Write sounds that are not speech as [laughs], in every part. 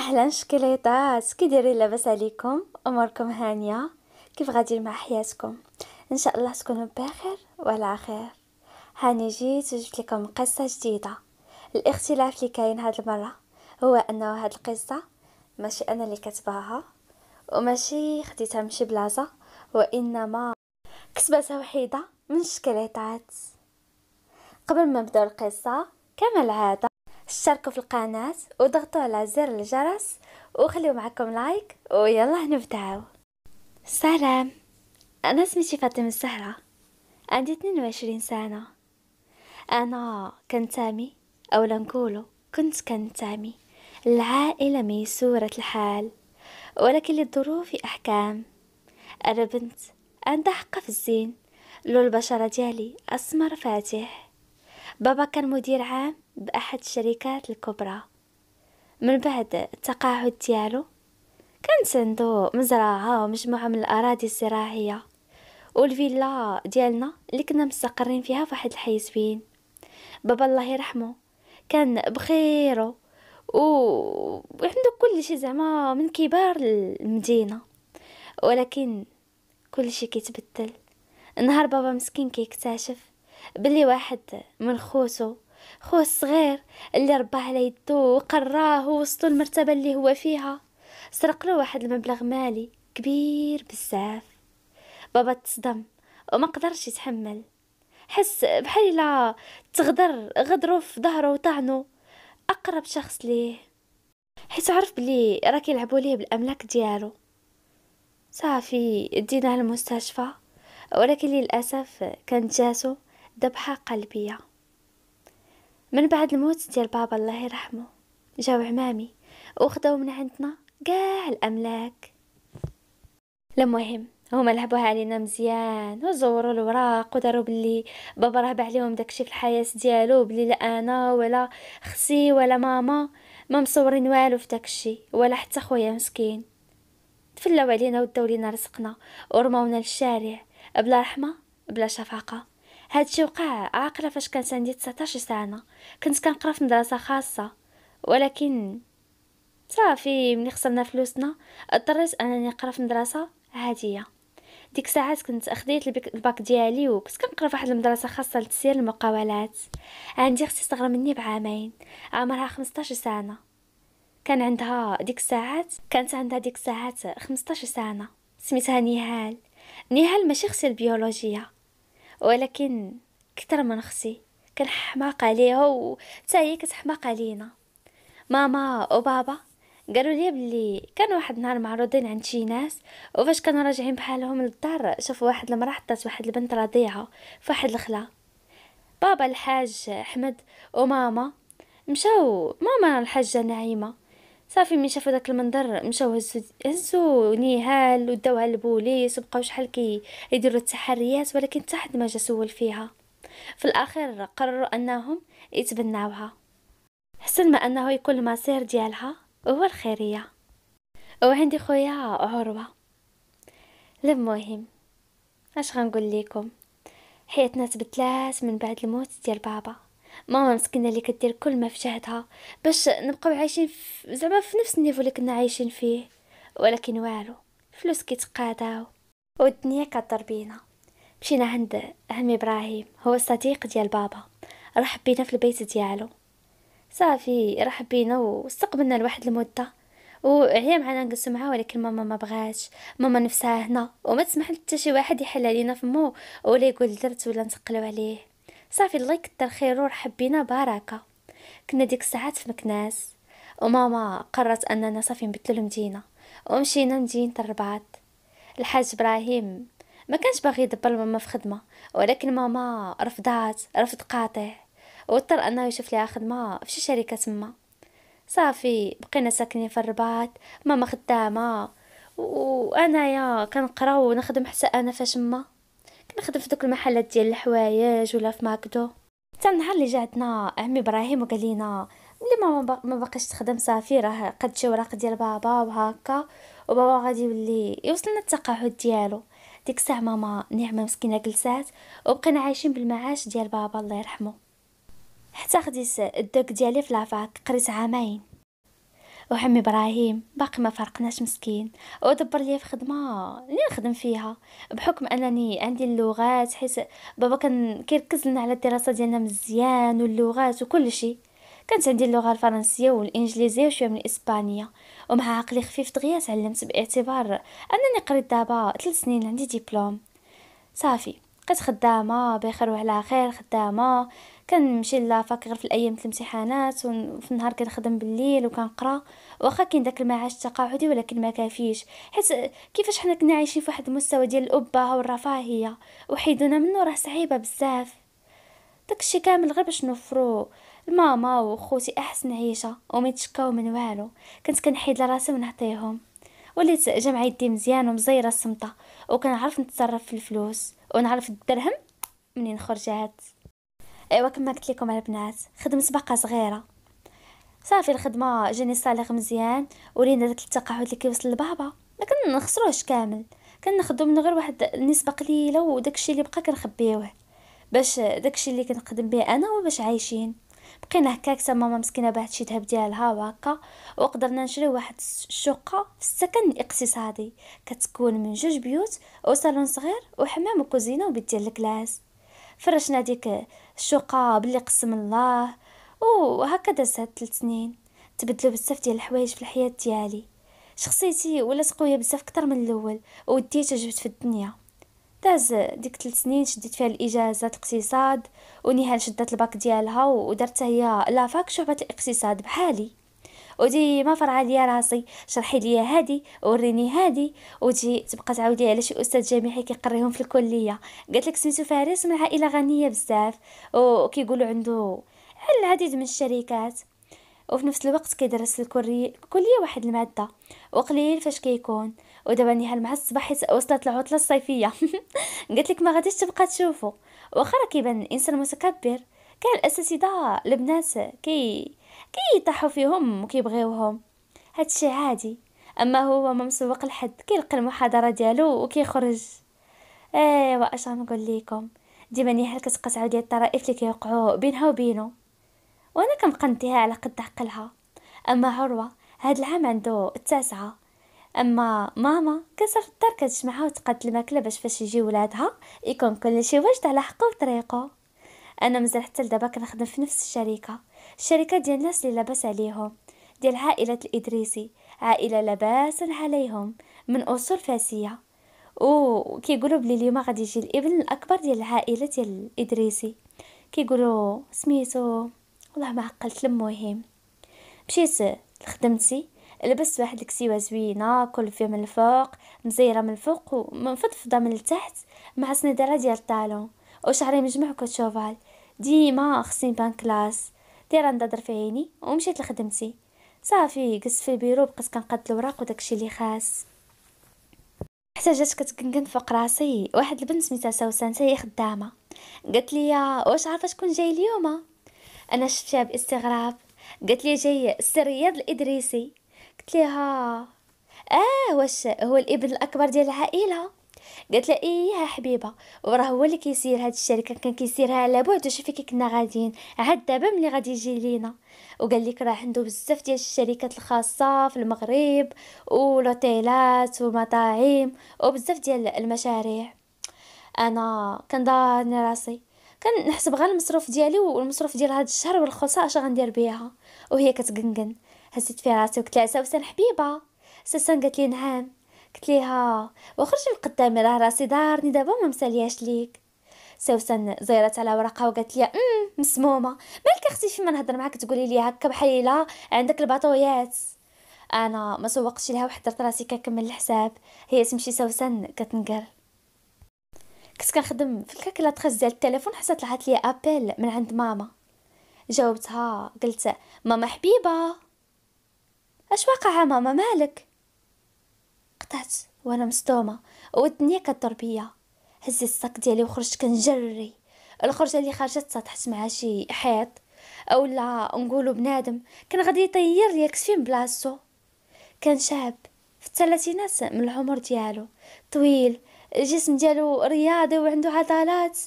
اهلا شكليطات كي دايرين لاباس عليكم اموركم هانيه كيف غادي مع حياتكم ان شاء الله تكونوا بخير وعلى خير هاني جيت جبت لكم قصه جديده الاختلاف اللي كاين هاد المره هو انه هاد القصه ماشي انا اللي كتباها وماشي خديتها من شي بلاصه وانما كتبتها وحيده من شكليطات قبل ما نبداو القصه كما العاده اشتركوا في القناة وضغطوا على زر الجرس وخليوا معكم لايك ويلا نبداو سلام أنا اسمي فاطمة السهرة عندي 22 سنة أنا كنتمي أو نقولو كنت كنتمي العائلة ميسورة الحال ولكن للظروف أحكام أنا بنت عندها حق في الزين لو البشرة ديالي أسمر فاتح بابا كان مدير عام بأحد الشركات الكبرى من بعد التقاعد ديالو كانت عنده مزرعة ومجموعة من الأراضي الزراعية والفيلا ديالنا اللي كنا مستقرين فيها فواحد الحي زوين بابا الله يرحمه كان بخيرو و... وعنده كل شيء زعما من كبار المدينه ولكن كل شيء كيتبدل نهار بابا مسكين كيكتشف بلي واحد من خوسو خوه الصغير اللي رباه على يدو وقراه ووصلو المرتبة اللي هو فيها سرقلو واحد المبلغ مالي كبير بزاف بابا تصدم وما قدرش يتحمل حس بحال لا تغدر غدرو في ظهره وطعنو اقرب شخص ليه حيت عرف بلي راه يلعبوا ليه بالاملاك ديالو صافي ديناه المستشفى ولكن للاسف كانت جاسو ذبحه قلبيه من بعد الموت ديال بابا الله يرحمه جاو عمامي وخداو من عندنا كاع الاملاك المهم هما لعبوها علينا مزيان وزوروا الوراق وداروا بلي بابا راه باع لهم داكشي في الحياه ديالو بلي لا انا ولا خسي ولا ماما ما مصورين والو في داكشي ولا حتى خويا مسكين تفلاو علينا وداو لينا رزقنا ورماونا للشارع بلا رحمه بلا شفقه هادشي وقع عاقله فاش كانت عندي 19 سنه كنت كنقرا في مدرسه خاصه ولكن صافي ملي خسرنا فلوسنا اضطريت انني نقرا في مدرسه عاديه ديك ساعات كنت خديت الباك ديالي وكنت كنقرا في واحد المدرسه خاصه لتسيير المقاولات عندي اختي صغرى مني بعامين عمرها 15 سنه كان عندها ديك الساعات كانت عندها ديك الساعات 15 سنه سميتها نهال نهال ماشي اختي البيولوجيه ولكن كثر من كان كنحماق عليها وحتى هي كتحماق علينا ماما وبابا قالوا لي بلي كان واحد النهار معروضين عند شي ناس وفاش كانوا راجعين بحالهم للدار شافوا واحد المراه حطات واحد البنت رضيعه فواحد الخلا بابا الحاج احمد وماما مشاو ماما الحاجه نعيمه صافي من شافوا داك المنظر مشاو هزو هزو نهال وداوها للبوليس وبقاو شحال كي يديروا التحريات ولكن حتى حد ما جا سول فيها في الاخير قرروا انهم يتبناوها حسن ما انه يكون المصير ديالها هو الخيريه وعندي خويا عروه المهم اش غنقول لكم حياتنا تبدلات من بعد الموت ديال بابا ماما مسكينه اللي كدير كل ما في جهدها باش نبقاو عايشين زعما في نفس النيفو اللي كنا عايشين فيه ولكن والو فلوس كيتقاداو والدنيا كضر بينا مشينا عند عم ابراهيم هو الصديق ديال بابا رحب بينا في البيت ديالو صافي رحب بينا واستقبلنا لواحد المده وعيا معنا نجلسو معاه ولكن ماما ما بغاتش ماما نفسها هنا وما تسمح لتا شي واحد يحل علينا فمو ولا يقول درت ولا نتقلو عليه صافي الله يكثر خيره ورحب بينا بركه كنا ديك الساعات في مكناس وماما قررت اننا صافي نبدلو المدينه ومشينا مدينه الرباط الحاج ابراهيم ما كانش باغي يدبر ماما في خدمه ولكن ماما رفضات رفض قاطع واضطر انه يشوف ليها خدمه في شي شركه تما صافي بقينا ساكنين في الرباط ماما خدامه وانايا كنقرا ونخدم حتى انا فاش ما كنخدم في دوك المحلات ديال الحوايج ولا في ماكدو حتى النهار اللي جاتنا عمي ابراهيم وقال لينا ملي ماما ما باقاش تخدم صافي راه قد شي وراق ديال بابا وهكا وبابا غادي يولي يوصلنا التقاعد ديالو ديك الساعه ماما نعمه مسكينه جلسات وبقينا عايشين بالمعاش ديال بابا الله يرحمه حتى خديت الدوك ديالي في لافاك قريت عامين وعم ابراهيم باقي ما فرقناش مسكين ودبر لي في خدمه اللي نخدم فيها بحكم انني عندي اللغات حيت بابا كان كيركز لنا على الدراسه ديالنا مزيان واللغات وكل شيء كانت عندي اللغه الفرنسيه والانجليزيه وشويه من الاسبانيه ومع عقلي خفيف دغيا تعلمت باعتبار انني قريت دابا ثلاث سنين عندي دبلوم صافي بقيت خدامه بخير وعلى خير خدامه كنمشي لافاك غير في الايام في الامتحانات وفي النهار كنخدم بالليل وكنقرا واخا كاين داك المعاش التقاعدي ولكن ما كافيش حيت كيفاش حنا كنا عايشين في واحد المستوى ديال الابهه والرفاهيه وحيدونا منه راه صعيبه بزاف داكشي كامل غير باش نوفرو لماما وخوتي احسن عيشه وما يتشكاو من والو كنت كنحيد لراسي ونعطيهم وليت جمع يدي مزيان ومزيره السمطه وكنعرف نتصرف في الفلوس ونعرف الدرهم منين خرجات ايوا كما قلت لكم البنات خدمت باقه صغيره صافي الخدمه جاني صالغ مزيان ولينا داك التقاعد اللي كيوصل لبابا ما كنخسروهش كامل كناخذو منه غير واحد النسبه قليله وداكشي اللي بقى كنخبيوه باش داكشي اللي كنقدم به انا وباش عايشين بقينا هكاك حتى ماما مسكينه باعت شي ذهب ديالها وهكا وقدرنا نشريو واحد الشقه في السكن الاقتصادي كتكون من جوج بيوت وصالون صغير وحمام وكوزينه وبيت ديال الكلاس فرشنا ديك الشقة باللي قسم الله وهكا دازت هاد ثلاث سنين تبدلوا بزاف ديال الحوايج في الحياه ديالي شخصيتي ولات قويه بزاف اكثر من الاول وديت عجبت في الدنيا داز ديك تلت سنين شديت فيها الاجازات الاقتصاد ونهال شدات الباك ديالها ودرت هي لافاك شعبه الاقتصاد بحالي ودي ما فرعه ليا راسي شرحي ليا هادي وريني هادي وتجي تبقى تعاودي على شي استاذ جامعي كيقريهم في الكليه قالت لك سميتو فارس من عائله غنيه بزاف وكيقولوا عنده العديد من الشركات وفي نفس الوقت كيدرس الكليه واحد الماده وقليل فاش كيكون ودابا نهار مع الصباح وصلت العطله الصيفيه [laughs] قالت لك ما غاديش تبقى تشوفو واخا راه كيبان الانسان متكبر كاع الاساتذه البنات كي كيطيحوا فيهم وكيبغيوهم هادشي عادي اما هو ما مسوق لحد كيلقى المحاضره ديالو وكيخرج ايوا اش غنقول لكم ديما نهار كتقطعوا ديال الطرائف اللي كيوقعوا بينها وبينه وانا كنبقى نديها على قد عقلها اما عروه هاد العام عنده التاسعه اما ماما كسر الدار كتجمعها وتقاد الماكله باش فاش يجي ولادها يكون كل شيء واجد على حقه وطريقه انا مازال حتى لدابا كنخدم في نفس الشركه الشركة ديال الناس اللي لاباس عليهم ديال عائلة الإدريسي عائلة لاباس عليهم من أصول فاسية وكيقولوا بلي اليوم غادي يجي الابن الاكبر ديال العائله ديال الادريسي كيقولوا سميتو والله ما عقلت المهم مشيت لخدمتي لبست واحد الكسيوه زوينه كل فيه من الفوق مزيره من الفوق ومنفضفضه من التحت مع سندره ديال الطالون وشعري مجمع كوتشوفال ديما خصني بان كلاس دير نضر في عيني ومشيت لخدمتي صافي جلست في البيرو بقيت كنقاد الوراق وداكشي اللي خاص حتى جات كتكنكن فوق راسي واحد البنت سميتها سوسان هي خدامه قالت لي واش عارفه شكون جاي اليوم انا شفتها باستغراب قالت لي جاي السر رياض الادريسي قلت لها اه واش هو الابن الاكبر ديال العائله قالت لها ايه يا حبيبه وراه هو اللي كيسير هاد الشركه كان كيسيرها على بعد وشوفي كي كنا غاديين عاد دابا ملي غادي يجي لينا وقال لك راه عنده بزاف ديال الشركات الخاصه في المغرب ولوتيلات ومطاعم وبزاف ديال المشاريع انا كنضاني راسي كنحسب غير المصروف ديالي والمصروف ديال هاد الشهر والخلصه اش غندير بيها وهي كتقنقن حسيت في راسي وقلت لها سوسن حبيبه سوسن قالت لي نعم قلت ليها وخرج القدام راه راسي دارني دابا ما مسالياش ليك سوسن زيرت على ورقه وقالت لي ام مسمومه مالك اختي فيما نهضر معاك تقولي لي هكا بحال عندك الباطويات انا ما سوقتش لها وحضرت راسي كنكمل الحساب هي تمشي سوسن كتنقر كنت كنخدم في الكالكلاتريس ديال التليفون حتى طلعت لي ابل من عند ماما جاوبتها قلت ماما حبيبه اش واقع ماما مالك سقطت وانا مصدومه والدنيا كتربية بيا هزيت الساك ديالي وخرجت كنجري الخرجه اللي خرجت سطحت مع شي حيط اولا نقولوا بنادم كان غادي يطير ليا كتفين بلاصتو كان شاب في الثلاثينات من العمر ديالو طويل الجسم ديالو رياضي وعنده عضلات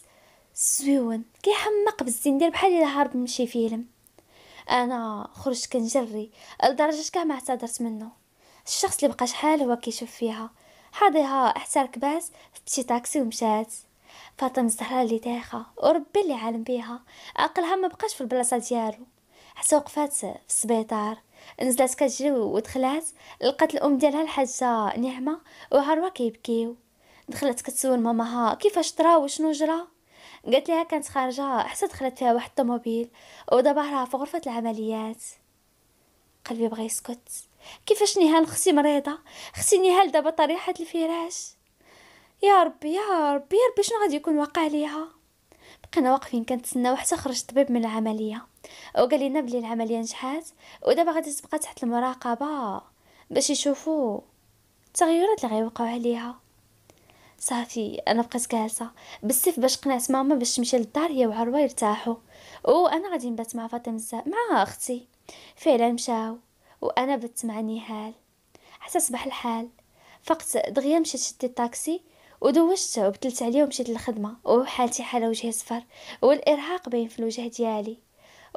زويون كيحمق بالزين ديال بحال الا هارب من شي فيلم انا خرجت كنجري لدرجه كاع ما اعتذرت منه الشخص اللي بقى شحال هو كيشوف فيها حاضيها حتى ركبات في بشي طاكسي ومشات فاطمه الزهراء اللي تايخه وربي اللي عالم بيها عقلها ما بقاش في البلاصه ديالو حتى وقفات في السبيطار نزلت كتجري ودخلات لقات الام ديالها الحاجه نعمه وهروه كيبكيو دخلت كتسول ماماها كيفاش طرا وشنو جرى قالت لها كانت خارجه حتى دخلت فيها واحد الطوموبيل ودابا راها في غرفه العمليات قلبي بغى يسكت كيفاش نهال اختي مريضه اختي نهال دابا طريحه الفراش يا ربي يا ربي يا ربي شنو غادي يكون واقع ليها بقينا واقفين كنتسناو حتى خرج الطبيب من العمليه وقال لنا بلي العمليه نجحات ودابا غادي تبقى تحت المراقبه باش يشوفوا التغيرات اللي غيوقعوا عليها صافي انا بقيت جالسه بالسيف باش قنعت ماما باش تمشي للدار هي وعروه يرتاحوا وانا غادي نبات مع فاطمه مع اختي فعلا مشاو وأنا بت مع نهال حتى صبح الحال فقت دغيا مشيت شديت الطاكسي ودوشت وبتلت عليه ومشيت للخدمه وحالتي حاله وجهي صفر والارهاق باين في الوجه ديالي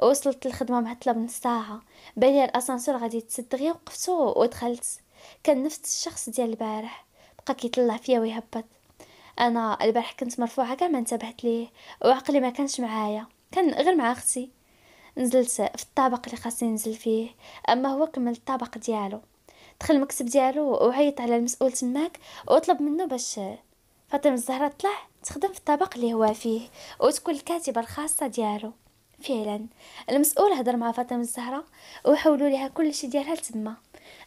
وصلت للخدمه معطله بنص ساعه بالي الاسانسور غادي يتسد غير وقفت ودخلت كان نفس الشخص ديال البارح بقى كيطلع فيا ويهبط انا البارح كنت مرفوعه كاع ما انتبهت ليه وعقلي ما كانش معايا كان غير مع اختي نزلت في الطابق اللي خاصني ننزل فيه اما هو كمل الطابق ديالو دخل المكتب ديالو وعيط على المسؤول تماك وطلب منه باش فاطمه الزهراء طلع تخدم في الطابق اللي هو فيه وتكون الكاتبه الخاصه ديالو فعلا المسؤول هضر مع فاطمه الزهراء وحولوا لها كل شيء ديالها تما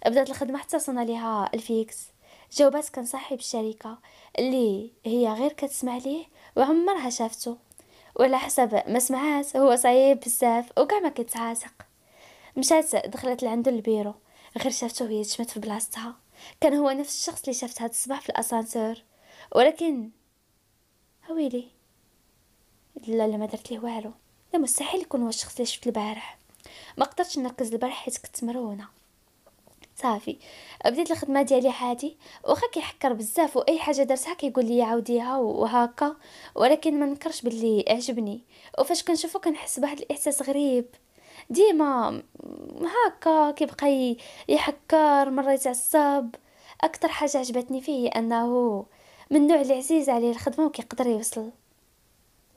بدات الخدمه حتى صنع ليها الفيكس جاوبات كان صاحب الشركه اللي هي غير كتسمع ليه وعمرها شافته وعلى حسب ما سمعات هو صعيب بزاف وكاع ما كيتعاتق مشات دخلت لعندو البيرو غير شافته وهي تشمت في بلاصتها كان هو نفس الشخص اللي شافت هاد الصباح في الاسانسور ولكن هويلي لا لا ما درت ليه والو لا مستحيل يكون هو الشخص اللي شفت البارح ما قدرتش نركز البارح حيت كنت مرونه صافي بديت الخدمه ديالي عادي واخا كيحكر بزاف واي حاجه درتها كيقول لي عاوديها وهكا ولكن ما نكرش باللي عجبني وفاش كنشوفو كنحس بواحد الاحساس غريب ديما هكا كيبقى يحكر مره يتعصب اكثر حاجه عجبتني فيه هي انه من النوع اللي عزيز عليه الخدمه وكيقدر يوصل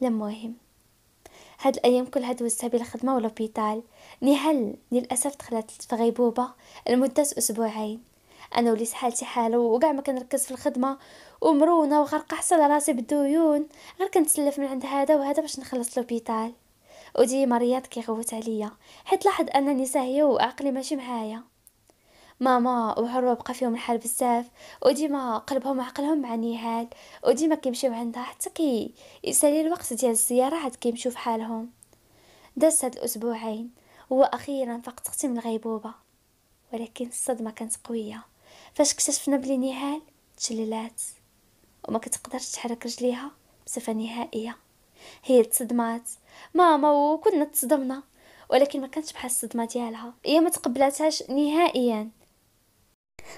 لمهم هاد الايام كلها دوزتها بلا خدمه ولا بيطال نهل للاسف دخلت في غيبوبه لمده اسبوعين انا وليت حالتي حاله وكاع ما كنركز في الخدمه ومرونه وغرقه حصل راسي بالديون غير كنتسلف من عند هذا وهذا باش نخلص لوبيتال ودي مريات كيغوت عليا حيت لاحظ انني ساهيه وعقلي ماشي معايا ماما وعروة بقى فيهم الحال بزاف وديما قلبهم وعقلهم مع نهال وديما كيمشيو عندها حتى كي يسالي الوقت ديال الزيارة عاد كيمشيو فحالهم دازت هاد الأسبوعين وأخيرا فقت أختي من الغيبوبة ولكن الصدمة كانت قوية فاش اكتشفنا بلي نهال تشللات وما كتقدرش تحرك رجليها بصفة نهائية هي تصدمات ماما وكنا تصدمنا ولكن ما كانتش بحال الصدمه ديالها هي ما تقبلاتهاش نهائيا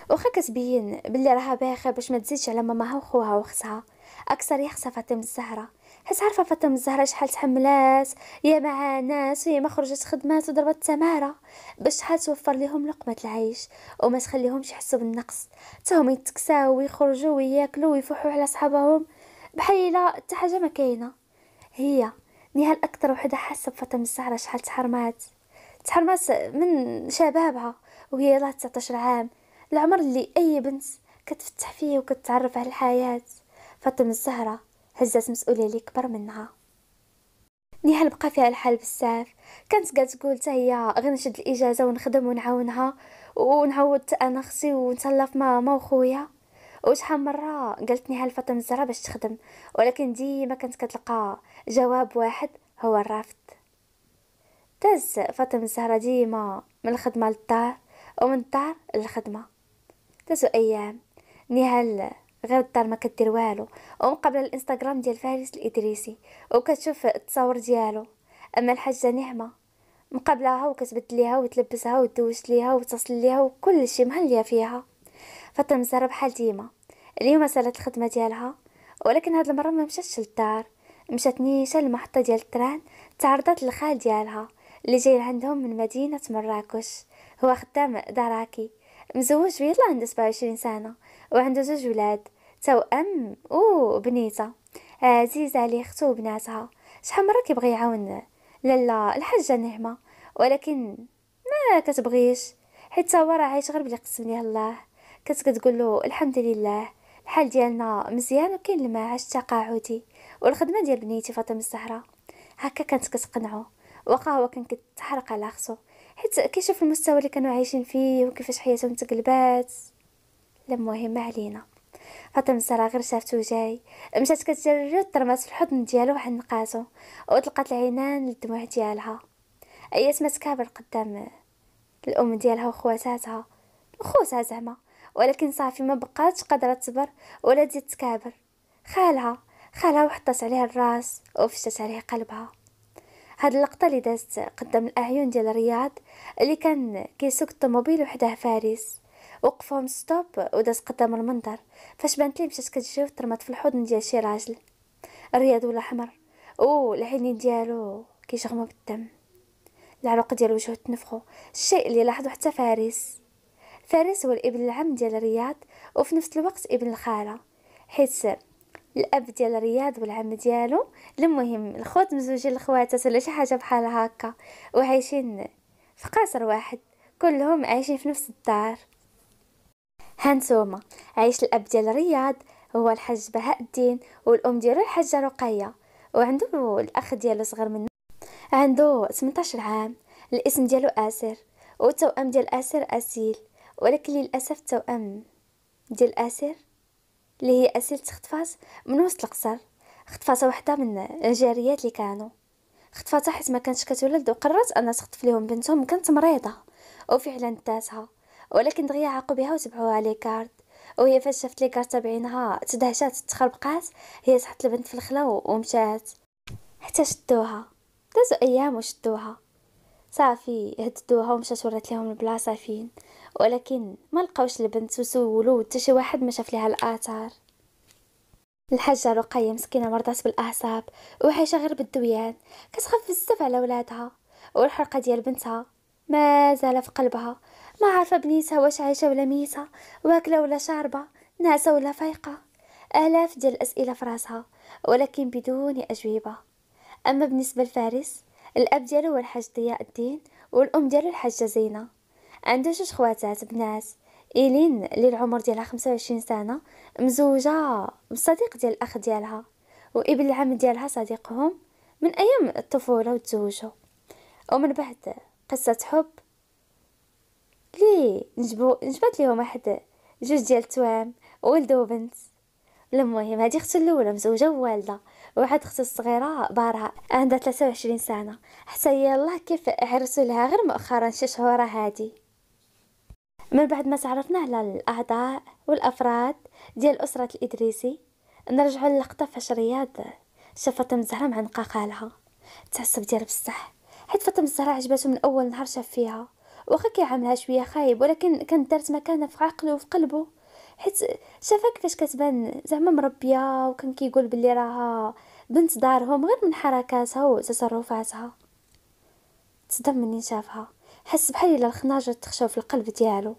واخا كتبين بلي راها باغي باش ما تزيدش على ماماها وخوها واختها اكثر يخصها فاطمه الزهراء حيت عارفه فاطمه الزهراء شحال تحملات يا مع ناس وهي ما خرجت خدمات وضربت تماره باش شحال توفر لهم لقمه العيش وما تخليهمش يحسوا بالنقص حتى هما يتكساو ويخرجوا وياكلوا ويفوحوا على صحابهم بحيلة حتى حاجه ما كاينه هي نهال اكثر وحده حاسه بفاطمه الزهراء شحال تحرمات تحرمات من شبابها وهي لها 19 عام العمر اللي أي بنت كتفتح فيه وكتعرف على الحياة فاطمة الزهرة هزات مسؤولية اللي كبر منها نهال بقى فيها الحال بزاف كانت كتقول حتى هي غير نشد الاجازه ونخدم ونعاونها ونعوض انا اختي ونتهلا ماما وخويا وشحال مره قالت نهال فاطمه الزهره باش تخدم ولكن ديما كانت كتلقى جواب واحد هو الرفض داز فاطمه الزهره ديما من الخدمه للدار ومن الدار للخدمه ثلاثة ايام نهال غير الدار ما كدير والو ومقابله الانستغرام ديال فارس الادريسي وكتشوف التصاور ديالو اما الحاجه نعمه مقابلها وكتبدل ليها وتلبسها وتدوش ليها وتصل ليها وكل شيء مهليه فيها فاطمه مساره بحال ديما اليوم سالت الخدمه ديالها ولكن هاد المره ما مشاتش للدار مشات نيشان المحطه ديال التران تعرضت للخال ديالها اللي جاي عندهم من مدينه مراكش هو خدام دراكي مزوج بيطلع عنده وعشرين سنة وعنده زوج ولاد توأم بنيته آه، عزيز عليه اختو وبناتها شحال مرة كيبغي يعاون لالا الحاجة نعمة ولكن ما كتبغيش حيت هو راه عايش غير بلي قسم ليه الله كنت كتقول له الحمد لله الحال ديالنا مزيان وكاين المعاش التقاعدي والخدمه ديال بنيتي فاطمه الزهراء هكا كانت كتقنعو وقهوه هو كان كتحرق على خصو حيت كيشوف المستوى اللي كانوا عايشين فيه وكيفاش حياتهم تقلبات لا مهم علينا فاطمه الزهراء غير شافته جاي مشات كتجري وترمات في الحضن ديالو واحد نقاتو وطلقات العينان للدموع ديالها اي سمات كابر قدام الام ديالها وخواتاتها خوتها زعما ولكن صافي ما بقاتش قادره تصبر ولا تزيد تكابر خالها خالها وحطت عليها الراس وفشت عليه قلبها هاد اللقطة اللي دازت قدام الأعين ديال رياض اللي كان كيسوق الطوموبيل وحده فارس وقفهم ستوب وداز قدام المنظر فاش بانت ليه مشات كتجري وترمات في الحضن ديال شي راجل الرياض ولا حمر او العينين ديالو كيشغمو بالدم العروق ديال وجهه تنفخو الشيء اللي لاحظو حتى فارس فارس هو الابن العم ديال رياض وفي نفس الوقت ابن الخاله حيت الاب ديال رياض والعم ديالو المهم الخوت مزوجين الخواتات ولا شي حاجه بحال هكا وعايشين في قصر واحد كلهم عايشين في نفس الدار هانتوما عايش الاب ديال رياض هو الحاج بهاء الدين والام ديالو الحاجه رقيه وعنده الاخ ديالو صغير منه عنده 18 عام الاسم ديالو اسر والتوأم ديال اسر اسيل ولكن للاسف التوأم ديال اسر اللي هي أسيلة خطفات من وسط القصر خطفاتها وحده من الجاريات اللي كانوا خطفاتها حيت ما كانتش كتولد وقررت انها تخطف ليهم بنتهم كانت مريضه وفعلا داتها ولكن دغيا عاقوا بها وتبعوها لي كارد وهي فاش شافت لي كارد تابعينها تدهشات تخربقات هي صحت البنت في الخلا ومشات حتى شدوها دازو ايام وشدوها صافي هددوها ومشات ورات لهم البلاصه فين ولكن ما لقاوش البنت وسولوا حتى شي واحد ما شاف ليها الاثار الحاجه رقيه مسكينه مرضات بالاعصاب وعايشه غير بالدويان كتخاف بزاف على ولادها والحرقه ديال بنتها زال في قلبها ما عارفه بنيتها واش عايشه ولا ميته واكله ولا شاربه ناعسه ولا فايقه الاف ديال الاسئله في راسها ولكن بدون اجوبه اما بالنسبه لفارس الأب ديالو هو الحاج ضياء الدين والأم ديالو الحاجة زينة عنده جوج خواتات بنات إيلين اللي العمر ديالها 25 سنة مزوجة بصديق ديال الأخ ديالها وابن العم ديالها صديقهم من أيام الطفولة وتزوجوا ومن بعد قصة حب لي نجبو نجبات ليهم واحد جوج ديال التوام ولد وبنت المهم هذه اختي الاولى مزوجه ووالده واحد اختي الصغيره بارها عندها 23 سنه حتى يلا كيف عرسوا لها غير مؤخرا شي شهور هادي من بعد ما تعرفنا على الاعضاء والافراد ديال اسره الادريسي نرجعوا للقطه فاش رياض شاف فاطمه الزهراء مع نقاقالها تعصب ديال بصح حيت فاطمه الزهراء عجبته من اول نهار شاف فيها واخا كيعاملها شويه خايب ولكن كانت دارت مكانه في عقله وفي قلبه حيت شافها كيفاش كتبان زعما مربيه وكان كيقول بلي راها بنت دارهم غير من حركاتها وتصرفاتها تصدم مني شافها حس بحال الا الخناجر تخشاو في القلب ديالو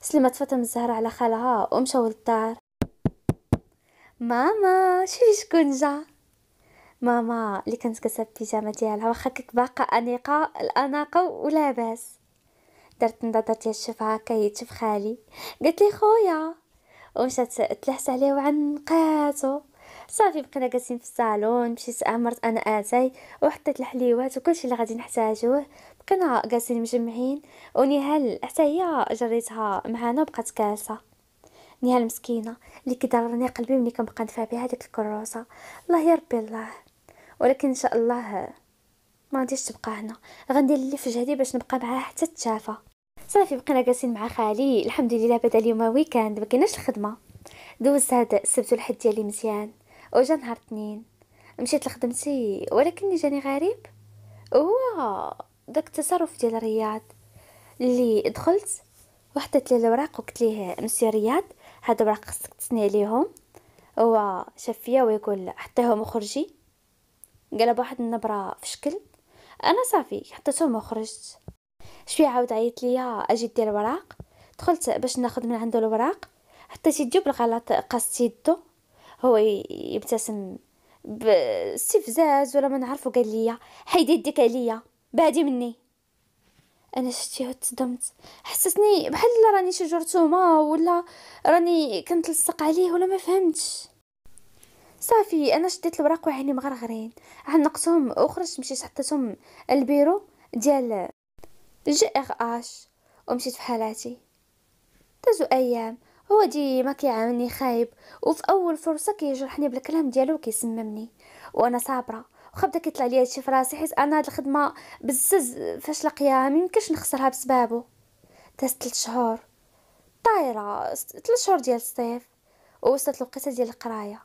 سلمت فاطمه الزهراء على خالها ومشاو للدار ماما شوفي شكون جا ماما اللي كانت كسب البيجامه ديالها واخا كك باقا انيقه الاناقه ولاباس درت نظره ديال كيتشف خالي قالت لي خويا ومشات تلحس عليه وعنقاتو صافي بقينا جالسين في الصالون مشيت عمرت انا اتاي وحطيت الحليوات وكلشي اللي غادي نحتاجوه بقينا جالسين مجمعين ونهال حتى هي جريتها معانا وبقات كالسه نهال مسكينه اللي كيضرني قلبي ملي كنبقى ندفع بها ديك الكروسه الله يربي الله ولكن ان شاء الله ما غاديش تبقى هنا غندير اللي في جهدي باش نبقى معاها حتى تشافى صافي بقينا جالسين مع خالي الحمد لله بدا اليوم ويكاند ما كايناش الخدمه دوزت هذا السبت والحد ديالي مزيان وجا نهار اثنين مشيت لخدمتي ولكن جاني غريب هو داك التصرف ديال رياض اللي دخلت وحطيت ليه الاوراق وقلت ليه مسي رياض هاد الاوراق خصك تسني عليهم هو شاف فيا ويقول حطيهم وخرجي قلب بواحد النبره في شكل انا صافي حطيتهم وخرجت شويه عاود عيط ليا اجي دير الوراق دخلت باش ناخذ من عنده الوراق حتى تيجيو بالغلط قاصت يدو هو يبتسم باستفزاز ولا ما نعرفو قال ليا حيدي يديك عليا بعدي مني انا شتيه وتصدمت حسسني بحال راني شي ولا راني كنتلصق عليه ولا ما فهمتش صافي انا شديت الوراق وعيني مغرغرين عنقتهم وخرجت مشيت حطيتهم البيرو ديال جي إغ آش ومشيت في حالاتي دازو أيام هو ديما كيعاملني خايب وفي أول فرصة كيجرحني بالكلام ديالو وكيسممني وأنا صابرة وخا بدا كيطلع ليا هادشي في راسي حيت أنا هاد الخدمة بزز فاش لقياها ميمكنش نخسرها بسبابو داز تلت شهور طايرة تلت شهور ديال الصيف ووصلت الوقيته ديال القرايه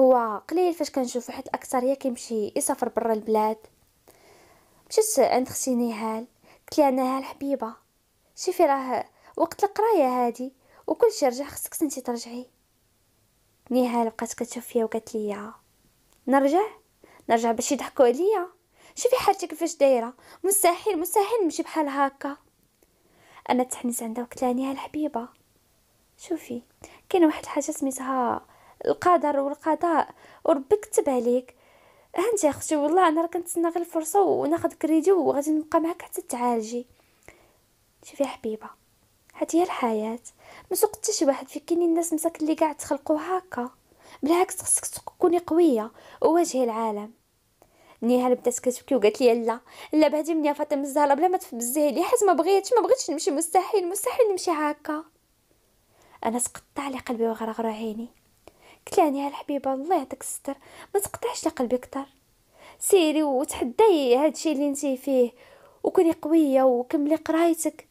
هو قليل فاش كنشوفو حيت الاكثريه كيمشي يسافر برا البلاد مشيت عند اختي نهال قلت لي انا حبيبه شوفي راه وقت القرايه هادي وكل شي رجع خصك انتي ترجعي نهال بقات كتشوف فيا وقالت لي نرجع نرجع باش يضحكوا عليا شوفي حالتي كيفاش دايره مستحيل مستحيل نمشي بحال هكا انا تحنيت عندها وقلت لها نهال حبيبه شوفي كاين واحد الحاجه سميتها القدر والقضاء وربي كتب عليك انت اختي والله انا راه كنتسنى غير الفرصه وناخذ كريدي وغادي نبقى معاك حتى تعالجي شوفي يا حبيبه هذه هي الحياه ما شي واحد في كاينين الناس مساكن اللي قاعد تخلقوا هكا بالعكس خصك تكوني قويه وواجهي العالم نيهال بدات كتبكي وقالت لي لا لا بهدي منيا فاطمه الزهره بلا ما تفبزيه لي حيت ما بغيتش ما بغيتش نمشي مستحيل مستحيل نمشي هكا انا تقطع لي قلبي وغرغرو عيني قلت لها الحبيبه الله يعطيك الستر ما تقطعش لقلبي كتر سيري هاد هادشي اللي انتي فيه وكوني قويه وكملي قرايتك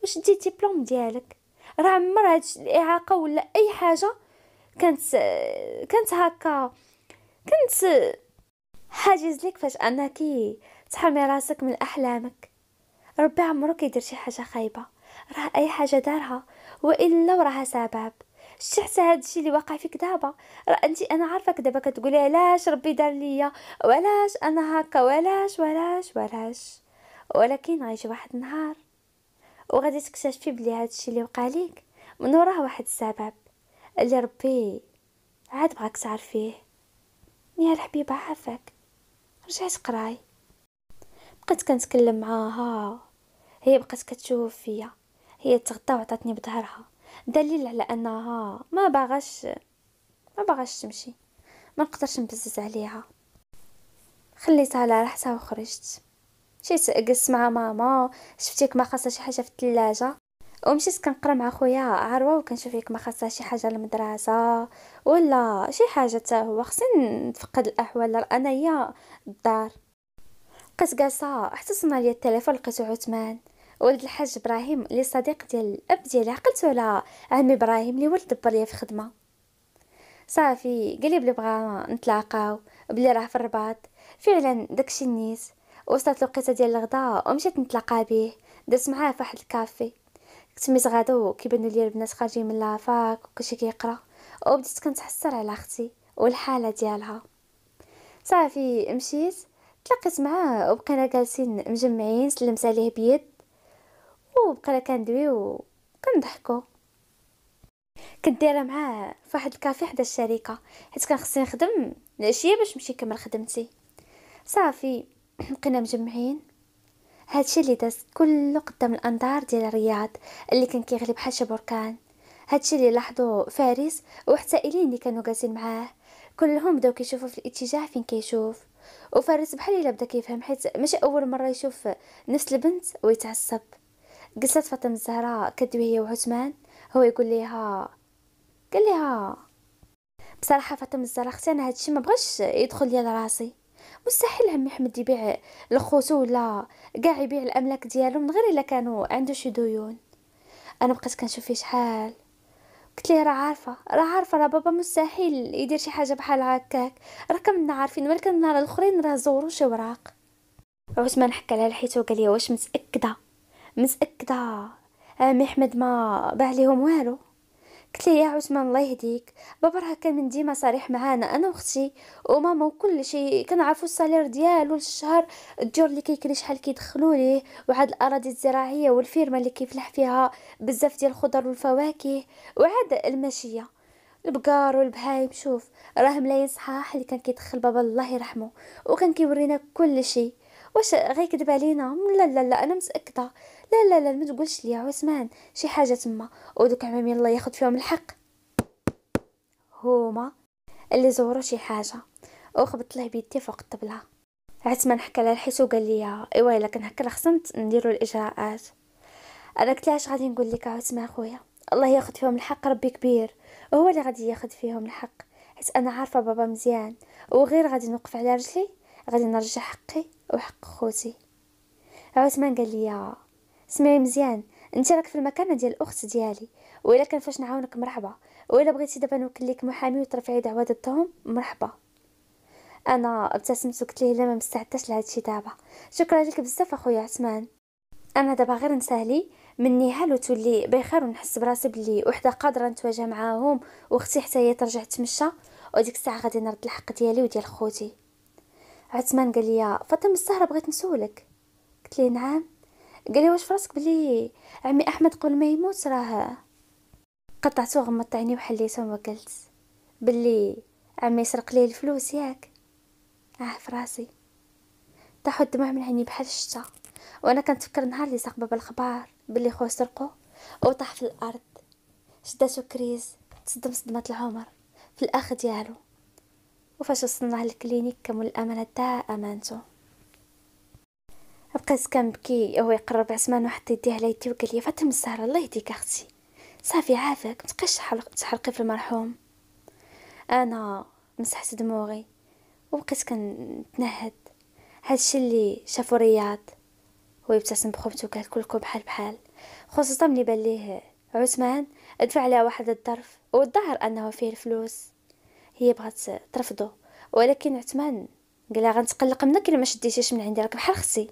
واش دي بلوم ديالك راه عمر هاد الاعاقه ولا اي حاجه كانت كانت هكا كانت حاجز لك فاش انك تحمي راسك من احلامك ربي عمرو كيدير شي حاجه خايبه راه اي حاجه دارها والا وراها سبب شحت هذا الشيء اللي واقع فيك دابا راه انت انا عارفك دابا كتقولي علاش ربي دار ليا وعلاش انا هكا وعلاش وعلاش وعلاش ولكن غيجي واحد النهار وغادي تكتشفي بلي هذا الشيء اللي وقع ليك من وراه واحد السبب اللي ربي عاد بغاك تعرفيه يا الحبيبه عافاك رجعت قراي بقيت كنتكلم معاها هي بقات كتشوف فيا هي تغطى وعطاتني بظهرها دليل على انها ما باغاش ما باغاش تمشي ما نقدرش نبزز عليها خليتها على راحتها وخرجت مشيت جلست مع ماما شفتيك ما خاصها شي حاجه في الثلاجه ومشيت كنقرا مع خويا عروه وكنشوف ليك ما خاصها شي حاجه للمدرسه ولا شي حاجه حتى هو خصني نتفقد الاحوال انايا الدار بقيت جالسه احتسنا ليا التليفون لقيتو عثمان ولد الحاج ابراهيم اللي صديق ديال الاب ديالي عقلتو على عم ابراهيم اللي ولد دبر ليا في خدمه صافي قال لي بلي بغا نتلاقاو بلي راه في الرباط فعلا داكشي نيت وصلت الوقيته ديال الغدا ومشيت نتلاقى به درت معاه في واحد الكافي كنت ميت غادو كيبانو ليا البنات خارجين من لافاك وكلشي كيقرا وبديت كنتحسر على اختي والحاله ديالها صافي مشيت تلاقيت معاه وبقينا جالسين مجمعين سلمت عليه بيد وبقينا كندويو وكنضحكو كنت دايره معاه فواحد الكافي حدا الشركه حيت كان خصني نخدم العشيه باش نمشي نكمل خدمتي صافي [clears throat] بقينا مجمعين هادشي اللي داز كله قدام الانظار ديال الرياض اللي كان كيغلي بحال شي بركان هادشي اللي لاحظوا فارس وحتى ايلين اللي كانوا جالسين معاه كلهم بداو كيشوفوا في الاتجاه فين كيشوف وفارس بحال الا بدا كيفهم حيت ماشي اول مره يشوف نفس البنت ويتعصب جلست فاطمة الزهراء كدوي هي وعثمان هو يقول ليها قال ليها بصراحة فاطمة الزهراء اختي انا هادشي ما بغاش يدخل ليا لراسي مستحيل عمي احمد يبيع لخوتو ولا كاع يبيع الاملاك ديالو من غير الا كانوا عنده شي ديون انا بقيت كنشوف فيه شحال قلت ليه راه عارفه راه عارفه راه بابا مستحيل يدير شي حاجه بحال هكاك راه كنا عارفين ولكن النهار الاخرين راه زورو شي وراق عثمان حكى على الحيط وقال لي واش متاكده متأكدة عمي آه، أحمد ما باع ليهم والو قلت لي يا عثمان الله يهديك بابا راه كان من ديما صريح معانا انا واختي وماما وكل شيء كنعرفوا السالير ديالو للشهر الديور اللي كيكري شحال كيدخلوا ليه وعاد الاراضي الزراعيه والفيرما اللي كيفلح فيها بزاف ديال الخضر والفواكه وعاد الماشيه البقار والبهايم شوف راه ملاين صحاح اللي كان كيدخل بابا الله يرحمه وكان كيورينا كل شيء واش غيكذب علينا لا لا لا انا متاكده لا لا لا ما تقولش ليا عثمان شي حاجه تما ودوك عمامي الله ياخذ فيهم الحق هما اللي زوروا شي حاجه وخبط له بيدي فوق الطبله عثمان حكى لها الحيت وقال لي ايوا الا هكا خصنت نديرو الاجراءات انا قلت له غادي نقول لك عثمان خويا الله ياخذ فيهم الحق ربي كبير وهو اللي غادي ياخذ فيهم الحق حيت انا عارفه بابا مزيان وغير غادي نوقف على رجلي غادي نرجع حقي وحق خوتي عثمان قال لي سمعي مزيان انت راك في المكانه ديال الاخت ديالي والا كان فاش نعاونك مرحبا والا بغيتي دابا نوكليك محامي وترفعي دعوه ضدهم مرحبا انا ابتسمت وقلت ليه لا ما مستعدتش لهادشي دابا شكرا لك بزاف اخويا عثمان انا دابا غير نسالي مني هل وتولي بخير ونحس براسي بلي وحده قادره نتواجه معاهم واختي حتى هي ترجع تمشى وديك الساعه غادي نرد الحق ديالي وديال خوتي عثمان قال لي فاطمه السهره بغيت نسولك قلت ليه نعم قال لي واش فراسك بلي عمي احمد قبل ما يموت راه قطعتو غمضت عيني وحليتو وما قلت بلي عمي سرق لي الفلوس ياك اه فراسي طاح الدموع من عيني بحال الشتا وانا كنتفكر نهار اللي ساق باب الخبار بلي خوه سرقو وطاح في الارض شداتو كريز تصدم صدمة العمر في الاخ ديالو وفاش وصلنا للكلينيك كمل الامانه تاع امانته بقيت كنبكي هو يقرب عثمان وحط يديه على يدي وقال لي فاطمه الزهراء الله يهديك اختي صافي عافاك متبقيش تحرقي في المرحوم انا مسحت دموعي وبقيت كنتنهد هادشي اللي شافو رياض هو يبتسم بخبته وقال كلكم بحال بحال خصوصا ملي بان ليه عثمان دفع لها واحد الظرف وظهر انه فيه الفلوس هي بغات ترفضه ولكن عثمان قالها غنتقلق منك الا ما شديتيش من عندي راك بحال خصي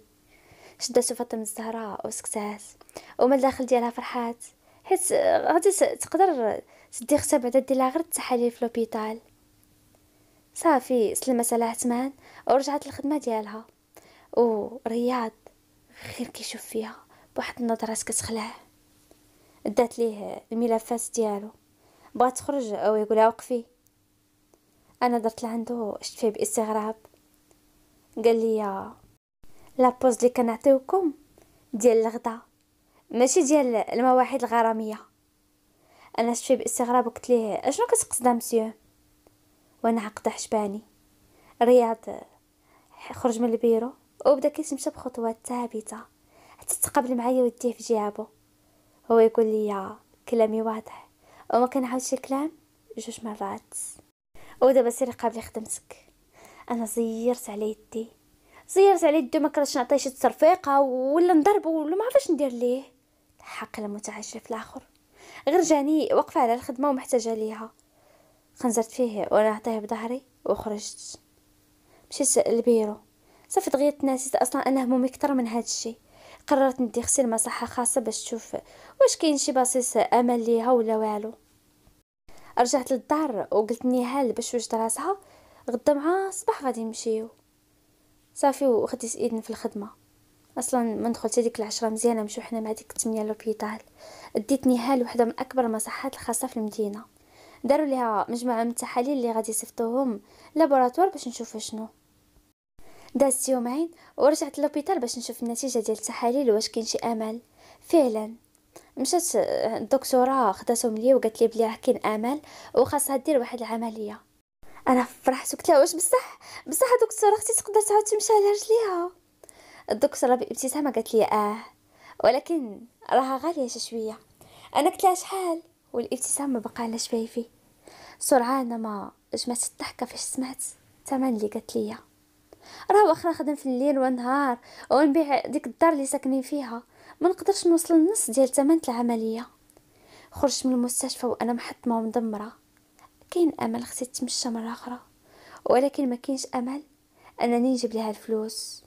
شداتو فاطمه الزهراء وسكتات ومن الداخل ديالها فرحات حيت آه، غادي تقدر تدي اختها بعدا ديرلها غير التحاليل في لوبيتال صافي سلمت على عثمان ورجعت للخدمه ديالها ورياض غير كيشوف فيها بواحد النظرات كتخلع دات ليه الملفات ديالو بغات تخرج او يقولها وقفي انا درت لعندو شفت فيه باستغراب قال لي بوز اللي كنعطيوكم ديال الغدا ماشي ديال المواعيد الغراميه انا شفت باستغراب وقلت ليه اشنو كتقصد مسيو وانا عقد حشباني رياض خرج من البيرو وبدا كيتمشى بخطوات ثابته حتى تقبل معايا وديه في جيابو هو يقول لي كلامي واضح وما كنعاودش الكلام جوج مرات ودابا سير قابلي خدمتك انا زيرت على يدي زيرت عليه الدو ما كرهتش نعطيه شي تصرفيقه ولا نضربو ولا ما عرفتش ندير ليه الحق المتعجب الاخر غير جاني واقفه على الخدمه ومحتاجه ليها خنزرت فيه وانا عطيه بظهري وخرجت مشيت للبيرو صافي دغيا تناسيت اصلا انا همومي كتر من هاد الشيء قررت ندي غسيل مصحه خاصه باش تشوف واش كاين شي بصيص امل ليها ولا والو رجعت للدار وقلت نيهال باش وجد راسها غدا مع الصباح غادي نمشيو صافي وخديت اذن في الخدمه اصلا من دخلت هذيك العشرة مزيانه مشو حنا مع ديك الثمانيه لوبيتال اديت نهال وحده من اكبر المصحات الخاصه في المدينه داروا ليها مجموعه من التحاليل اللي غادي يصيفطوهم لابوراتوار باش نشوف شنو دازت يومين ورجعت للوبيتال باش نشوف النتيجه ديال التحاليل واش كاين شي امل فعلا مشات الدكتوره خداتهم ليا وقالت لي بلي راه كاين امل وخاصها دير واحد العمليه انا فرحت قلت لها واش بصح بصح دكتوره اختي تقدر تعاود تمشي على رجليها الدكتوره بابتسامه قالت لي اه ولكن راها غاليه شويه انا قلت لها شحال والابتسامه بقى على شفايفي سرعان ما جمعت الضحكه فاش سمعت الثمن اللي قالت لي راه واخا نخدم في الليل والنهار ونبيع ديك الدار اللي ساكنين فيها ما نقدرش نوصل النص ديال ثمن العمليه خرجت من المستشفى وانا محطمه ومدمره كاين امل خصي تمشى مره اخرى ولكن ما كاينش امل انني نجيب لها الفلوس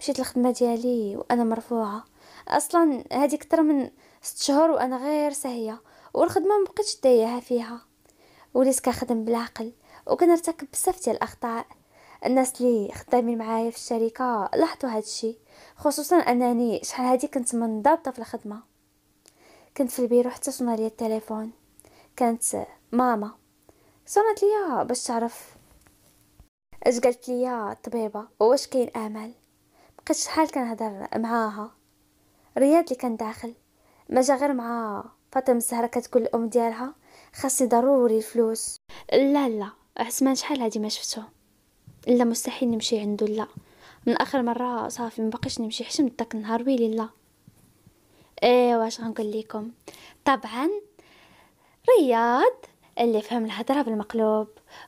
مشيت للخدمه ديالي وانا مرفوعه اصلا هذه اكثر من ست شهور وانا غير ساهيه والخدمه ما بقيتش دايها فيها وليت كنخدم بالعقل وكنرتكب بزاف ديال الاخطاء الناس اللي خدامين معايا في الشركه لاحظوا هذا الشيء خصوصا انني شحال هادي كنت منضبطه في الخدمه كنت في البيرو حتى صنا لي التليفون كانت ماما صنعت لي إياها باش تعرف اش قالت لي يا الطبيبه واش كاين امل بقيت شحال كنهضر معاها رياض اللي كان داخل ما جا غير مع فاطمه الزهراء كتقول الام ديالها خاصي ضروري الفلوس لا لا عثمان شحال هادي ما شفته لا مستحيل نمشي عنده لا من اخر مره صافي ما بقيتش نمشي حشمت داك النهار ويلي لا ايوا واش غنقول لكم طبعا رياض اللي فهم الهضرة بالمقلوب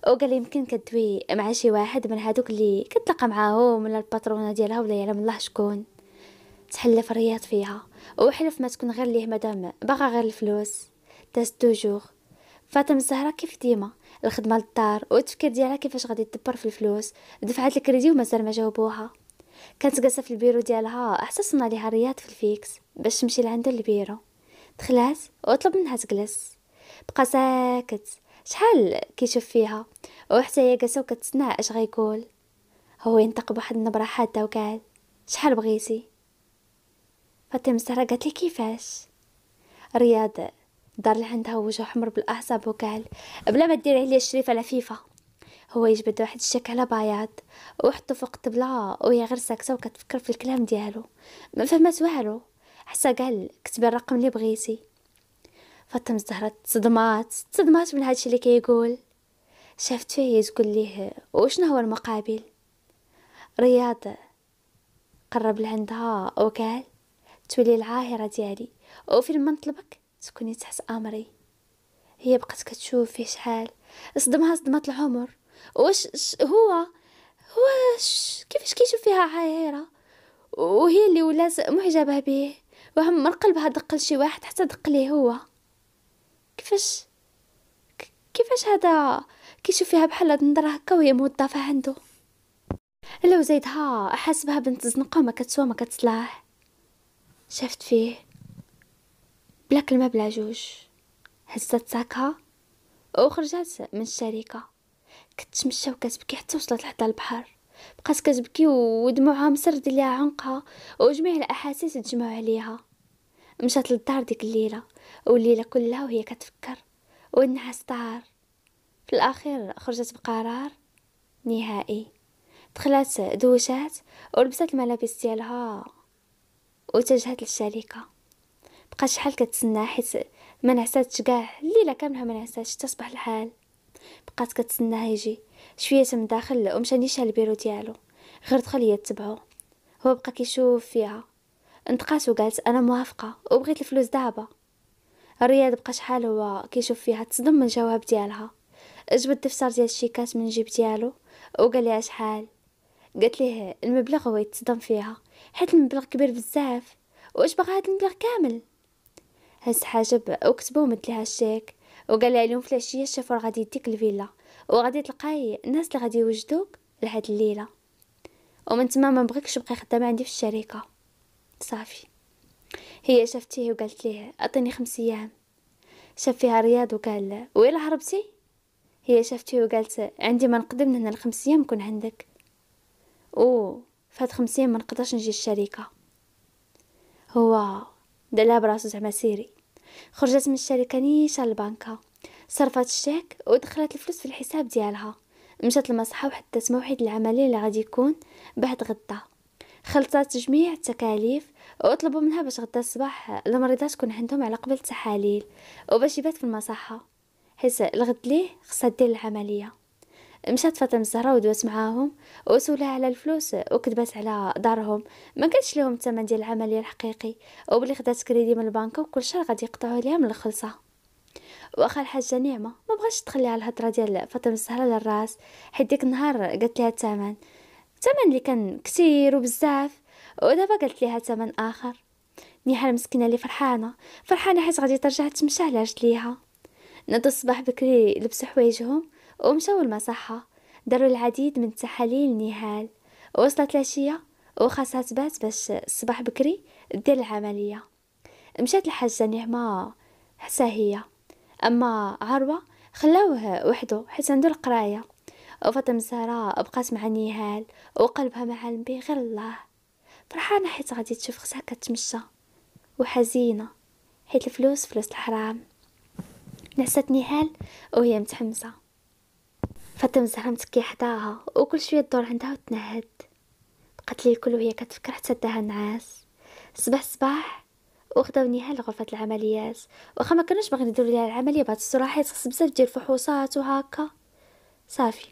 وقال يمكن كدوي مع شي واحد من هادوك اللي كتلقى معاهم ولا الباترونة ديالها ولا يعلم الله شكون تحلف الرياض فيها وحلف ما تكون غير ليه مدام باغا غير الفلوس داز دوجور فاطمة الزهرة كيف ديما الخدمة للدار والتفكير ديالها كيفاش غادي تدبر في الفلوس دفعات الكريدي ومازال ما جاوبوها كانت جالسة في البيرو ديالها احسسنا ليها رياض في الفيكس باش تمشي لعندو البيرو دخلات وطلب منها تجلس بقى ساكت شحال كيشوف فيها وحتى هي جالسه وكتسنى اش غيقول هو ينطق بواحد النبره حاده وقال شحال بغيتي فاطمه سارة قالت لي كيفاش رياض دار اللي عندها وجه حمر بالاعصاب وقال بلا ما دير عليا الشريفه فيفا هو يجبد واحد الشك على بياض وحطو فوق الطبله وهي غير ساكته وكتفكر في الكلام ديالو ما فهمت والو حتى قال كتبي الرقم اللي بغيتي فاطمة الزهراء تصدمات تصدمات من هادشي اللي كيقول شافت فيه هي تقول ليه وشنو هو المقابل رياض قرب لعندها وقال تولي العاهرة ديالي وفي ما نطلبك تكوني تحت امري هي بقات كتشوف فيه شحال صدمها صدمة العمر واش هو هو كيفاش كيشوف فيها عاهرة وهي اللي ولات معجبة به وهم من قلبها دق لشي واحد حتى دق ليه هو كيفاش كيفاش هذا فيها بحال هاد النظره هكا وهي موظفه عنده الا زيدها حاسبها بنت زنقه ما كتسوى ما كتصلاح شافت فيه بلا كلمه بلا جوج هزت ساكها وخرجت من الشركه كتمشى وكتبكي حتى وصلت لحد البحر بقات كتبكي ودموعها مسرد ليها عنقها وجميع الاحاسيس تجمعوا عليها مشات للدار ديك الليله والليلة كلها وهي كتفكر والنعاس طار في الأخير خرجت بقرار نهائي دخلت دوشات ولبست الملابس ديالها وتجهت للشركة بقى شحال كتسنى حيت ما نعساتش كاع الليله كامله ما نعساتش حتى الحال بقات كتسناه يجي شويه من داخل ومشى نيشا البيرو ديالو غير دخل هي تبعو هو بقى كيشوف فيها نطقات وقالت انا موافقه وبغيت الفلوس دابا الرياض بقى شحال هو كيشوف فيها تصدم من الجواب ديالها جبد الدفتر ديال الشيكات من جيب ديالو وقال ليها شحال قالت ليه المبلغ هو يتصدم فيها حيت المبلغ كبير بزاف واش باغا هاد المبلغ كامل هز حاجب وكتبو مد ليها الشيك وقال لها اليوم في العشيه الشافور غادي يديك الفيلا وغادي تلقاي الناس اللي غادي يوجدوك لهاد الليله ومن تما ما بغيكش تبقي خدامه عندي في الشركه صافي هي شفتيه وقالت ليه أعطيني خمس أيام شاف فيها رياض وقال له ويلا هربتي هي شفتيه وقالت عندي ما نقدم من هنا أيام نكون عندك أو فات خمس أيام ما نقدرش نجي الشركة هو دلها براسو زعما سيري خرجت من الشركة نيشا البنكة صرفت الشيك ودخلت الفلوس في الحساب ديالها مشات لمصحة وحددت موعد العملية اللي غادي يكون بعد غدا خلصت جميع التكاليف وطلبوا منها باش غدا الصباح المريضة تكون عندهم على قبل التحاليل وباش يبات في المصحة حيت الغد ليه خصها دير العملية مشات فاطمة الزهراء ودوات معاهم وسولها على الفلوس وكذبات على دارهم ما كانش لهم الثمن ديال العملية الحقيقي وبلي خدات كريدي من البنك وكل شهر غادي يقطعوا ليها من الخلصة واخا الحاجة نعمة ما بغاش تخليها الهضرة ديال فاطمة الزهراء للراس حيت ديك النهار قالت لها الثمن الثمن اللي كان كثير وبزاف ودابا قالت ليها ثمن اخر نهار المسكينه اللي فرحانه فرحانه حيت غادي ترجع تمشى على رجليها نض الصباح بكري لبسوا حوايجهم ومشاو المصحه داروا العديد من التحاليل نهال وصلت العشيه وخاصها تبات باش الصباح بكري دير العمليه مشات الحاجه نعمه حتى هي اما عروه خلاوه وحده حيت عندو القرايه وفاطمه سارة بقات مع نهال وقلبها مع به غير الله فرحانه حيت غادي تشوف خصها كتمشى وحزينه حيت الفلوس فلوس الحرام نعست نهال وهي متحمسه فاطمه الزهراء كي حداها وكل شويه تدور عندها وتنهد بقات لي الكل وهي كتفكر حتى داها نعاس صباح صباح وخداو نهال لغرفه العمليات واخا ما كانوش باغيين يديروا ليها العمليه بهاد الصراحه حيت خص بزاف ديال الفحوصات وهكا صافي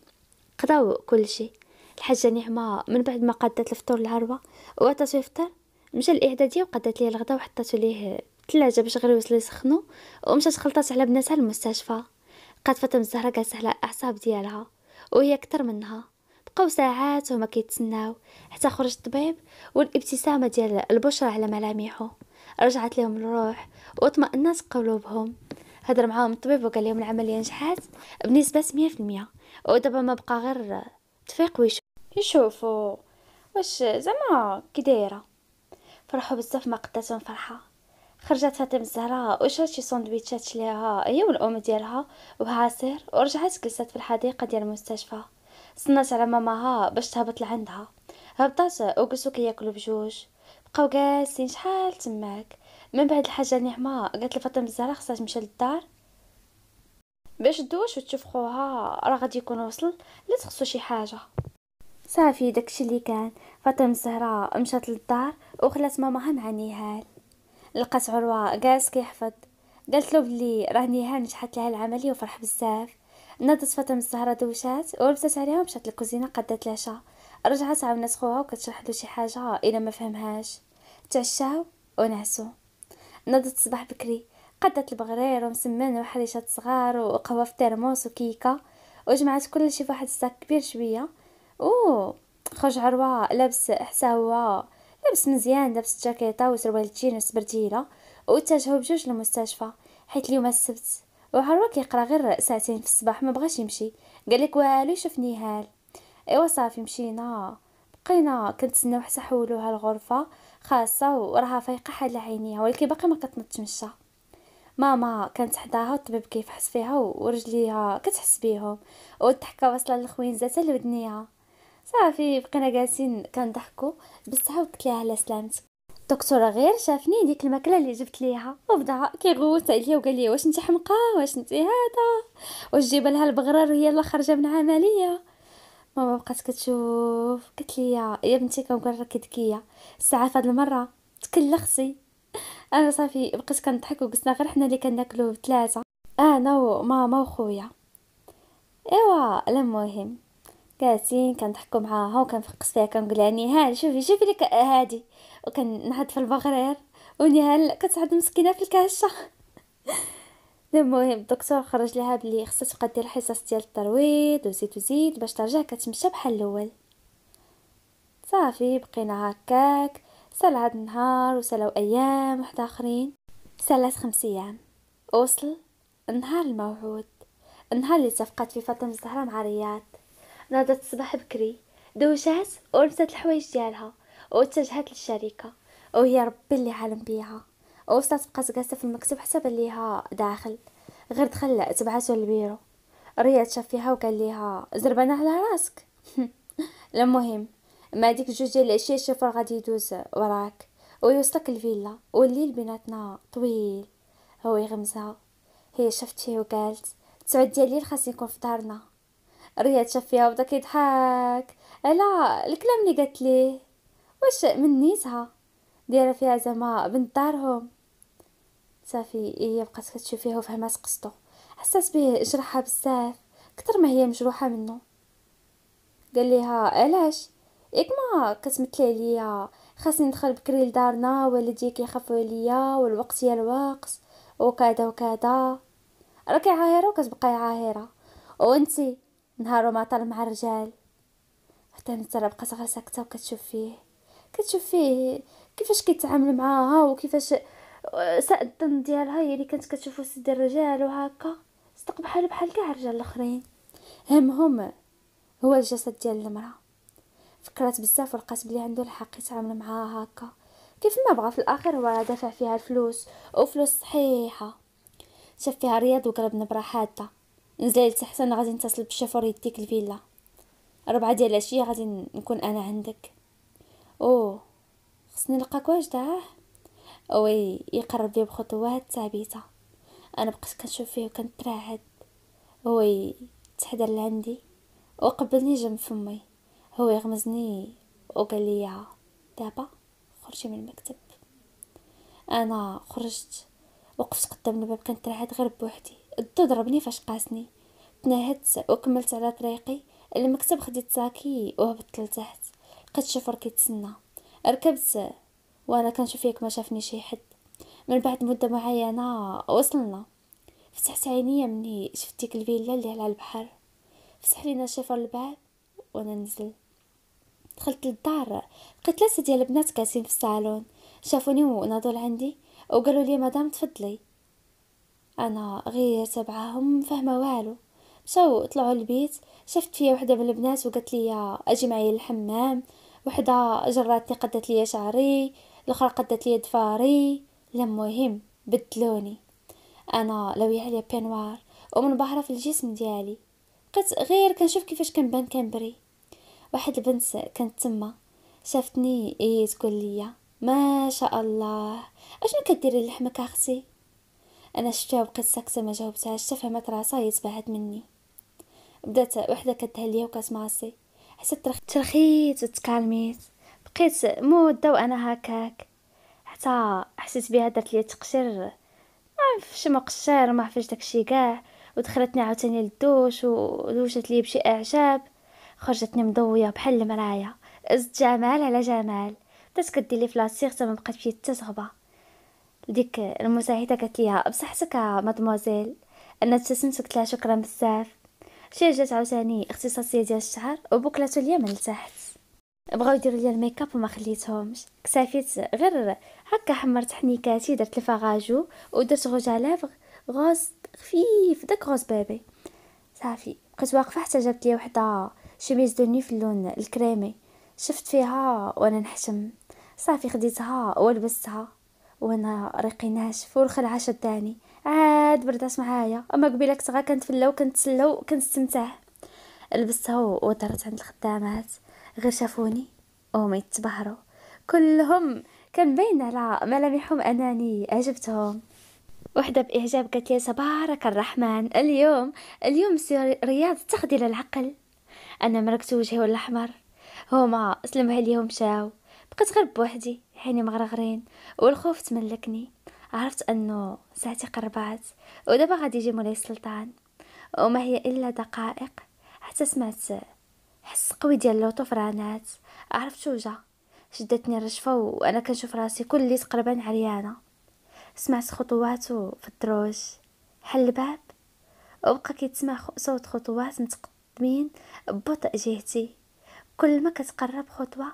قضاو كل شيء الحاجه نعمه من بعد ما قادت الفطور العروه وعطاتو يفطر مشى الاعداديه وقادت ليه الغدا وحطاتو ليه الثلاجه باش غير يوصل يسخنو ومشات خلطات على بناتها المستشفى بقات فاطمه الزهراء جالسه على الاعصاب ديالها وهي اكثر منها بقاو ساعات وما كيتسناو حتى خرج الطبيب والابتسامه ديال البشرة على ملامحه رجعت لهم الروح واطمأنت قلوبهم هضر معاهم الطبيب وقال لهم العمليه نجحت بنسبه 100% ودابا ما بقى غير تفيق ويشوف يشوفوا واش زعما كي دايره فرحوا بزاف ما قداتهم فرحه خرجت فاطمه الزهراء وشرات شي سندويتشات ليها هي والام ديالها وعصير ورجعت جلست في الحديقه ديال المستشفى صنات على ماماها باش تهبط لعندها هبطات وجلسوا كياكلوا بجوج بقاو جالسين شحال تماك من بعد الحاجه نعمه قالت لفاطمه الزهراء خصها تمشي للدار باش دوش وتشوف خوها راه غادي يكون وصل لا تخصو شي حاجه صافي داكشي اللي كان فاطمه الزهراء مشات للدار وخلات ماماها مع نهال لقات عروه جالس كيحفظ قالت له بلي راه نهال نجحت لها العمليه وفرح بزاف نادت فاطمه الزهراء دوشات ولبست عليها ومشات للكوزينه قدات العشاء رجعت عاونت خوها وكتشرح له شي حاجه الا ما فهمهاش تعشاو ونعسو نادت الصباح بكري قدت البغرير ومسمن وحريشات صغار وقهوه في ترموس وكيكه وجمعت كل شي فواحد الساك كبير شويه اوه خرج عروة لابس حساوة لابس مزيان لابس جاكيطة وسروال جينز برتيلة واتجهوا بجوج للمستشفى حيت اليوم السبت وعروة كيقرا غير ساعتين في الصباح ما بغاش يمشي قال لك والو شفني هال ايوا صافي مشينا بقينا كنتسناو حتى حولوها الغرفه خاصه وراها فايقه حال عينيها ولكن باقي ما كتنتمشى ماما كانت حداها الطبيب كيفحص فيها ورجليها كتحس بيهم والضحكه واصله لخوينزاتها لودنيها صافي بقينا جالسين كنضحكوا بصح قلت ليها على سلامتك الدكتوره غير شافني ديك الماكله اللي جبت ليها وبدا كيغوت عليا وقال لي واش انت حمقه واش انت هذا واش جيب لها البغرار وهي اللي خارجه من عمليه ماما بقات كتشوف قالت لي يا بنتي كنقول راكي ذكيه الساعه فهاد المره تكلخسي انا صافي بقيت كنضحك وقسنا غير حنا اللي كناكلو بثلاثه انا وماما وخويا ايوا المهم كاسين كنضحكوا معاها وكنفقس فيها كنقول لها نهال شوفي شوفي لك هادي وكنعض في البغرير ونهال كتصعد مسكينه في الكاشه [laughs] المهم الدكتور خرج لها بلي خصها تبقى دير حصص ديال الترويض وزيد وزيد باش ترجع كتمشى بحال الاول صافي بقينا هكاك سال هاد النهار وسالاو ايام واحد اخرين سالات خمس ايام وصل النهار الموعود النهار اللي اتفقت فيه فاطمه الزهراء مع رياض ناضت الصباح بكري دوشات ولبست الحوايج ديالها واتجهت للشركه وهي ربي اللي عالم بيها وصلت بقات جالسه في المكتب حتى بان ليها داخل غير دخل تبعاتو للبيرو رياض شاف فيها وقال ليها زربانه على راسك [laughs] المهم ما ديك جوج ديال العشيه الشوفور غادي يدوز وراك ويوصلك الفيلا والليل بيناتنا طويل هو يغمزها هي شافت فيه وقالت تسعود ديال الليل خاصني نكون في دارنا رياض شاف فيها وبدا كيضحك على إيه الكلام اللي قالت ليه واش من نيتها دايره فيها زعما بنت دارهم صافي هي إيه، بقات كتشوف فيها وفهمات قصته حسات به جرحها بزاف كتر ما هي مجروحه منه قال ليها علاش ياك ما كتمثلي عليا خاصني ندخل بكري لدارنا والدي كيخافوا عليا والوقت هي الوقت وكذا وكذا راكي عاهره وكتبقاي عاهره وانتي نهار ما طال مع الرجال حتى انت راه بقات ساكته وكتشوف فيه كتشوف فيه كيفاش كيتعامل معاها وكيفاش ساء الظن ديالها هي اللي يعني كانت كتشوفو سد الرجال وهكا صدق بحال بحال كاع الرجال الاخرين همهم هو الجسد ديال المراه فكرات بزاف ولقات بلي عنده الحق يتعامل معاها هكا كيف ما بغى في الاخر هو راه دافع فيها الفلوس وفلوس صحيحه شاف فيها رياض وقلب نبره حاده تحت انا غادي نتصل بالشافور يديك الفيلا ربعة ديال العشية غادي نكون انا عندك او خصني نلقاك واجده وي يقرب لي بخطوات ثابته انا بقيت كنشوف فيه وكنترعد وي تحضر لعندي وقبلني جنب فمي هو يغمزني وقال لي دابا خرجي من المكتب انا خرجت وقفت قدام الباب كنترعد غير بوحدي تضربني فاش قاسني تنهدت وكملت على طريقي المكتب خديت ساكي وهبطت لتحت لقيت الشوفر كيتسنى ركبت وانا كنشوف ياك ما شافني شي حد من بعد مده معينه وصلنا فتحت عينيا مني شفت ديك الفيلا اللي على البحر فتح لينا الشفر الباب وانا نزل دخلت للدار لقيت ثلاثه ديال البنات كاسين في الصالون شافوني وناضوا لعندي وقالوا لي مدام تفضلي انا غير تبعهم فاهمه والو مشاو طلعوا البيت شفت فيا وحده من البنات وقالت لي اجي معايا للحمام وحده جراتني قدت لي شعري الاخرى قدت لي دفاري المهم بدلوني انا لوي عليا بينوار ومن بحرة في الجسم ديالي بقيت غير كنشوف كيفاش كنبان كنبري واحد البنت كانت تما شافتني ايه تقول لي ما شاء الله اشنو كديري لحمك اختي أنا شفتها وبقيت ساكتة ما جاوبتهاش تفهمت راسها هي تبعد مني بدات وحدة كتهليا وكتماسي حسيت ترخيت وتكالميت بقيت مدة وأنا هكاك حتى حسيت بها درت لي تقشير ما عرفتش ما ما عرفتش داكشي كاع ودخلتني عاوتاني للدوش ودوشت لي بشي اعجاب خرجتني مضويه بحال المرايه زدت جمال على جمال بدات كدير لي فلاسيغ ما بقات فيه حتى صغبه ديك المساعده قالت ليها بصحتك مادموزيل انا تسمت قلت لها شكرا بزاف شي جات عاوتاني اختصاصيه ديال الشعر وبوكلاتو من لتحت بغاو يديروا لي الميكاب وما خليتهمش كسافيت غير هكا حمرت حنيكاتي درت الفاغاجو ودرت غوج لافغ غوز خفيف داك غوز بيبي صافي بقيت واقفه حتى جابت لي وحده شميز دو في اللون الكريمي شفت فيها وانا نحشم صافي خديتها ولبستها وانا ريقي ناشف ورخ العشاء الثاني عاد بردات معايا اما قبيله كنت غا كنتفلا وكنتسلى كنستمتع لبستها ودرت عند الخدامات غير شافوني وهما يتبهروا كلهم كان باين على ملامحهم انني عجبتهم وحدة بإعجاب قالت لي تبارك الرحمن اليوم اليوم سي رياض تاخدي للعقل أنا مركت وجهي والأحمر هما سلموا عليا شاو بقيت غير بوحدي عيني مغرغرين والخوف تملكني عرفت انه ساعتي قربات ودابا غادي يجي مولاي السلطان وما هي الا دقائق حتى سمعت حس قوي ديال فرانات عرفت شو جا شدتني الرشفة وانا كنشوف راسي كل اللي تقريبا عريانة سمعت خطواته في الدروج حل الباب وبقى كيتسمع صوت خطوات متقدمين ببطء جهتي كل ما كتقرب خطوة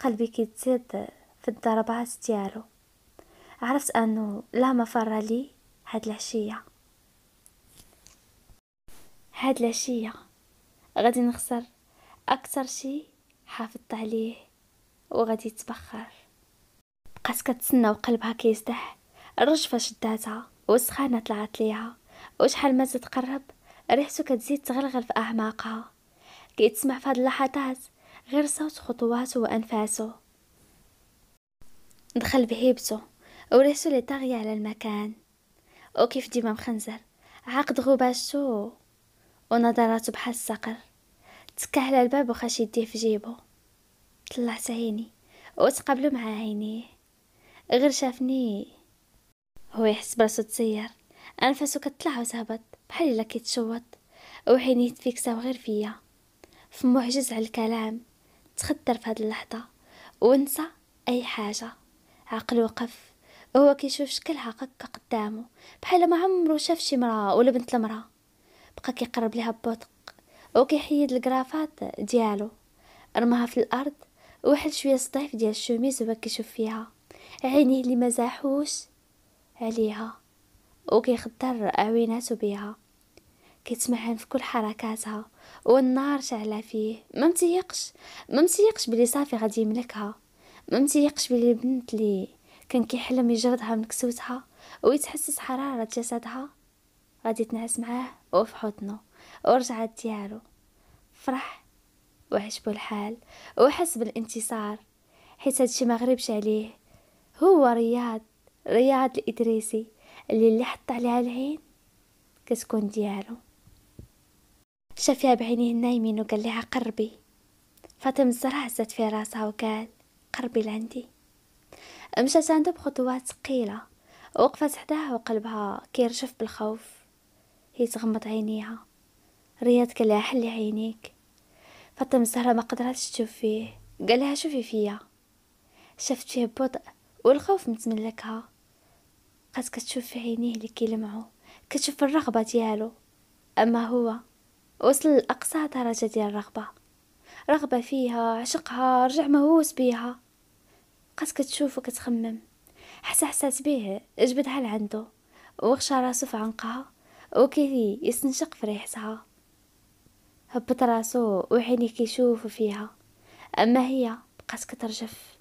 قلبي كيتزيد في الضربات ديالو عرفت انه لا مفر لي هاد العشيه هاد العشيه غادي نخسر اكثر شي حافظت عليه وغادي يتبخر بقات كتسنى وقلبها كيزدح الرجفه شداتها والسخانه طلعت ليها وشحال ما تتقرب ريحته كتزيد تغلغل في اعماقها كيتسمع في هاد اللحظات غير صوت خطواته وانفاسه دخل بهيبته وراسه لي طاغية على المكان وكيف ديما مخنزر عقد غباشته ونظراته بحال الصقر تكا على الباب وخاش يديه في جيبه طلعت عيني وتقابلو مع عينيه غير شافني هو يحس براسو تسير انفاسو كتطلع وتهبط بحال الا كيتشوط وعينيه تفيكساو غير فيا فمو عجز على الكلام تخدر في هاد اللحظه ونسى اي حاجه عقل وقف وهو كيشوف شكلها هكا قدامه بحال ما عمرو شاف شي مرأة ولا بنت المرأة بقى كيقرب لها ببطء وكيحيد الكرافات ديالو رماها في الارض واحد شويه صطيف ديال الشوميز وهو كيشوف فيها عينيه اللي مزاحوش عليها وكيخدر عويناتو بها كيتمعن في كل حركاتها والنار شعله فيه ما متيقش ما متيقش بلي صافي غادي يملكها فهمتي بلي البنت اللي كان كيحلم يجردها من كسوتها ويتحسس حرارة جسدها غادي تنعس معاه وفي حضنه ورجعت ديارو فرح وعجبو الحال وحس بالانتصار حيت هادشي ما غريبش عليه هو رياض رياض الادريسي اللي اللي حط عليها العين كتكون ديالو شافها بعينيه النايمين وقال لها قربي فاطمه الزهراء هزت في راسها وقال قربي لعندي مشات عنده بخطوات ثقيله وقفت حداه وقلبها كيرشف بالخوف هي تغمض عينيها رياض قال لها حلي عينيك فاطمه الزهراء ما قدرتش تشوف فيه قال لها شوفي فيا شفت فيه بطء والخوف متملكها بقات كتشوف في عينيه اللي كيلمعو كتشوف الرغبه ديالو اما هو وصل لاقصى درجه ديال الرغبه رغبة فيها عشقها رجع مهووس بيها بقات كتشوف وكتخمم حس حسات بيه جبدها لعندو وخشى راسو في عنقها وكيفي يستنشق في ريحتها هبط راسو وعيني كيشوفو فيها اما هي بقات كترجف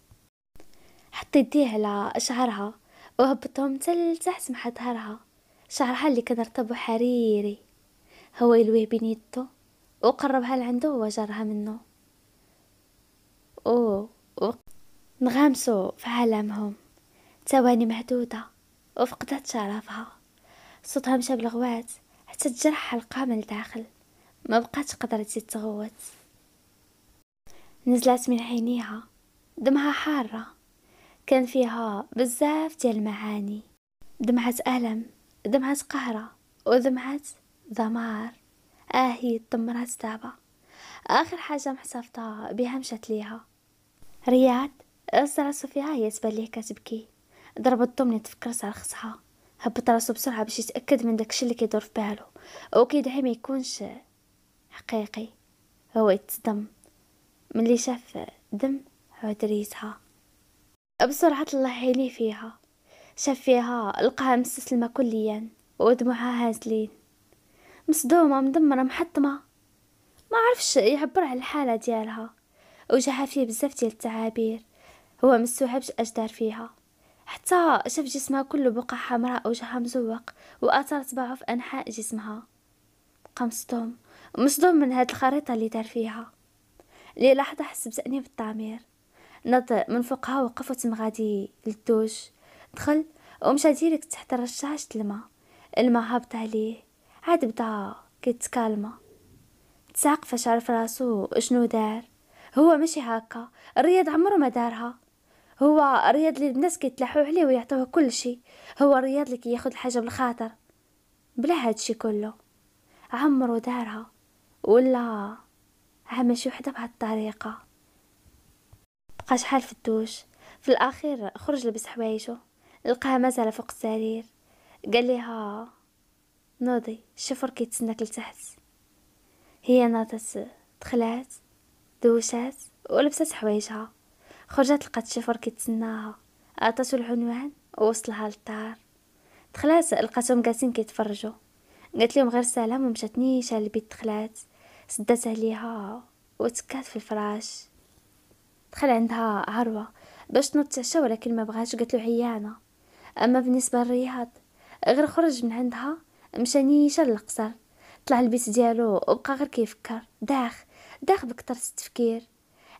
حط يديه على شعرها وهبطهم تل تحت مع ظهرها شعرها اللي كان رطب هو يلويه بين يدو وقربها لعندو وجرها منه أو و... نغمسوا في عالمهم ثواني مهدودة وفقدت شرفها صوتها مشى بالغوات حتى تجرح حلقها من الداخل ما بقاتش قدرت تتغوت نزلت من عينيها دمها حارة كان فيها بزاف ديال المعاني دمعة ألم دمعة قهرة ودمعة دمار آه هي دمرات دابا آخر حاجة محتفظة بها مشات ليها رياض غز راسو فيها تبان ليه كتبكي ضربت طمني نتفك على خصها هبط راسو بسرعه باش يتاكد من داكشي اللي كيدور في بالو وكيدعي ما يكونش حقيقي هو يتصدم ملي شاف دم عود ريتها بسرعه الله عينيه فيها شاف فيها لقاها مستسلمه كليا ودموعها هازلين مصدومه مدمره محطمه ما عرفش يعبر على الحاله ديالها وجعها فيه بزاف ديال التعابير هو مستوعبش اش دار فيها حتى شاف جسمها كله بقع حمراء وجهها مزوق واثر صباعه في انحاء جسمها بقى مصدوم مصدوم من هاد الخريطه اللي دار فيها للحظه حس في التعمير نط من فوقها وقف وتم غادي للدوش دخل ومشى ديريكت تحت رشاشه الماء الماء هبط عليه عاد بدا كيتكالما تساق فاش عرف راسو شنو دار هو مشي هكا الرياض عمره ما دارها هو الرياض اللي الناس كيتلاحوا عليه ويعطوه كل شيء هو الرياض اللي كياخذ الحاجه بالخاطر بلا هادشي كله عمرو دارها ولا عمل شي وحده بهالطريقه بقى شحال في الدوش في الاخير خرج لبس حوايجو لقاها مازال فوق السرير قال ليها نوضي الشفر كيتسناك لتحت هي ناضت دخلات دوشات ولبسات حوايجها خرجت لقات الشفر كيتسناها عطاتو العنوان ووصلها للدار دخلات لقاتهم جالسين كيتفرجوا قالت لهم غير سلام ومشات نيشه للبيت دخلات سدات عليها وتكات في الفراش دخل عندها عروه باش تنوض تعشى ولكن ما بغاش قالت له عيانه اما بالنسبه للرياض غير خرج من عندها مشى نيشه للقصر طلع البيت ديالو وبقى غير كيفكر داخ داخ بكتر التفكير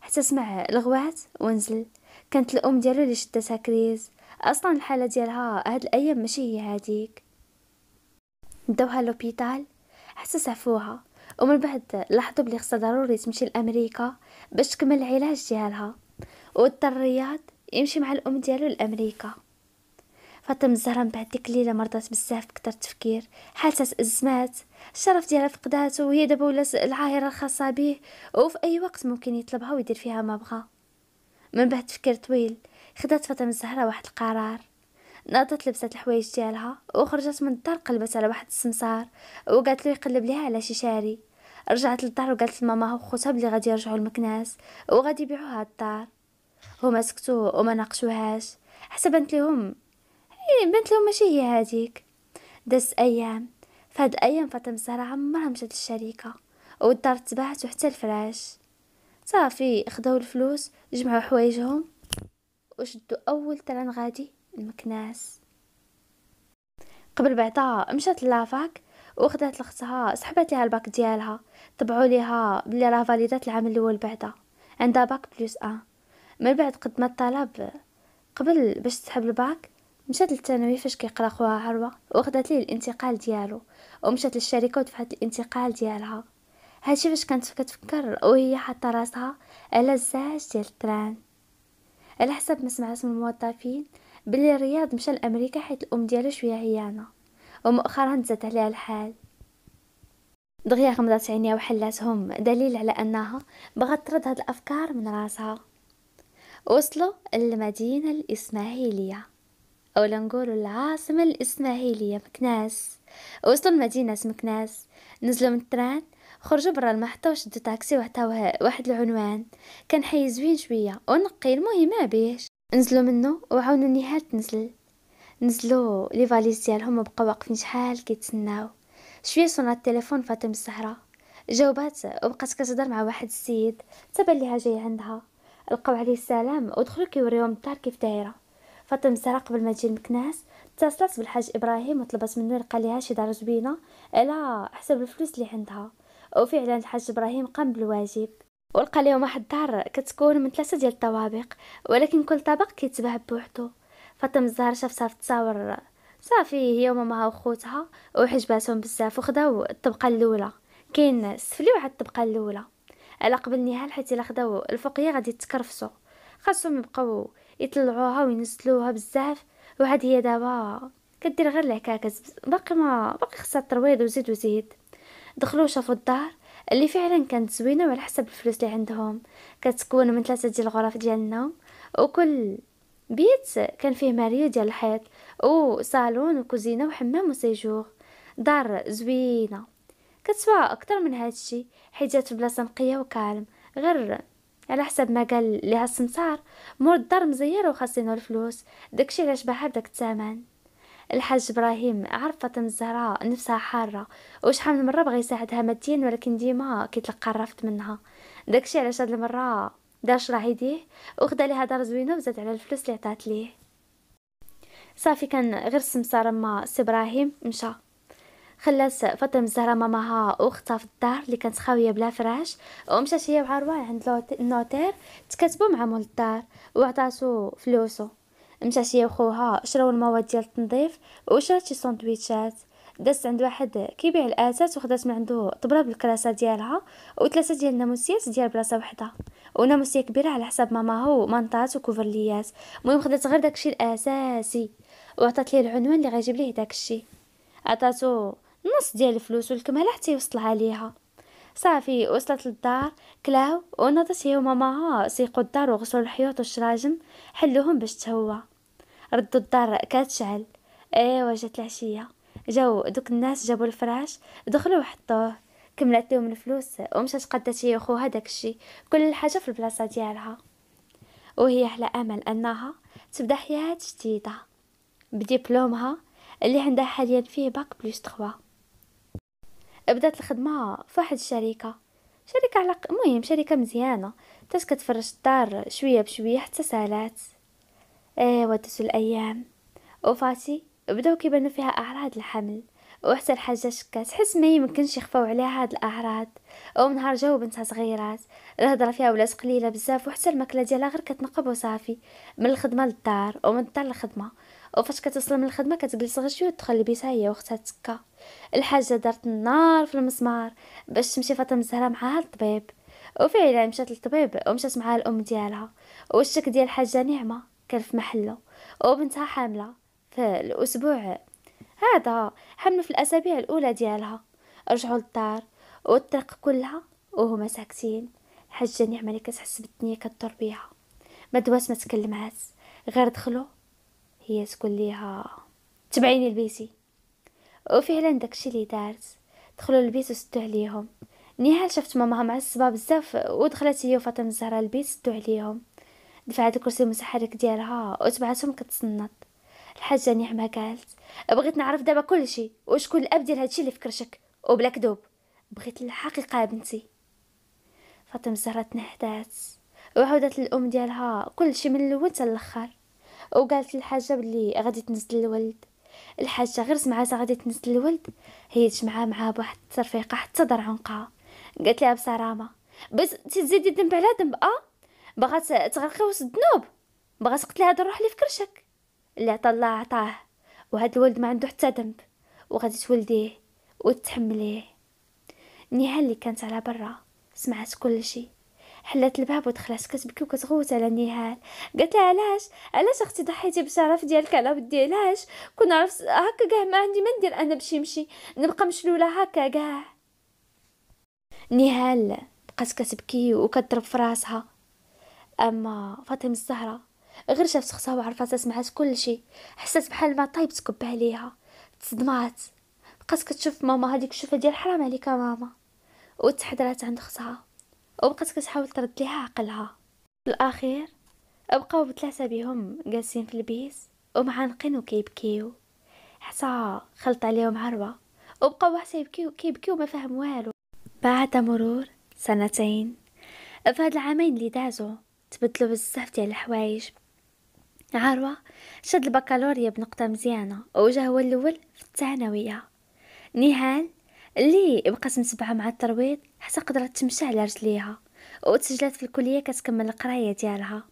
حتى سمع الغوات ونزل كانت الام ديالو اللي شدتها كريز اصلا الحاله ديالها هاد الايام ماشي هي هاديك داوها لوبيتال حتى سعفوها ومن بعد لاحظوا بلي خصها ضروري تمشي لامريكا باش تكمل العلاج ديالها واضطر رياض يمشي مع الام ديالو لامريكا فاطمة الزهرة من بعد ديك الليلة مرضات بزاف بكثر التفكير حالتها تأزمات الشرف ديالها فقداتو وهي دابا ولات العاهرة الخاصة به وفي أي وقت ممكن يطلبها ويدير فيها ما بغا من بعد تفكير طويل خدات فاطمة الزهرة واحد القرار ناضت لبسات الحوايج ديالها وخرجت من الدار قلبت على واحد السمسار وقالت له يقلب ليها على شي شاري رجعت للدار وقالت لماماها وخوتها بلي غادي يرجعوا لمكناس وغادي يبيعوها الدار هما سكتوا وما ناقشوهاش حسبت لهم يعني إيه، بنت لو ماشي هي هاديك دازت ايام فهاد الايام فاطمه ساره عمرها مشات للشركه والدار تباعت وحتى الفراش صافي خداو الفلوس جمعوا حوايجهم وشدوا اول تران غادي المكناس قبل بعدا مشات لافاك وخدات لختها سحبات ليها الباك ديالها طبعوا ليها بلي راه فاليدات العام الاول بعدا عندها باك بلس ان من بعد قدمت طلب قبل باش تسحب الباك مشات للثانوي فاش كيقرا خوها عروه وخدات ليه الانتقال ديالو ومشات للشركه ودفعت الانتقال ديالها هادشي فاش كانت كتفكر وهي حاطه راسها على الزاج ديال التران على حسب ما سمعت من الموظفين بلي رياض مشى لامريكا حيت الام ديالو شويه عيانه ومؤخرا زاد عليها الحال دغيا غمضت عينيها وحلاتهم دليل على انها بغات ترد هاد الافكار من راسها وصلوا للمدينه الاسماعيليه أولا نقولوا العاصمة الإسماعيلية مكناس وصلوا المدينة مكناس نزلوا من التران خرجوا برا المحطة وشدوا تاكسي وعطاوه واحد العنوان كان حي زوين شوية ونقي المهم ما بيش نزلوا منه وعاونوا نهار تنزل نزلوا لي فاليز ديالهم وبقاو واقفين شحال كيتسناو شويه صنع التليفون فاطمه السهرة جاوبات وبقات كتهضر مع واحد السيد تبان ليها جاي عندها لقاو عليه السلام ودخلوا كيوريوهم الدار كيف دايره فاطمة قبل ما تجي المكناس اتصلت بالحاج ابراهيم وطلبت منه يلقى ليها شي دار زوينه على حسب الفلوس اللي عندها وفعلا الحاج ابراهيم قام بالواجب ولقى ليهم واحد الدار كتكون من ثلاثه ديال الطوابق ولكن كل طبق كيتباع بوحدو فاطمه الزهر شافتها في التصاور صافي هي وماماها وخوتها وحجباتهم بزاف وخداو الطبقه الاولى كاين السفلي وعاد الطبقه الاولى على قبل النهال حيت الا خداو الفوقيه غادي تكرفسو خاصهم يبقاو يطلعوها وينزلوها بزاف وعاد هي دابا كدير غير العكاكز باقي ما باقي خصها الترويض وزيد وزيد دخلوا شافوا الدار اللي فعلا كانت زوينه وعلى حسب الفلوس اللي عندهم كتكون من ثلاثه ديال الغرف ديال النوم وكل بيت كان فيه ماريو ديال الحيط وصالون وكوزينه وحمام وسيجور دار زوينه كتسوى اكثر من هادشي حيت جات في بلاصه نقيه وكالم غير على حسب ما قال لها السمسار مور الدار مزيرة وخاصينو الفلوس داكشي علاش باعها بداك الثمن الحاج ابراهيم عرف فاطمه الزهراء نفسها حاره وشحال من مره بغى يساعدها ماديا ولكن ديما كيتلقى الرفض منها داكشي علاش هاد المره دار شرع يديه وخدا ليها دار زوينه وزاد على الفلوس اللي عطات ليه صافي كان غير السمسار ما سي ابراهيم مشى خلاص فاطمة الزهراء ماماها اختها في الدار اللي كانت خاويه بلا فراش ومشات هي مع عند النوتير تكتبوا مع مول الدار وعطاتو فلوسو مشات هي وخوها شراو المواد ديال التنظيف وشرات شي سندويتشات دازت عند واحد كيبيع الاثاث وخدات من عنده طبره بالكراسه ديالها وثلاثه ديال الناموسيات ديال بلاصه وحده وناموسيه كبيره على حساب ماما هو مانطات وكوفرليات المهم خدات غير داكشي الاساسي وعطات ليه العنوان اللي غيجيب ليه داكشي عطاتو نص ديال الفلوس والكمالة حتى يوصلها ليها صافي وصلت للدار كلاو ونضت هي وماماها سيقوا الدار وغسلوا الحيوط والشراجم حلوهم باش تهوى ردوا الدار كتشعل ايوا جات العشيه جاو دوك الناس جابوا الفراش دخلوا وحطوه كملت لهم الفلوس ومشات قدت هي وخوها داكشي كل حاجه في البلاصه ديالها وهي على امل انها تبدا حياه جديده بدبلومها اللي عندها حاليا فيه باك بلس 3 بدات الخدمه فواحد الشركه شركه على المهم شركه مزيانه بدات كتفرش الدار شويه بشويه حتى سالات ايوا آه، دوزو الايام وفاتي بداو كيبانو فيها اعراض الحمل وحتى الحاجه شكات حس ما يمكنش يخفاو عليها هاد الاعراض ومن نهار جاو بنتها صغيرات الهضره فيها ولات قليله بزاف وحتى الماكله ديالها غير كتنقب وصافي من الخدمه للدار ومن الدار للخدمه وفاش كتوصل من الخدمه كتجلس غير شويه تدخل لبيتها هي واختها تكا الحاجه دارت النار في المسمار باش تمشي فاطمه الزهراء معاها للطبيب وفعلا مشات للطبيب ومشات معاها الام ديالها والشك ديال الحاجه نعمه كان في محله وبنتها حامله في الاسبوع هذا حمل في الاسابيع الاولى ديالها رجعوا للدار والطريق كلها وهما ساكتين الحاجه نعمه اللي كتحس بالدنيا كدور بيها ما دوات ما تكلمات غير دخلوا هي تقول ليها تبعيني لبيتي وفعلا داكشي اللي دارت دخلوا البيت وسدوا عليهم نهال شفت ماماها الصبا بزاف ودخلت هي وفاطمه الزهراء البيت سدوا عليهم دفعت الكرسي المتحرك ديالها وتبعتهم كتصنط الحاجه نعمه قالت بغيت نعرف دابا كل شيء وشكون الاب ديال هادشي اللي في كرشك وبلا كذوب بغيت الحقيقه يا بنتي فاطمه الزهراء تنهدات وعودت الام ديالها كل شيء من الاول حتى الاخر وقالت الحاجه بلي غادي تنزل الولد الحاجه غير سمعاتها غادي تنزل الولد هي معاه معاه بواحد الترفيقه حتى دار عنقها قالت لها بصرامه بس تزيدي الذنب على ذنب اه بغات تغرقي وسط الذنوب بغات تقتلي لها الروح لي في كرشك اللي عطا الله عطاه وهاد الولد ما عنده حتى ذنب وغادي تولديه وتحمليه نهال اللي كانت على برا سمعت كل شيء حلات الباب ودخلت كتبكي وكتغوت على نهال قالت لها علاش علاش اختي ضحيتي بالشرف ديالك على ودي علاش كون عرفت هكا كاع ما عندي ما ندير انا باش نمشي نبقى مشلوله هكا كاع نهال بقات كتبكي وكتضرب في راسها اما فاطمه الزهره غير شافت اختها وعرفات سمعات كل شيء حسات بحال ما طايب تكب عليها تصدمات بقات كتشوف ماما هذيك الشوفه ديال حرام عليك ماما وتحضرات عند اختها وبقات كتحاول ترد ليها عقلها في الاخير بقاو بثلاثه بهم جالسين في البيس ومعانقين وكيبكيو حتى خلط عليهم عروه وبقاو حتى يبكيو كيبكيو ما فهم والو بعد مرور سنتين في هاد العامين اللي دازو تبدلوا بزاف ديال الحوايج عروه شد البكالوريا بنقطه مزيانه وجا هو الاول في الثانويه نهال اللي بقات متبعه مع الترويض حتى قدرت تمشى على رجليها وتسجلات في الكليه كتكمل القرايه ديالها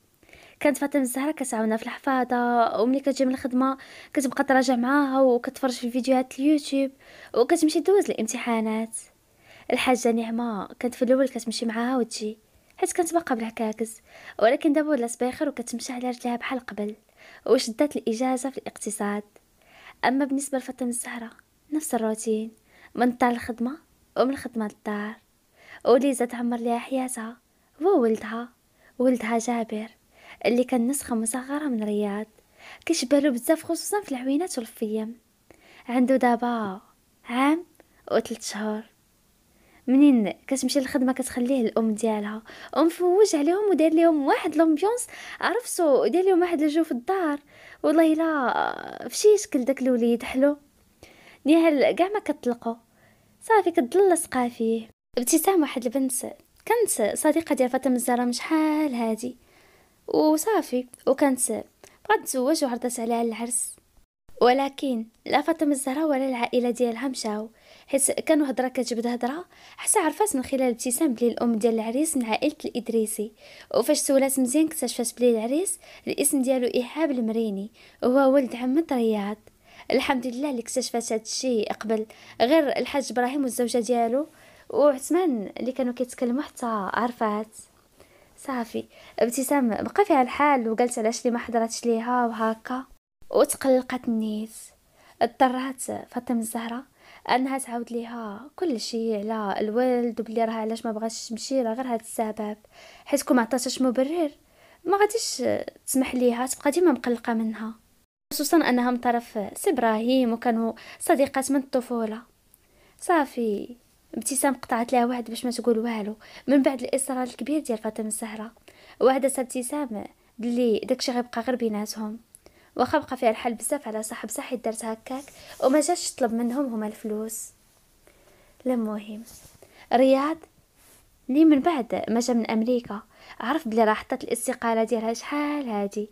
كانت فاطمه الزهرة كتعاونها في الحفاظه وملي كتجي من الخدمه كتبقى تراجع معاها وكتفرج في الفيديوهات اليوتيوب وكتمشي دوز الامتحانات الحاجه نعمه كانت في الاول كتمشي معاها وتجي حيت كانت باقا بالعكاكز ولكن دابا ولات باخر وكتمشي على رجليها بحال قبل وشدات الاجازه في الاقتصاد اما بالنسبه لفاطمه الزهرة نفس الروتين من الدار للخدمه ومن الخدمه للدار وليزة تعمر ليها حياتها هو ولدها ولدها جابر اللي كان نسخة مصغرة من رياض كيشبهلو بزاف خصوصا في العوينات والفيام عنده دابا عام وثلاث شهور منين كتمشي للخدمه كتخليه الام ديالها ومفوج عليهم وداير لهم واحد لومبيونس عرفتو داير لهم واحد الجو في الدار والله الا فشي شكل داك الوليد حلو نهال كاع ما كتطلقو صافي كتضل لصقا فيه ابتسام واحد البنت كانت صديقه ديال فاطمه الزهراء شحال هادي وصافي وكانت بغات تزوج وعرضت عليها العرس ولكن لا فاطمه الزهراء ولا العائله ديالها مشاو حيت كانوا هضره كتجبد هضره حتى عرفات من خلال ابتسام بلي الام ديال العريس من عائله الادريسي وفاش سولات مزيان اكتشفت بلي العريس الاسم ديالو ايهاب المريني وهو ولد عمه رياض الحمد لله اللي اكتشفت هادشي قبل غير الحاج ابراهيم والزوجه ديالو وعثمان اللي كانوا كيتكلموا حتى عرفات صافي ابتسام بقى فيها الحال وقالت علاش لي ما حضرتش ليها وهكا وتقلقت نيت اضطرات فاطمه الزهراء انها تعاود ليها كل شيء على الولد وبلي راه علاش ما بغاتش تمشي راه غير هذا السبب حيت كون ما عطاتش مبرر ما غاديش تسمح ليها تبقى ديما مقلقه منها خصوصا انها من طرف سي ابراهيم وكانوا صديقات من الطفوله صافي ابتسام قطعت لها واحد باش ما تقول والو من بعد الاصرار الكبير ديال فاطمه الزهراء وحدت ابتسام بلي داكشي غيبقى غير بيناتهم واخا بقى فيها الحال بزاف على صاحب صحي دارت هكاك وما جاش طلب منهم هما الفلوس المهم رياض لي من بعد ما جا من امريكا عرف بلي راه حطت الاستقاله ديالها شحال هادي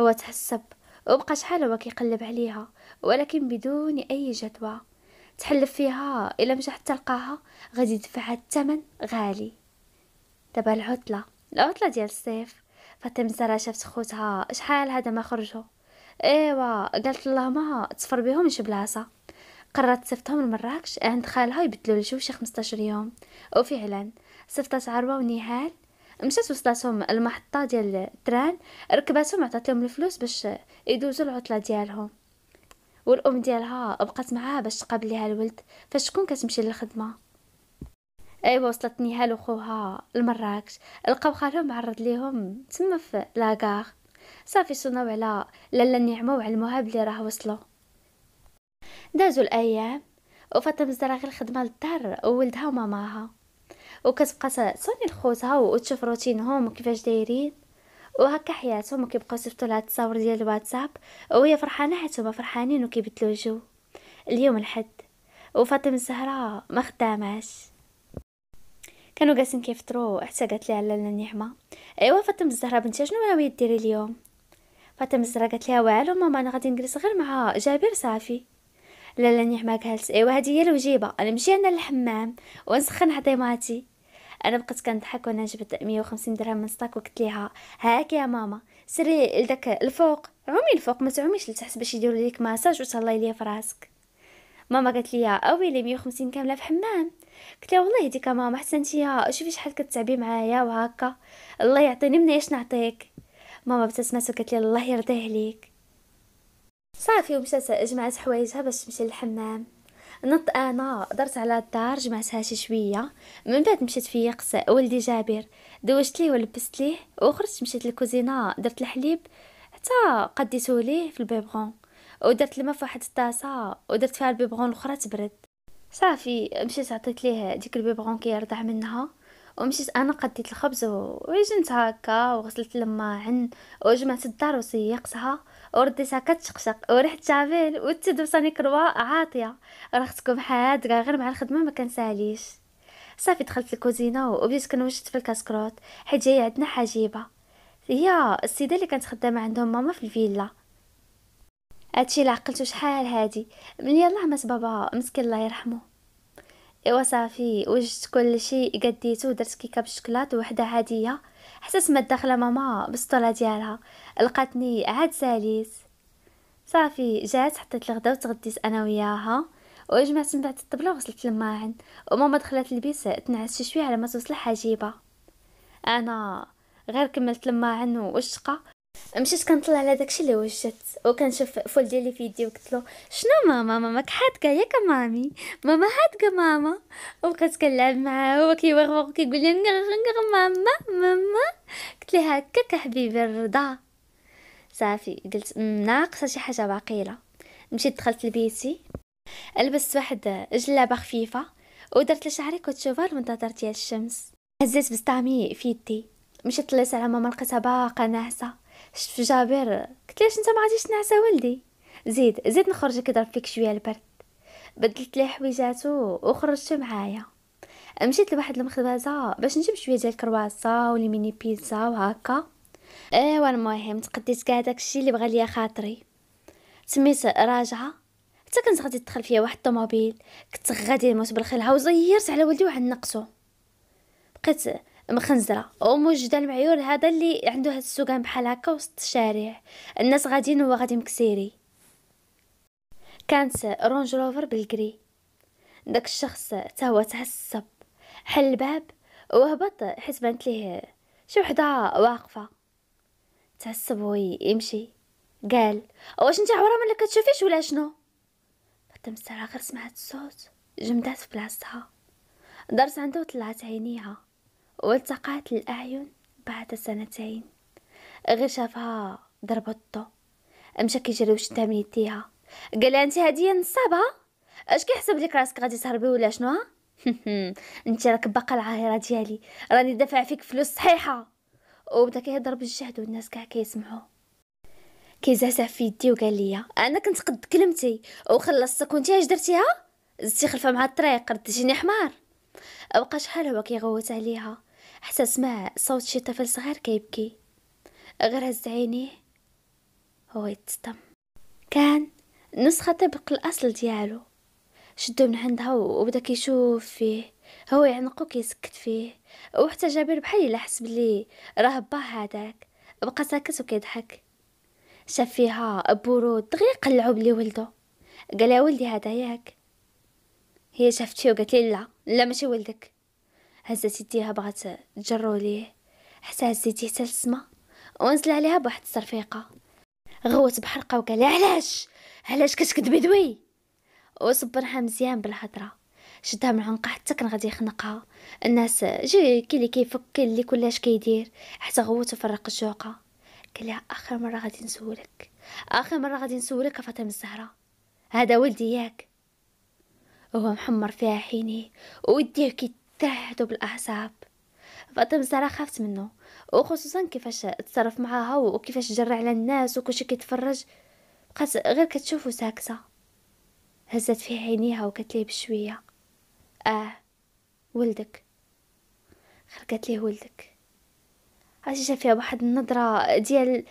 هو تحسب وبقى شحال هو كيقلب عليها ولكن بدون اي جدوى تحلف فيها الا مش حتى لقاها غادي يدفعها الثمن غالي دابا العطله العطله ديال الصيف فاطمه زهرا شافت خوتها شحال هذا ما خرجوا ايوا قالت الله ما تفر بهم شي بلاصه قررت تصيفطهم لمراكش عند خالها يبدلوا الجو شي 15 يوم وفعلا صيفطات عروه ونهال مشات وصلتهم المحطه ديال التران ركباتهم لهم الفلوس باش يدوزوا العطله ديالهم والام ديالها بقات معاها باش تقابل ليها الولد فاش تكون كتمشي للخدمه ايوا وصلت نهال وخوها لمراكش لقاو خالهم عرض ليهم تما في لاغار صافي صناو على لالا نعمه وعلموها بلي راه وصلوا دازوا الايام وفاطمه مزرا غير الخدمه للدار وولدها وماماها وكتبقى تصوني لخوتها وتشوف روتينهم وكيفاش دايرين وهكا حياتهم وكيبقاو يصيفطوا لها التصاور ديال الواتساب وهي فرحانه حيت هما فرحانين وكيبدلوا الجو اليوم الحد وفاطمه الزهراء ما خداماش كانوا جالسين كيفطروا حتى قالت لي على النعمه ايوا فاطمه الزهراء بنتي شنو ناويه ديري اليوم فاطمه الزهراء قالت لها والو ماما انا غادي نجلس غير مع جابر صافي لالا نعمه قالت ايوا هذه هي الوجيبه انا مشي انا للحمام ونسخن عطيماتي انا بقيت كنضحك وانا جبت 150 درهم من سطاك وقلت ليها هاك يا ماما سري لداك الفوق عومي الفوق ما تعوميش لتحت باش يديروا ليك ماساج وتهلاي ليا في راسك ماما قالت لي اويلي 150 كامله في الحمام قلت لها والله يهديك ماما حسنتي يا شوفي شحال كتعبي معايا وهكا الله يعطيني من ايش نعطيك ماما ابتسمت وقالت لي الله يرضيه عليك صافي ومشات جمعت حوايجها باش تمشي للحمام نط انا درت على الدار جمعتها شي شويه من بعد مشيت فيقت ولدي جابر دوشت ليه ولبست ليه وخرجت مشيت للكوزينه درت الحليب حتى قديته ليه في البيبغون ودرت الماء في واحد الطاسه ودرت فيها البيبغون الاخرى تبرد صافي مشيت عطيت ليه ديك البيبغون كيرضع منها ومشيت انا قديت الخبز وعجنت هكا وغسلت الماعن وجمعت الدار وسيقتها ساكت شقشق وريحة شافيل والتدوساني كروا عاطية رختكم حاد غير مع الخدمة ما كنساليش صافي دخلت الكوزينة وبديت كنوجد في الكاسكروت حيت جاية عندنا حجيبة هي السيدة اللي كانت خدامة عندهم ماما في الفيلا هادشي اللي عقلته شحال هادي من يلاه مات بابا مسكين الله يرحمه ايوا صافي وجدت كلشي قديتو ودرت كيكه بالشكلاط وحده عاديه حتى ما داخله ماما بالسطوله ديالها لقاتني عاد ساليت صافي جات حطيت الغدا وتغديت انا وياها وجمعت من بعد الطبله وغسلت الماعن وماما دخلت البيت تنعس شي شويه على ما توصل حجيبه انا غير كملت الماعن والشقه مشيت كنطلع على داكشي اللي وجدت وكنشوف فول ديالي في يدي وقلت له شنو ماما ماماك حادقه ياك مامي ماما حادقه ماما وبقيت كنلعب معاه هو كيورور وكيقول لي نغ ماما ماما قلت له هكاك حبيبي الرضا صافي قلت ناقصه شي حاجه باقيله مشيت دخلت لبيتي لبست واحد جلابه خفيفه ودرت لشعري كنت منتظر ديال الشمس هزيت بستامي في يدي مشيت طلعت على ماما لقيتها باقا ناعسه شت في جابر قلت ليش انت ما غاديش تنعس ولدي زيد زيد نخرجك ضرب فيك شويه البرد بدلت ليه حويجاتو وخرجت معايا مشيت لواحد المخبزه باش نجيب شويه ديال الكرواسه ولي ميني بيتزا وهكا ايوا المهم تقديت كاع داكشي اللي بغى ليا خاطري سميت راجعه حتى كنت غادي تدخل فيا واحد الطوموبيل كنت غادي نموت بالخلعه وزيرت على ولدي وعنقته بقيت مخنزرة وموجودة المعيور هذا اللي عنده هاد السوقان بحال هكا وسط الشارع الناس غاديين هو غادي مكسيري كانت رونج روفر بالكري داك الشخص تا هو تعصب حل الباب وهبط حيت بانت ليه شي وحده واقفه تعصب يمشي قال واش انت عمرها ما كتشوفيش ولا شنو فاطمه الساره غير سمعت الصوت جمدات في بلاصتها دارت عنده وطلعت عينيها والتقات الأعين بعد سنتين غير شافها ضرب الضو مشى كيجري واش من يديها قال انت هادي نصابها اش كيحسب لك راسك غادي تهربي ولا شنو ها [laughs] انت راك باقا العاهره ديالي راني دافع فيك فلوس صحيحه وبدا كيهضر بالجهد والناس كاع كيسمعوا كيزعزع في يدي وقال لي انا كنت قد كلمتي وخلصتك وانت اش درتيها زدتي خلفه مع الطريق رديتيني حمار بقى شحال هو كيغوت عليها حتى سمع صوت شي طفل صغير كيبكي غير هز عينيه هو يتصدم كان نسخة طبق الأصل ديالو شدو من عندها وبدا كيشوف فيه هو يعنقو كيسكت فيه وحتى جابر بحال الا حس بلي راه با هذاك بقى ساكت وكيضحك شاف فيها برود دغيا قلعو بلي ولدو قال يا ولدي هذا ياك هي شافت فيه وقالت لي لا لا ماشي ولدك هزت يديها بغات تجرو ليه حتى هزيتيه حتى للسما ونزل عليها بواحد الصرفيقه غوت بحرقه وقال علاش علاش كتكذبي دوي وصبرها مزيان بالهضره شدها من عنقها حتى كان غادي يخنقها الناس جي كي اللي كيفك كي اللي كلاش كيدير حتى غوت وفرق الجوقه قال لها اخر مره غادي نسولك اخر مره غادي نسولك فاطمه الزهراء هذا ولدي ياك هو محمر فيها حيني ويديه كي اتهدوا بالأعصاب فاطمة بصراحة خافت منه وخصوصا كيفاش تصرف معاها وكيفاش جرى على الناس وكلشي كيتفرج بقات غير كتشوفو ساكتة هزت فيه عينيها وكتليه بشوية اه ولدك خلقت ليه ولدك عرفتي شافيها فيها واحد النظرة ديال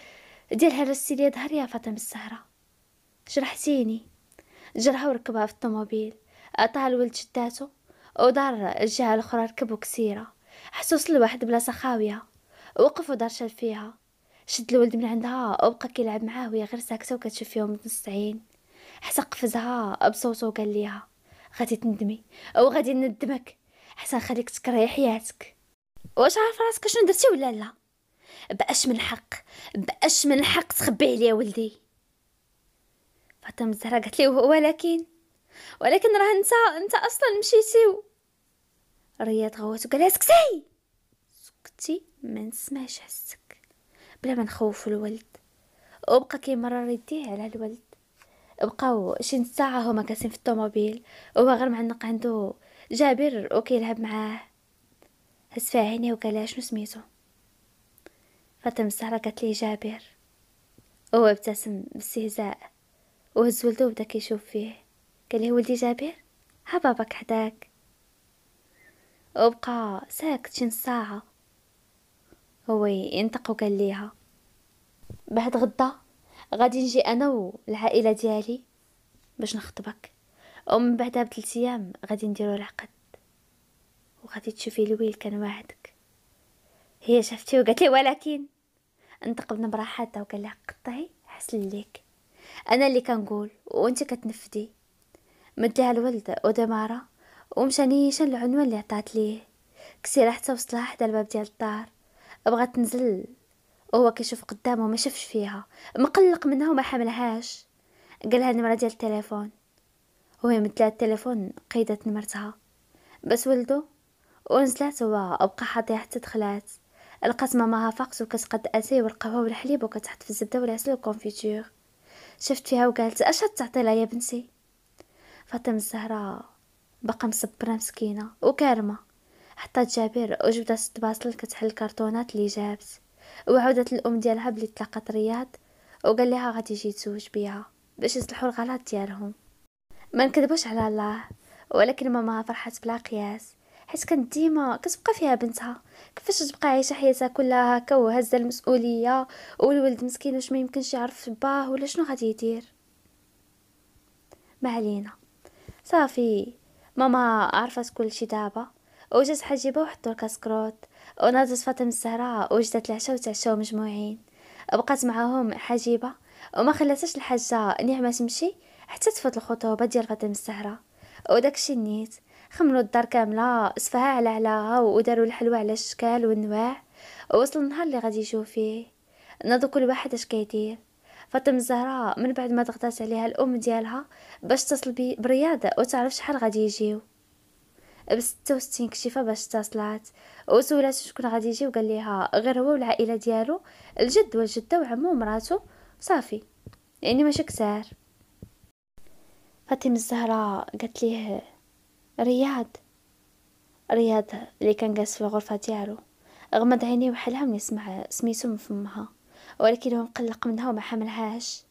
ديال هرستي ليا ظهري يا فاطمة السهرة جرحتيني جرها وركبها في الطوموبيل عطاها الولد شداتو ودار الجهة الأخرى ركبوا كسيرة حسوا وصل لواحد بلاصة خاوية وقف دار شال فيها شد الولد من عندها وبقى كيلعب معاه وهي غير ساكتة وكتشوف فيهم نص عين حتى قفزها بصوته وقال ليها غادي تندمي او غادي ندمك حسن خليك تكرهي حياتك واش عارف راسك شنو درتي ولا لا باش من حق باش من حق تخبي عليا ولدي فاطمه الزهراء قالت لي ولكن ولكن راه انت انت اصلا مشيتي رياض غوات وقالها سكتي سكتي ما نسمعش حسك بلا ما نخوف الولد وبقى كيمرر يديه على الولد بقاو شي ساعه هما كاسين في الطوموبيل وهو غير معنق عنده جابر وكيلعب معاه هز فيها عينيه وقالها شنو سميتو فاطمة الزهرة قالت لي جابر هو ابتسم باستهزاء وهز ولدو بدا كيشوف فيه قال لي ولدي جابر ها باباك حداك وبقى شي ساعة هو ينطق وقال ليها بعد غدا غادي نجي انا والعائله ديالي باش نخطبك ومن بعدها بثلاث ايام غادي نديرو العقد وغادي تشوفي الويل كان وعدك هي شافتي وقالت لي ولكن انطق بنبره حاده وقال لها قطعي حسن ليك انا اللي كنقول وانت كتنفدي مديها الولد ودماره ومشاني نيشان العنوان اللي عطات ليه كسيرة حتى وصلها حدا الباب ديال الدار بغات تنزل وهو كيشوف قدامه ما شافش فيها مقلق منها وما حملهاش قالها النمره ديال التليفون وهي مدلها التليفون قيدت نمرتها بس ولدو ونزلات هو بقى حاطيها حتى دخلات لقات ماماها فاقس وكتقد اتاي والقهوه والحليب وكتحط في الزبده والعسل والكونفيتور شفت فيها وقالت اش تعطي لها يا بنتي فاطمه الزهراء بقى مصبرة مسكينة وكارمة حطات جابر ست باصل كتحل الكرتونات اللي جابت وعودت الام ديالها بلي تلاقات رياض وقال لها غادي يجي يتزوج بيها باش يصلحوا الغلط ديالهم ما نكذبوش على الله ولكن ماما فرحت بلا قياس حيت كانت ديما كتبقى فيها بنتها كيفاش تبقى عايشه حياتها كلها هكا وهزه المسؤوليه والولد مسكين واش ما يمكنش يعرف باه ولا شنو غادي يدير ما علينا صافي ماما عرفت كل شي دابا وجات حجيبة وحطو الكاسكروت وناضت فاطمة الزهراء وجدت العشاء وتعشاو مجموعين بقات معاهم حجيبة وما خلاتش الحاجة نعمة تمشي حتى تفوت الخطوبة ديال فاطمة الزهراء وداكشي نيت خملو الدار كاملة صفاها على علاها وداروا الحلوى على الشكال والنواع ووصل النهار اللي غادي يجيو فيه نادو كل واحد اش كيدير فاطمة الزهراء من بعد ما ضغطات عليها الأم ديالها باش تصل بالرياض وتعرف شحال غادي يجيو ب وستين كشيفه باش تصلات وسولات شكون غادي يجي وقال ليها غير هو والعائلة ديالو الجد والجدة وعمو ومراتو صافي يعني ماشي كتار فاطمة الزهراء قالت ليه رياض رياض اللي كان جالس في الغرفة ديالو غمض عينيه وحلها من يسمع سميتو من فمها ولكن هو مقلق منها وما حملهاش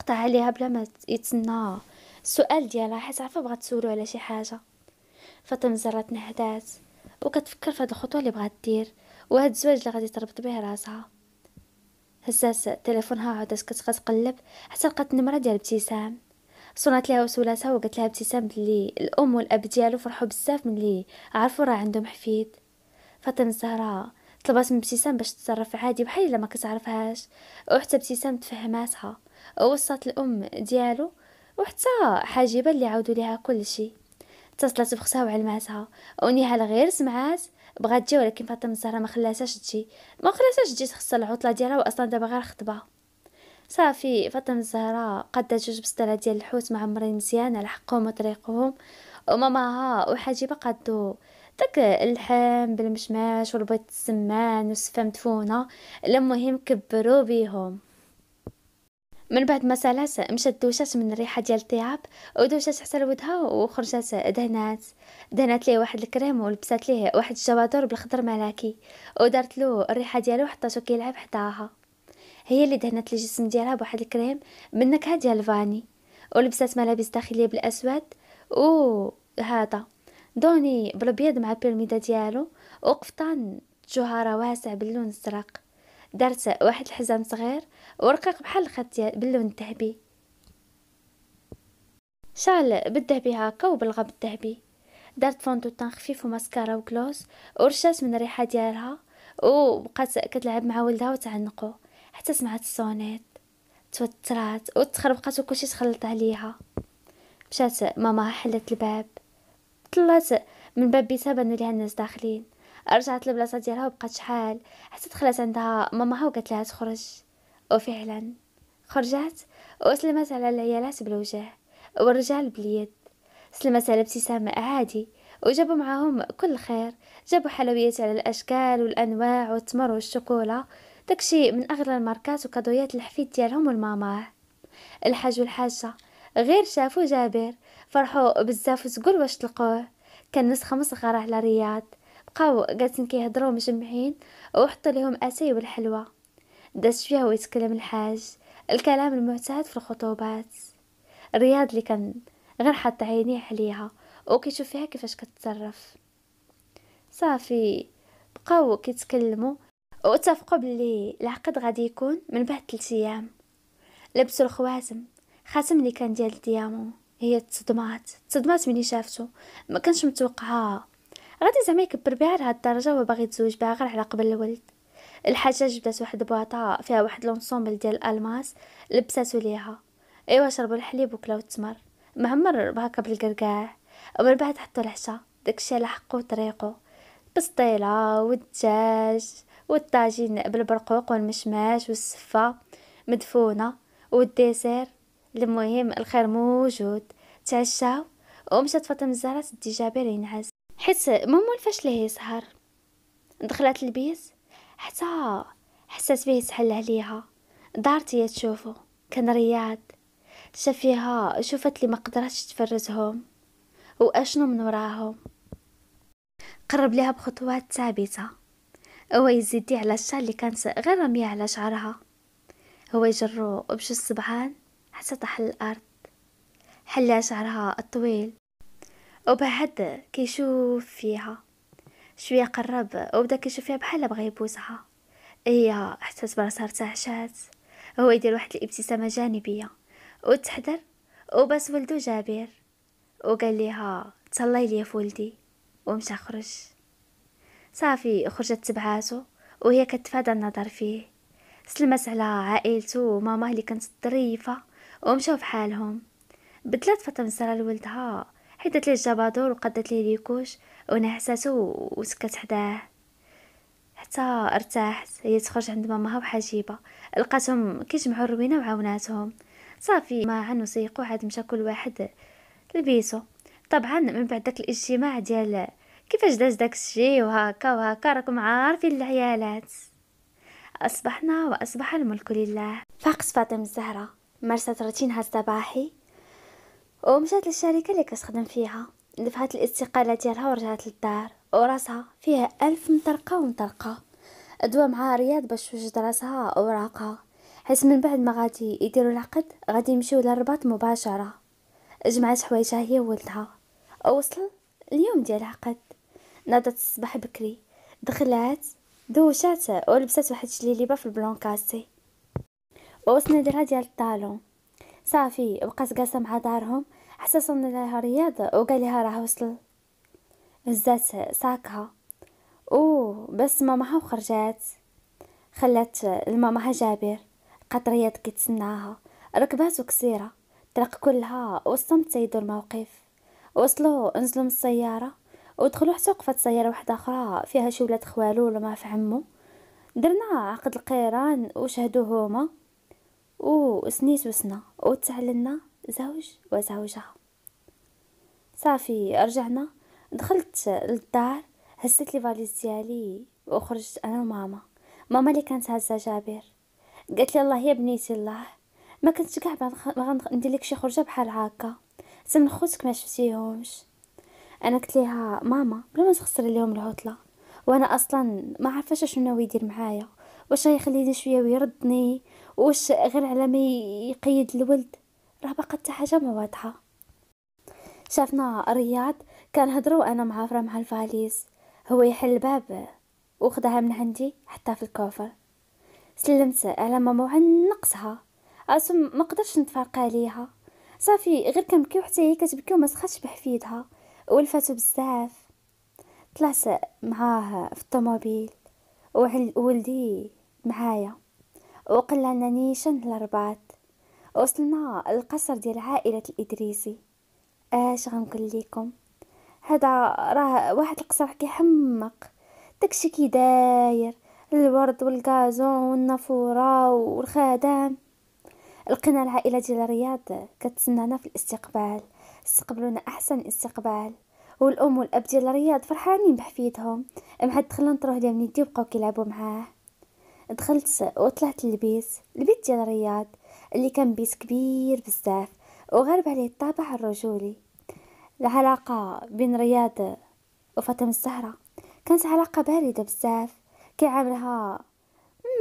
قطع عليها بلا ما يتسنى السؤال ديالها حيت عارفه بغات تسولو على شي حاجه فاطمه زرات نهدات وكتفكر في هاد الخطوه اللي بغات دير وهاد الزواج اللي غادي تربط به راسها هزات تليفونها عادت كتقلب حتى لقات النمره ديال ابتسام صنعت ليها وسولاتها وقالت لها ابتسام بلي الام والاب ديالو فرحوا بزاف ملي عرفوا راه عندهم حفيد فاطمه الزهراء طلبات من ابتسام باش تتصرف عادي بحال الا ما كتعرفهاش وحتى ابتسام تفهماتها ووصات الام ديالو وحتى حاجبه اللي عاودوا ليها كل شيء اتصلت بختها وعلماتها ونهال غير سمعات بغات تجي ولكن فاطمه الزهراء ما خلاتهاش تجي ما خلاتهاش تجي تخص العطله ديالها واصلا دابا غير خطبه صافي فاطمه الزهراء قدا جوج بسطرات ديال الحوت معمرين مزيان على حقهم وطريقهم وماماها وحاجبه قادو داك اللحم بالمشماش والبيض السمان والسفه مدفونه المهم كبروا بيهم من بعد ما سالات مشات دوشات من الريحه ديال الطياب ودوشات حتى لودها وخرجات دهنات دهنات ليه واحد الكريم ولبسات ليه واحد الجوادور بالخضر ملكي ودارت له الريحه ديالو حطاتو كيلعب حداها هي اللي دهنت الجسم ديالها بواحد الكريم بالنكهه ديال الفاني ولبسات ملابس داخليه بالاسود و هذا دوني بالابيض مع البيرميدا ديالو وقفطان جوهرة واسع باللون الزرق دارت واحد الحزام صغير ورقيق بحال الخط باللون الذهبي شال بالذهبي هكا وبالغب الذهبي دارت فوندوتان خفيف وماسكارا وكلوز ورشات من الريحه ديالها وبقات كتلعب مع ولدها وتعنقو حتى سمعت الصونيت توترات وتخربقات وكلشي تخلط عليها مشات ماما حلت الباب طلعت من باب بيتها بان ليها الناس داخلين رجعت لبلاصه ديالها وبقات شحال حتى دخلت عندها ماماها وقالت لها تخرج وفعلا خرجت وسلمت على العيالات بالوجه والرجال باليد سلمت على ابتسام عادي وجابوا معاهم كل خير جابوا حلويات على الأشكال والأنواع والتمر والشوكولا داكشي من أغلى الماركات وكادويات الحفيد ديالهم والماما الحاج والحاجة غير شافوا جابر فرحوا بزاف وتقول واش تلقوه كان نسخه مصغره على رياض بقاو جالسين كيهضروا مجمعين وحط لهم اتاي والحلوى داز شويه ويتكلم الحاج الكلام المعتاد في الخطوبات رياض اللي كان غير حط عينيه عليها وكيشوف فيها كيفاش كتصرف صافي بقاو كيتكلموا واتفقوا باللي العقد غادي يكون من بعد 3 ايام لبسوا الخواتم خاتم اللي كان ديال الديامون هي تصدمات تصدمات مني شافته ما كانش متوقعها غادي زعما يكبر بها لهاد الدرجه باغي يتزوج بها غير على قبل الولد الحاجه جبدات واحد بواطا فيها واحد لونسومبل ديال الالماس لبساتو ليها ايوا شربوا الحليب وكلاو التمر معمر بهاكا بالقرقاع ومن بعد حطوا العشاء داكشي على حقو طريقو بسطيله والدجاج والطاجين بالبرقوق والمشماش والسفه مدفونه والديسير المهم الخير موجود تعشاو ومشات فاطمه الزهراء تدي جابر ينعس حيت مومون الفاش ليه يسهر دخلت البيت حتى حسات بيه تحل عليها دارت هي تشوفو كان رياض شافيها شوفت لي ما قدرتش تفرزهم واشنو من وراهم قرب ليها بخطوات ثابته هو يزيدي على الشال اللي كانت غير رميه على شعرها هو يجرو بش الصبعان حتى طاح الأرض حلا شعرها الطويل وبعد كيشوف فيها شوية قرب وبدا كيشوف فيها بحال بغا يبوسها هي احساس براسها ارتعشات هو يدير واحد الابتسامة جانبية وتحضر وبس ولدو جابر وقال ليها لي ليا فولدي ومشى خرج صافي خرجت تبعاتو وهي كتفادى النظر فيه سلمت على عائلته وماما اللي كانت ظريفه ومشوا في حالهم بتلات فاطمة سارة لولدها حدت ليه الجبادور وقدت ليه ريكوش ونعساتو وسكت حداه حتى ارتاحت هي تخرج عند ماماها وحجيبة لقاتهم كيجمعوا الروينة وعاوناتهم صافي ما عنو سيقوا عاد مشى كل واحد لبيسو طبعا من بعد داك الاجتماع ديال كيفاش داز داك الشيء وهكا وهكا راكم عارفين العيالات اصبحنا واصبح الملك لله فاقت فاطمه الزهراء مارست روتينها الصباحي ومشات للشركة اللي كتخدم فيها دفعت الاستقالة ديالها ورجعت للدار وراسها فيها ألف مطرقة ومطرقة أدوى معها رياض باش توجد راسها أوراقها حيت من بعد ما غادي يديروا العقد غادي يمشيو للرباط مباشرة جمعت حوايجها هي وولدها وصل اليوم ديال العقد نادت الصباح بكري دخلات دوشات لبسات واحد الجليبه في البلونكاسي وأسنى درها ديال الطالون صافي بقات جالسه مع دارهم حتى صن لها رياض وقال لها راه وصل هزات ساكها او بس ماماها وخرجات خلات لماماها جابر قطريات رياض كتسناها ركبات وكسيره طرق كلها وسطهم سيد الموقف وصلوا انزلوا من السياره ودخلوا حتى وقفت سياره واحده اخرى فيها شي ولاد خوالو ولا ما في عمو درنا عقد القيران وشهدوه هما سنيت وسنا تعلنا زوج وزوجة صافي رجعنا دخلت للدار هزت لي فاليز ديالي وخرجت انا وماما ماما اللي كانت هزه جابر قالت لي الله يا بنيتي الله ما كنتش كاع ندير لك شي خرجه بحال هكا تم خوتك ما شفتيهمش انا قلت ليها ماما بلا ما تخسر لهم العطله وانا اصلا ما عارفاش شنو ناوي يدير معايا واش غيخليني شويه ويردني واش غير على ما يقيد الولد راه باقا حتى حاجه ما واضحه شافنا رياض كنهضروا انا مع فرا مع الفاليز هو يحل الباب وخدها من عندي حتى في الكوفر سلمت على ماما وعن نقصها اصلا ما قدرش نتفرق عليها صافي غير كنبكي وحتى هي كتبكي وما سخاتش بحفيدها ولفاتو بزاف طلعت معاه في الطوموبيل وولدي معايا وقلنا شن الرباط وصلنا القصر ديال عائلة الإدريسي اش غنقول لكم هذا راه واحد القصر كيحمق داكشي كي داير الورد والكازون والنافورة والخدام لقينا العائلة ديال رياض كتسنانا في الاستقبال استقبلونا أحسن استقبال والأم والأب ديال رياض فرحانين بحفيدهم مع دخلنا نطروه ليهم يدي وبقاو كيلعبوا معاه دخلت وطلعت للبيت البيت ديال رياض اللي كان بيت كبير بزاف وغرب عليه الطابع الرجولي العلاقة بين رياض وفاطمة الزهرة كانت علاقة باردة بزاف كيعاملها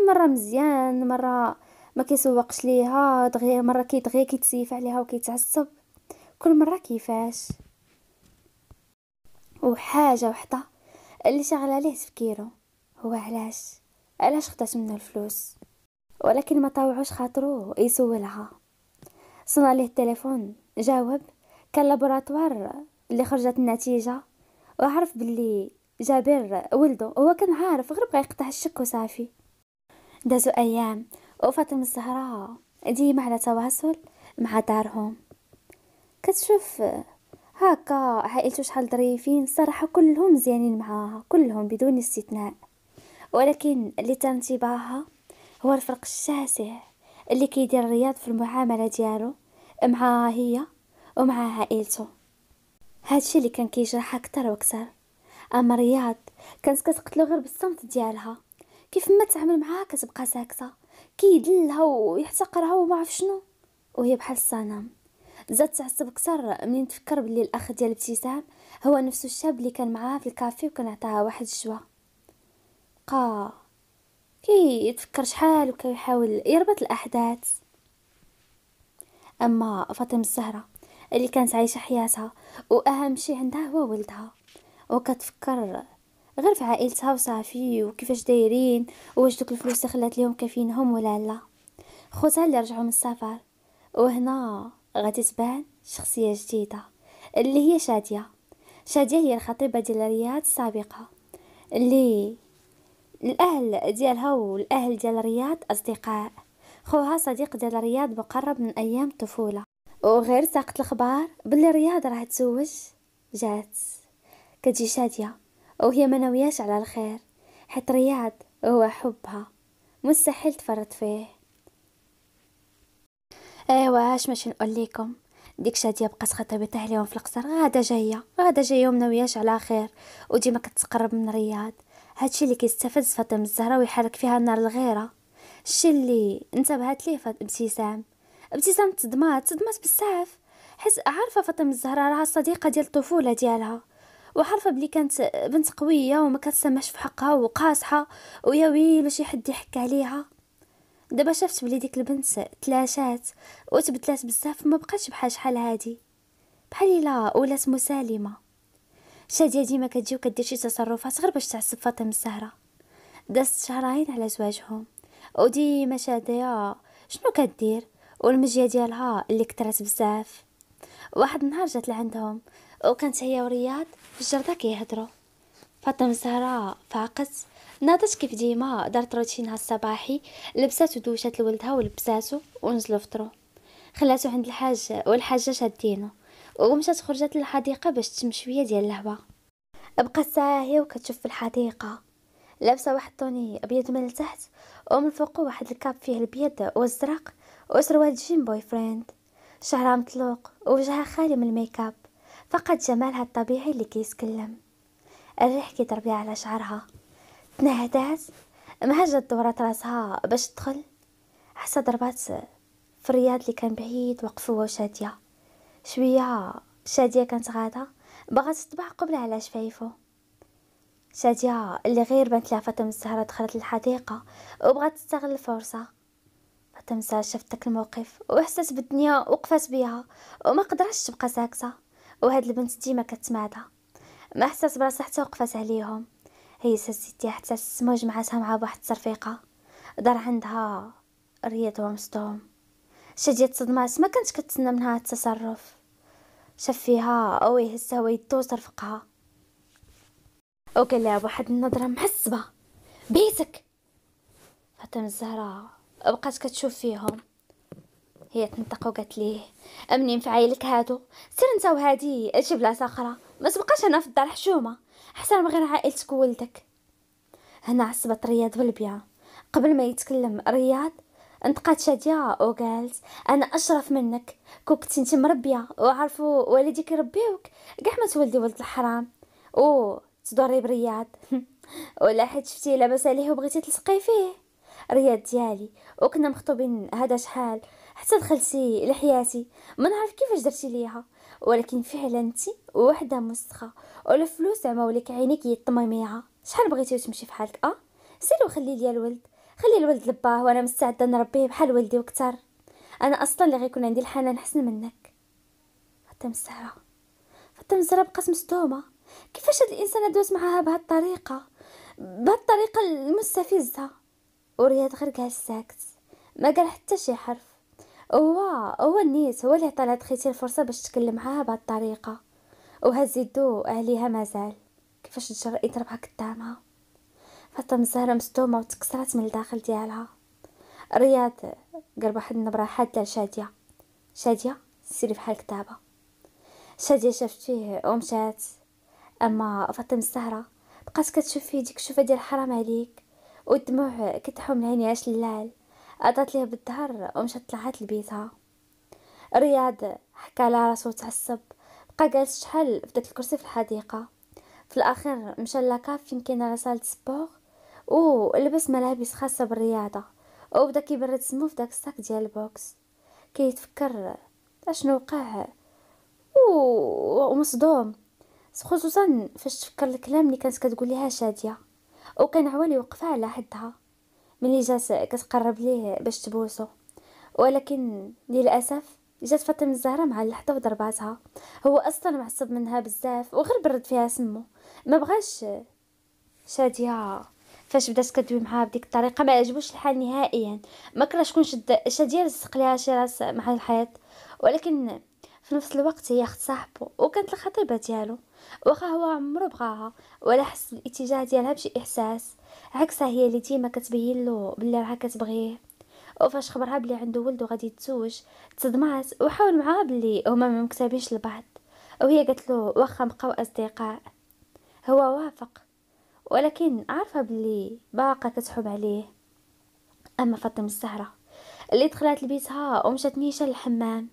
مرة مزيان مرة ما كيسوقش ليها دغيا مرة كيدغيا كيتسيف عليها وكيتعصب كل مرة كيفاش وحاجة وحدة اللي شغلة ليه تفكيره هو علاش علاش خدات منه الفلوس ولكن ما طاوعوش خاطرو يسولها صنع ليه التليفون جاوب كان لابوراتوار اللي خرجت النتيجه وعرف باللي جابر ولده هو كان عارف غير بغى يقطع الشك وصافي دازو ايام وفاطمه الزهراء ديما على تواصل مع دارهم كتشوف هكا عائلته شحال ظريفين صراحه كلهم مزيانين معاها كلهم بدون استثناء ولكن اللي تم انتباهها هو الفرق الشاسع اللي كيدير الرياض في المعامله ديالو مع هي ومع عائلته هادشي اللي كان كيجرحها اكثر واكثر اما رياض كانت كتقتلو غير بالصمت ديالها كيف ما تعمل معاها كتبقى ساكته كيدلها ويحتقرها وما عرف شنو وهي بحال الصنم زاد تعصب اكثر منين تفكر بلي الاخ ديال ابتسام هو نفس الشاب اللي كان معاها في الكافي وكان عطاها واحد الشوا كي كيتفكر شحال وكيحاول يربط الاحداث اما فاطمه الزهراء اللي كانت عايشه حياتها واهم شي عندها هو ولدها وكتفكر غير في عائلتها وصافي وكيفاش دايرين واش دوك الفلوس خلات لهم كافينهم ولا لا خوتها اللي رجعوا من السفر وهنا غادي تبان شخصيه جديده اللي هي شاديه شاديه هي الخطيبه ديال رياض السابقه اللي الأهل ديالها والأهل ديال رياض أصدقاء خوها صديق ديال رياض مقرب من أيام طفولة وغير ساقت الأخبار بلي رياض راه تزوج جات كتجي شادية وهي ما نوياش على الخير حيت رياض هو حبها مستحيل تفرط فيه ايوا اش باش نقول لكم ديك شاديه بقات خطيبتها اليوم في القصر غاده جايه غاده جايه ومنوياش على خير وديما كتقرب من رياض هادشي اللي كيستفز فاطمه الزهراء ويحرك فيها النار الغيره الشي اللي انتبهت ليه فاطمه ابتسام ابتسام تصدمات تصدمات بزاف حس عارفه فاطمه الزهراء راها صديقه ديال الطفوله ديالها وعارفه بلي كانت بنت قويه وما كتسمحش في حقها وقاصحه ويا ويلو شي حد يحك عليها دابا شفت بلي ديك البنت تلاشات وتبدلات بزاف ما بقاش بحال شحال هادي بحال الا ولات مسالمه شاديه ديما كتجي وكدير شي تصرفات غير باش تعصب فاطمه الزهراء دازت شهرين على زواجهم وديما شاديه شنو كدير والمجيه ديالها اللي كثرت بزاف واحد النهار جات لعندهم وكانت هي ورياض في الجرده كيهضروا فاطمه الزهراء فاقت ناضت كيف ديما دارت روتينها الصباحي لبسات ودوشات لولدها ولبساتو ونزلو فطرو خلاتو عند الحاج والحاجه شادينه ومشات خرجت للحديقه باش تشم شويه ديال الهواء بقات ساعه هي وكتشوف في الحديقه لابسه واحد طوني ابيض من التحت ومن فوق واحد الكاب فيه البيض والزرق وسروال جيم بوي فريند شعرها مطلوق ووجهها خالي من الميكاب فقط جمالها الطبيعي اللي كيتكلم الريح كيضرب على شعرها تنهدات مهجت دورات راسها باش تدخل حتى ضربات في الرياض اللي كان بعيد وقفوه وشاديه شويه شاديه كانت غاده بغات تتبع قبل على شفايفو شاديه اللي غير بنت لها فاطمه السهره دخلت للحديقه وبغات تستغل الفرصه فاطمه السهرة شافت داك الموقف وحست بالدنيا وقفات بيها وما قدرتش تبقى ساكته وهاد البنت ديما كتمادى ما حسات براسها حتى وقفات عليهم هي سستي حتى السمو جمعتها مع واحد الترفيقه دار عندها رياض ومصدوم شاديه تصدمات ما كانت كتسنى منها التصرف شاف فيها او يهزها ويتوصل رفقها وقال لها واحد النظره محسبه بيتك فاطمه الزهراء بقات كتشوف فيهم هي تنطق وقالت ليه امنين في عائلك هادو سير انت وهادي شي بلاصه اخرى ما تبقاش هنا في الدار حشومه احسن من غير عائلتك وولدك هنا عصبت رياض بالبيان قبل ما يتكلم رياض نطقات شادية وقالت أنا أشرف منك كنت انت مربية وعرفوا والدي كيربيوك كاع ما تولدي ولد الحرام أو تدوري برياض [laughs] ولا حيت شفتي لاباس عليه وبغيتي تلصقي فيه رياض ديالي وكنا مخطوبين هذا شحال حتى دخلتي لحياتي ما نعرف كيفاش درتي ليها ولكن فعلا انت وحده مسخه والفلوس زعما ولك عينيك يطمميها شحال بغيتي تمشي في حالك اه سيري وخلي ليا الولد خلي الولد لباه وانا مستعده نربيه بحال ولدي وكثر انا اصلا اللي غيكون عندي الحنان حسن منك فاطمه الزهراء فاطمه الزهراء بقات مصدومه كيفاش هاد الانسانه دوز معاها بهاد الطريقه بهاد الطريقه المستفزه ورياض غير قال ساكت ما قال حتى شي حرف هو هو النيت هو اللي عطى لهاد خيتي الفرصه باش تكلم معاها بهاد الطريقه وهزيدو عليها مازال كيفاش تجرأ يضربها قدامها فاطمة الزهرة مصدومة وتكسرت من الداخل ديالها رياض قال واحد النبرة حادة لشادية شادية سيري بحال كتابة شادية شافت فيه ومشات أما فاطمة الزهرة بقات كتشوف فيه ديك الشوفة ديال حرام عليك والدموع كتحوم لعينيها شلال عطات ليه بالظهر ومشات طلعات لبيتها رياض حكى على راسو وتعصب بقى جالس شحال في داك الكرسي في الحديقه في الأخير مشى لاكاف فين كاينه رساله سبور أوه لبس ملابس خاصة بالرياضة أو بدا كيبرد سمو في داك الساك ديال البوكس كيتفكر اشنو وقع ومصدوم خصوصا فاش تفكر الكلام اللي كانت كتقول ليها شاديه او كان عوالي وقفه على حدها ملي جات كتقرب ليه باش تبوسو ولكن للاسف جات فاطمه الزهراء مع اللحظه وضرباتها هو اصلا معصب منها بزاف وغير برد فيها سمو ما بغاش شاديه فاش بدات كدوي معاها بديك الطريقه ما عجبوش الحال نهائيا ما كره كون شد شاد لصق ليها شي راس مع الحيط ولكن في نفس الوقت هي اخت صاحبو وكانت الخطيبه ديالو واخا هو عمرو بغاها ولا حس بالاتجاه ديالها بشي احساس عكسها هي اللي ديما كتبين له بلي راها كتبغيه وفاش خبرها بلي عنده ولد وغادي يتزوج تصدمات وحاول معاها بلي هما ما مكتابينش لبعض وهي قالت له واخا نبقاو اصدقاء هو وافق ولكن عارفة بلي باقة كتحب عليه أما فاطمة الزهرة اللي دخلت لبيتها ومشات نيشة للحمام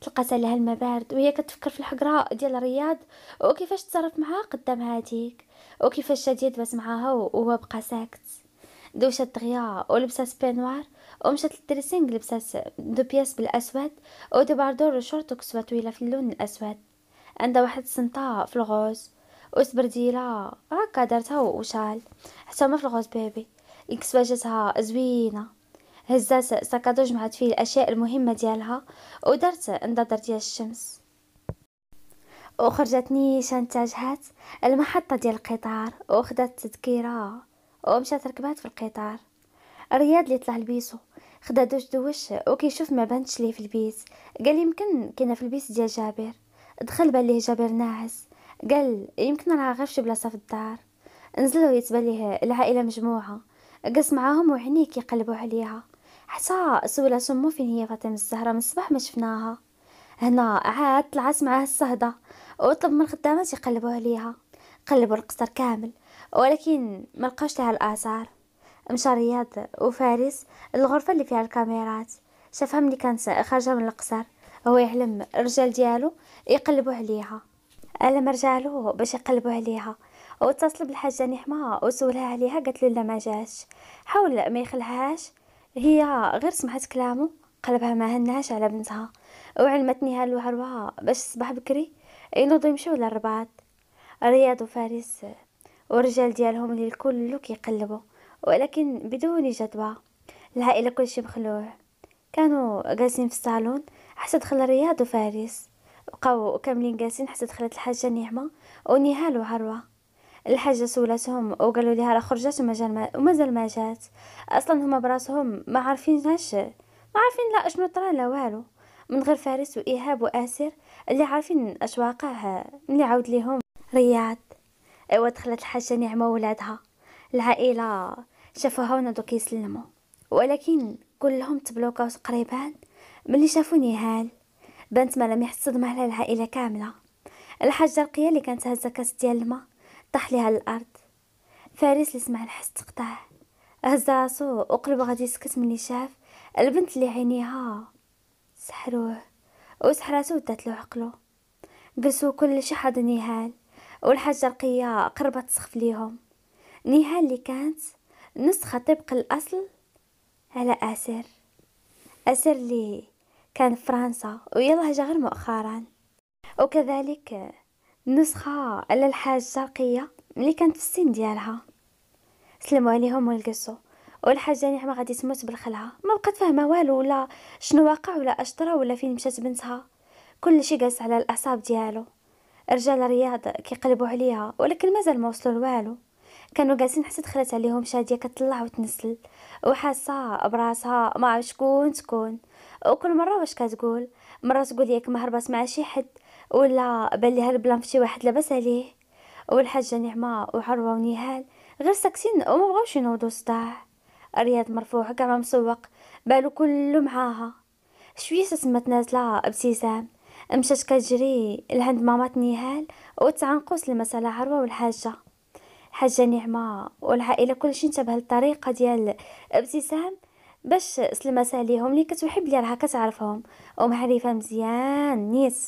تلقات لها الماء بارد وهي كتفكر في الحقرة ديال رياض وكيفاش تصرف معها قدام هاديك وكيفاش شادية دبات معاها وهو بقى ساكت دوشت دغيا ولبسات بينوار ومشات للدريسينغ لبسات دو بياس بالاسود باردور شورت وكسوة طويلة في اللون الاسود عندها واحد السنطة في الغوز وسبرديلا هكا دارتها وشال حتى ما في الغوز بيبي الكسبة جاتها زوينة هزات ساكادو جمعت فيه الأشياء المهمة ديالها ودارت نظاظر ديال الشمس وخرجتني نيشان تجهات المحطة ديال القطار وخدات تذكرة ومشات ركبات في القطار رياض اللي طلع لبيسو خدا دوش دوش وكيشوف ما بانتش ليه في البيت قال يمكن كاينه في البيت ديال جابر دخل بان ليه جابر ناعس قال يمكن راه غير شي بلاصه في الدار نزلوا يتبان ليه العائله مجموعه جلس معاهم وعينيه كيقلبوا عليها حتى سولا سمو فين هي فاطمه الزهراء من الصباح ما شفناها هنا عاد طلعت معاه الصهده وطلب من الخدامات يقلبوا عليها قلبوا القصر كامل ولكن ما لقاوش لها الاثار مشى رياض وفارس الغرفه اللي فيها الكاميرات شافها ملي كانت خارجه من القصر هو يعلم الرجال ديالو يقلبوا عليها على ما رجعلو باش يقلبوا عليها واتصل بالحاجه نعمه وسولها عليها قالت له لا ما جاش حاول ما يخلعهاش هي غير سمعت كلامه قلبها ما هناش على بنتها وعلمتني هالوهروها باش الصباح بكري ينوضوا يمشيو للرباط رياض وفارس والرجال ديالهم اللي الكل كيقلبوا ولكن بدون جدوى العائله كلشي مخلوع كانوا جالسين في الصالون حتى دخل رياض وفارس بقاو كاملين جالسين حتى دخلت الحاجه نعمه ونهال وعروه الحاجه سولتهم وقالوا ليها راه خرجت ومازال ما جات اصلا هما براسهم ما عارفيناش ما عارفين لا اشنو طرا لا والو من غير فارس وايهاب واسر اللي عارفين اش واقع ملي عاود ليهم رياض ايوا دخلت الحاجه نعمه ولادها العائله شافوها ونا دوك يسلموا ولكن كلهم تبلوكاو تقريبا ملي شافوني نهال بنت ما لم على العائله كامله الحاجه القيه اللي كانت هزه كاس ديال الماء طاح ليها الارض فارس اللي سمع الحس تقطع هز راسو وقلب غادي يسكت ملي شاف البنت اللي عينيها سحروه وسحراتو ودات له عقلو جلسوا كل شي حد نهال والحاجه القيه قربت تسخف ليهم نهال اللي كانت نسخه طبق الاصل على اسر اسر اللي كان فرنسا ويلا جا غير مؤخرا وكذلك نسخة على الحاجة الشرقية اللي كانت في السن ديالها سلموا عليهم ولقصوا والحاجة نعمة غادي تموت بالخلعة ما بقات فاهمة والو ولا شنو واقع ولا اشطرا ولا فين مشات بنتها كل شي جالس على الاعصاب ديالو رجال الرياض كيقلبوا عليها ولكن مازال ما وصلوا لوالو كانوا جالسين حتى دخلت عليهم شاديه كتطلع وتنسل وحاسه براسها ما عرف شكون تكون وكل مره واش كتقول مره تقول ياك ما هربت مع شي حد ولا بان ليها البلان فشي واحد لاباس عليه والحاجه نعمه يعني وعروه ونهال غير ساكتين وما بغاوش ينوضوا الصداع رياض مرفوع كاع مسوق بالو كله معاها شويه سمت نازله ابتسام مشات كتجري لعند مامات نهال وتعنقص المساله عروه والحاجه الحاجه نعمه يعني والعائله كلشي انتبه للطريقه ديال ابتسام باش سلمى ساليهم اللي كتحب لي راها كتعرفهم ام مزيان نيت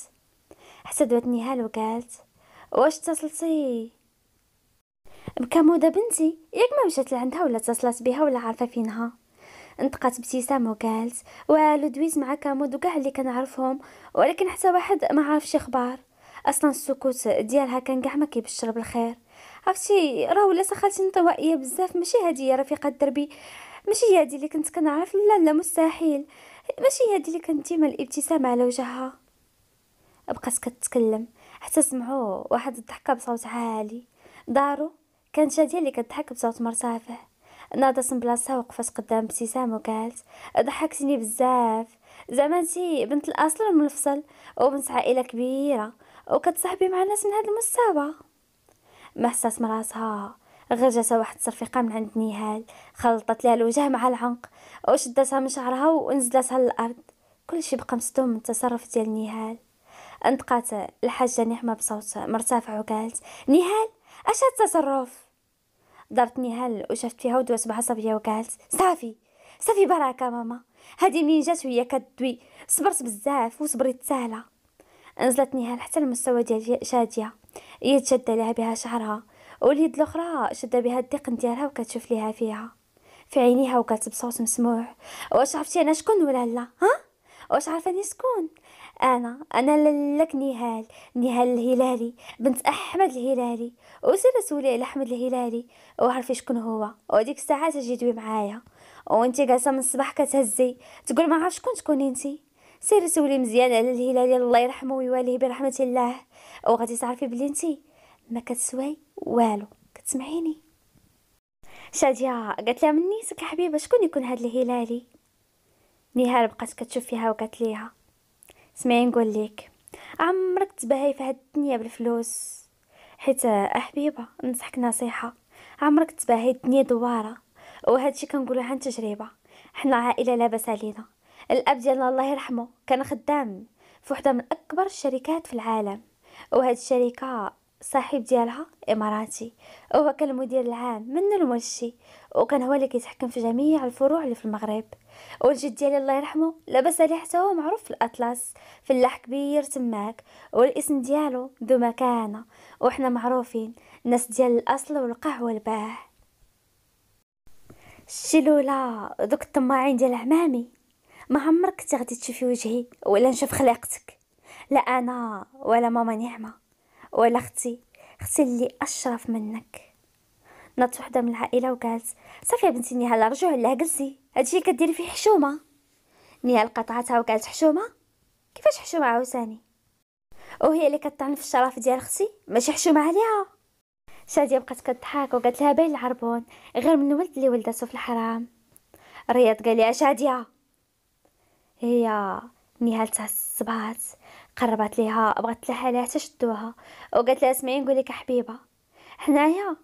حتى دوات نهال وقالت واش اتصلتي بكمودة بنتي ياك ما مشات لعندها ولا اتصلت بها ولا عارفه فينها نطقت ابتسامه وقالت والو دويت مع كامود وكاع اللي كنعرفهم ولكن حتى واحد ما عارف شي اخبار اصلا السكوت ديالها كان كاع ما كيبشر بالخير عرفتي راه ولا سخالتي انطوائيه بزاف ماشي هادي يا رفيقه دربي ماشي هادي اللي كنت كنعرف لا لا مستحيل ماشي هادي اللي كانت ديما الابتسامه على وجهها بقات كتكلم حتى سمعوا واحد الضحكه بصوت عالي دارو كانت شاديه اللي كتضحك بصوت مرتفع ناضت من بلاصتها وقفات قدام ابتسام وقالت ضحكتني بزاف زعما انتي بنت الاصل من الفصل وبنت عائله كبيره وكتصاحبي مع ناس من هذا المستوى ما حسات مراسها غرجت واحد التصفيقه من عند نهال خلطت لها الوجه مع العنق وشدتها من شعرها ونزلتها للارض كلشي بقى مصدوم من التصرف ديال نهال انتقات الحاجه نعمه بصوت مرتفع وقالت نهال اش هاد التصرف دارت نهال وشافت فيها ودوات بعصبيه وقالت صافي صافي بركه ماما هادي منين جات وهي كدوي صبرت بزاف وصبرت سهله نزلت نهال حتى المستوى ديال شاديه هي تشد عليها بها شعرها واليد الاخرى شاده بها الدقن ديالها وكتشوف ليها فيها في عينيها وكاتب بصوت مسموع واش عرفتي انا شكون ولا لا ها واش عرفاني شكون انا انا لك نهال نهال الهلالي بنت احمد الهلالي وسير سولي على احمد الهلالي وعرفي شكون هو وديك الساعه تجي دوي معايا وانت جالسه من الصباح كتهزي تقول ما عرف شكون تكوني انت سير سولي مزيان على الهلالي الله يرحمه ويواليه برحمه الله وغادي تعرفي بلي انت ما كتسوي والو كتسمعيني شاديه قالت لها من سك حبيبه شكون يكون هاد الهلالي نهار بقات كتشوف فيها وقالت ليها سمعي نقول لك عمرك تباهي في هاد الدنيا بالفلوس حيت احبيبه نصحك نصيحه عمرك تباهي الدنيا دواره الشيء كنقولو عن تجربه حنا عائله لاباس علينا الاب ديالنا الله يرحمه كان خدام في وحده من اكبر الشركات في العالم وهاد الشركه صاحب ديالها اماراتي وهو كان المدير العام منه المنشي وكان هو اللي كيتحكم في جميع الفروع اللي في المغرب والجد ديالي الله يرحمه لاباس عليه حتى هو معروف في الاطلس فلاح كبير تماك والاسم ديالو ذو مكانه وحنا معروفين ناس ديال الاصل والقهوه الباه الشلوله دوك الطماعين ديال عمامي ما عمرك تغدي تشوفي وجهي ولا نشوف خليقتك لا انا ولا ماما نعمه ولا اختي اختي اللي اشرف منك نط وحده من العائله وقالت صافي بنتي نهال رجوع لها جلسي هادشي اللي كديري فيه حشومه نهال قطعتها وقالت حشومه كيفاش حشومه عاوتاني وهي اللي كطعن في الشرف ديال اختي ماشي حشومه عليها شاديه بقات كضحك وقالت لها باين العربون غير من ولد اللي ولدته في الحرام رياض قال لها شاديه هي نهال تهصبات قربت ليها بغات لها لا حتى شدوها وقالت لها اسمعي نقول لك حبيبه حنايا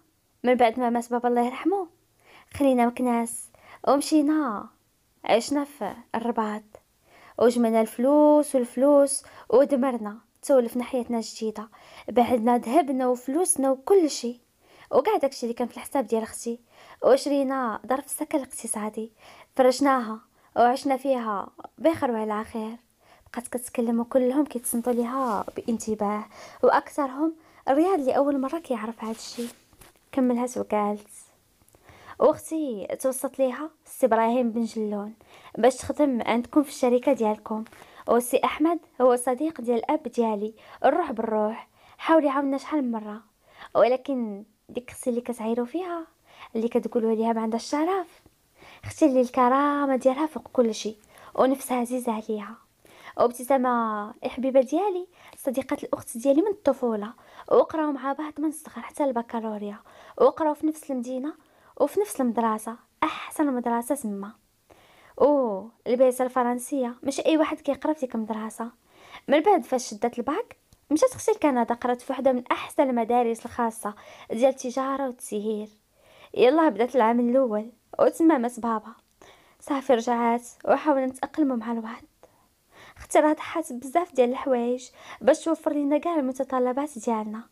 من بعد ما مات بابا الله يرحمه خلينا مكناس ومشينا عشنا في الرباط وجمعنا الفلوس والفلوس ودمرنا تولفنا حياتنا الجديده بعدنا ذهبنا وفلوسنا وكل شيء وقعدك داكشي اللي كان في الحساب ديال اختي وشرينا ظرف السكن الاقتصادي فرشناها وعشنا فيها بخير وعلى خير بقات كتكلم وكلهم كيتصنتوا ليها بانتباه واكثرهم اللي لاول مره كيعرف هذا الشيء كملها وقالت اختي توصلت ليها السي ابراهيم بن جلون باش تخدم عندكم في الشركه ديالكم وسي احمد هو صديق ديال الاب ديالي الروح بالروح حاول يعاوننا شحال من مره ولكن ديك اختي اللي كتعايروا فيها اللي كتقولوا ليها ما عندها الشرف اختي اللي الكرامه ديالها فوق كل شيء ونفسها عزيزه عليها وابتسامه الحبيبه ديالي صديقات الاخت ديالي من الطفوله وقراو مع بعض من الصغر حتى البكالوريا وقراو في نفس المدينه وفي نفس المدرسه احسن مدرسه تما اوه البعثه الفرنسيه ماشي اي واحد كيقرا في ديك المدرسه من بعد فاش شدات الباك مشات اختي لكندا قرات في وحده من احسن المدارس الخاصه ديال التجاره والتسيير يلا بدات العام الاول مات بابا صافي رجعات وحاولت نتاقلموا مع الوعد اختي راه ضحات بزاف ديال الحوايج باش توفر لينا كاع المتطلبات ديالنا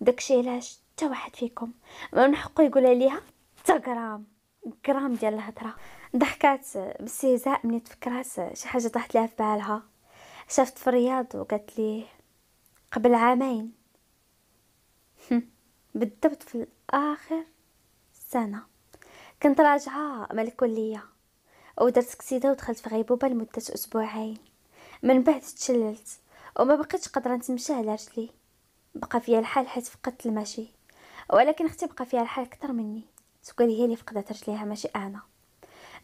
داكشي علاش حتى واحد فيكم ما من حقه يقول عليها حتى غرام غرام ديال الهضره ضحكات بالسيزاء ملي تفكرات شي حاجه طاحت لها في بالها شافت في الرياض وقالت لي قبل عامين بالضبط في الاخر سنه كنت راجعه من الكليه ودرت كسيده ودخلت في غيبوبه لمده اسبوعين من بعد تشللت وما بقيتش قادره نتمشى على رجلي بقى فيا الحال حيت فقدت المشي ولكن اختي بقى فيها الحال اكثر مني تقول هي اللي فقدت رجليها ماشي انا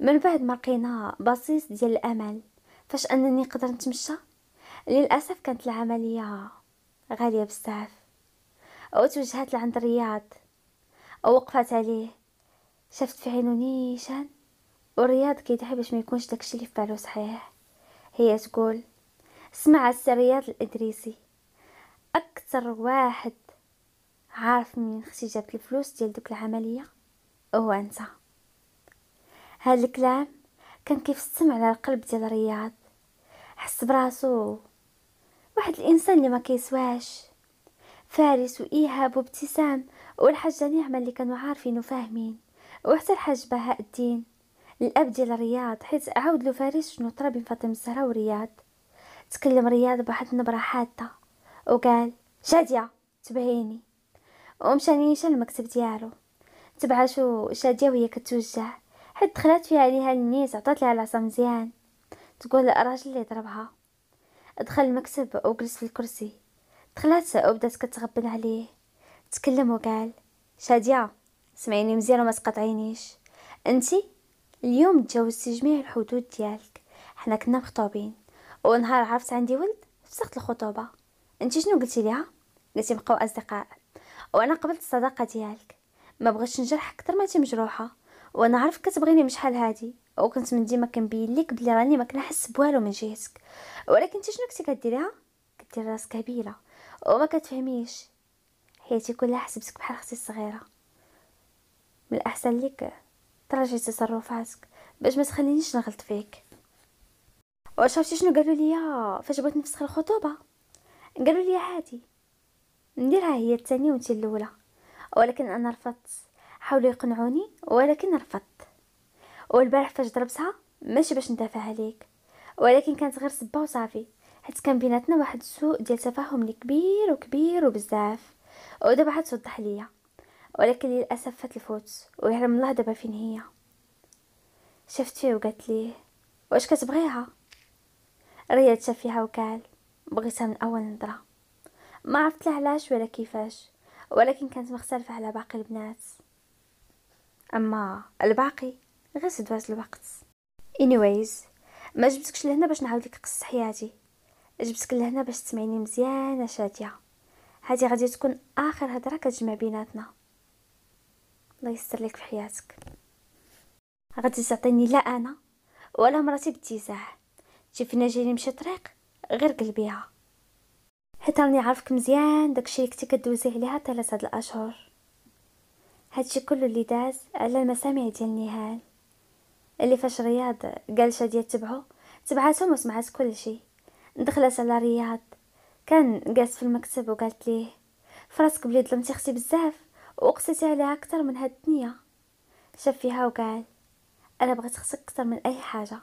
من بعد ما لقينا بصيص ديال الامل فاش انني نقدر نتمشى للاسف كانت العمليه غاليه بزاف وتوجهت لعند او ووقفت عليه شفت في عينو نيشان ورياض كيضحك باش ما يكونش داكشي اللي في بالو صحيح هي تقول اسمع السريات الادريسي اكثر واحد عارف منين اختي جابت الفلوس ديال دوك العمليه هو انت هاد الكلام كان كيف استمع على القلب ديال رياض حس براسو واحد الانسان اللي ما كيسواش فارس وايهاب وابتسام والحاجه نعمه اللي كانوا عارفين وفاهمين وحتى الحاج بهاء الدين الاب ديال رياض حيت عاود له فارس شنو طرا بين فاطمه الزهراء ورياض تكلم رياض بواحد النبرة حادة وقال شادية تبهيني ومشى نيشا المكتب ديالو تبع شو شادية وهي كتوجع حيت دخلت فيها عليها النيس عطات لها العصا مزيان تقول الراجل اللي ضربها دخل المكتب وجلس في الكرسي دخلت وبدات كتغبن عليه تكلم وقال شادية سمعيني مزيان وما تقطعينيش انتي اليوم تجاوزتي جميع الحدود ديالك حنا كنا مخطوبين ونهار عرفت عندي ولد فسخت الخطوبه انت شنو قلتي ليها قلتي بقاو اصدقاء وانا قبلت الصداقه ديالك ما بغيتش نجرح اكثر ما انت مجروحه وانا عارف كتبغيني من شحال هادي وكنت من ديما كنبين ليك بلي راني ما كنحس بوالو من جهتك ولكن انت شنو كنتي كديريها كدير راسك كبيره وما كتفهميش حياتي كلها حسبتك بحال اختي الصغيره من الاحسن ليك تراجعي تصرفاتك باش ما تخلينيش نغلط فيك وشفتي شنو قالوا لي فاش بغيت نفسخ الخطوبه قالوا لي عادي نديرها هي الثانيه وانت الاولى ولكن انا رفضت حاولوا يقنعوني ولكن رفضت والبارح فاش ضربتها ماشي باش ندافع عليك ولكن كانت غير سبه وصافي حيت كان بيناتنا واحد السوء ديال تفاهم لي كبير وكبير وبزاف ودابا عاد توضح ليا ولكن للاسف فات الفوت ويعلم الله دابا فين هي شفت فيه وقالت ليه واش كتبغيها ريت شافيها وقال بغيتها من اول نظره ما عرفت لا علاش ولا كيفاش ولكن كانت مختلفه على باقي البنات اما الباقي غير سدوات الوقت انيويز ما جبتكش لهنا باش نعاود لك قصه حياتي جبتك لهنا باش تسمعيني مزيانه شاديه هذه غادي تكون اخر هضره كتجمع بيناتنا الله يستر لك في حياتك غادي تعطيني لا انا ولا مراتي بالتزاح شفنا جيني مشى طريق غير قلبيها حيت راني عارفك مزيان داكشي اللي كنتي كدوزي عليها ثلاثه هاد الاشهر هادشي كله اللي داز على المسامع ديال نهال اللي فاش رياض قال شادية تبعو تبعاتهم وسمعات كلشي دخلت على رياض كان جالس في المكتب وقالت ليه فراسك بلي ظلمتي اختي بزاف وقسيتي عليها اكثر من هاد الدنيا شاف فيها وقال انا بغيت اختك اكثر من اي حاجه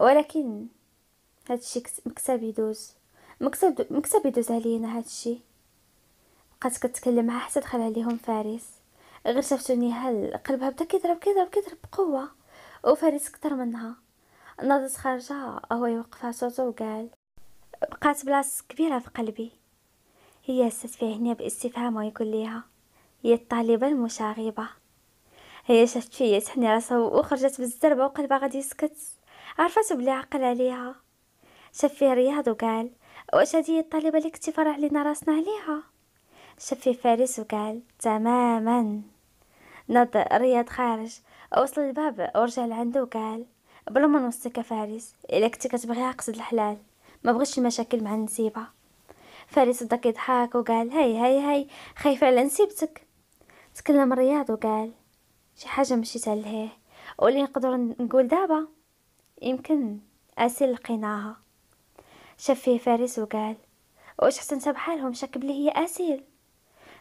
ولكن هادشي مكتب يدوز مكتب مكتب يدوز علينا هادشي بقات كتكلم معاه حتى دخل عليهم فارس غير شافتو نهال قلبها بدا كيضرب كيضرب كيضرب بقوه وفارس كتر منها ناضت خارجه هو يوقفها صوتو وقال بقات بلاصة كبيره في قلبي هي ست فيه هنا باستفهام ويقول ليها هي الطالبه المشاغبه هي شافت فيا تحني راسها وخرجت بالزربه وقلبها غادي يسكت عرفت بلي عقل عليها فيه رياض وقال واش هذه الطالبة اللي كنتي فرح لينا راسنا عليها فيه فارس وقال تماما نض رياض خارج وصل الباب ورجع لعندو وقال بلا ما نوصيك فارس الا كنتي كتبغيها قصد الحلال ما بغيتش المشاكل مع النسيبه فارس بدا كيضحك وقال هاي هاي هاي خايف على نسيبتك تكلم رياض وقال شي حاجه مشيت عليه واللي نقدر نقول دابا يمكن اسيل لقيناها شاف فيه فارس وقال واش حسن حالهم شك بلي هي اسيل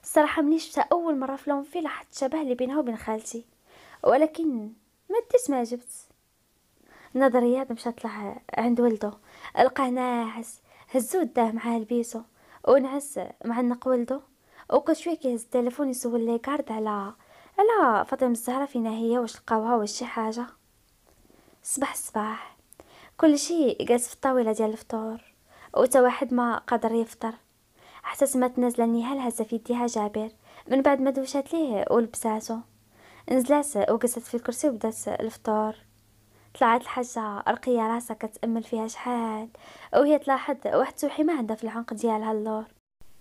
الصراحة مني شفتها أول مرة في لونفيل حط شبه اللي بينها وبين خالتي ولكن ما ديت ما جبت نظر رياض مشات له عند ولده لقاه ناعس هزو داه معاه لبيسو ونعس معنق ولده وكل شويه كيهز التليفون يسول لي كارد على على فاطمه الزهرة فينا هي واش لقاوها واش شي حاجه صباح صباح كل شيء جالس في الطاوله ديال الفطور وتا واحد ما قدر يفطر حتى ما نازله نهال هزه في يديها جابر من بعد ما دوشات ليه ولبساتو نزلات وجلست في الكرسي وبدات الفطور طلعت الحاجة رقية راسها كتأمل فيها شحال وهي تلاحظ واحد ما عندها في العنق ديالها اللور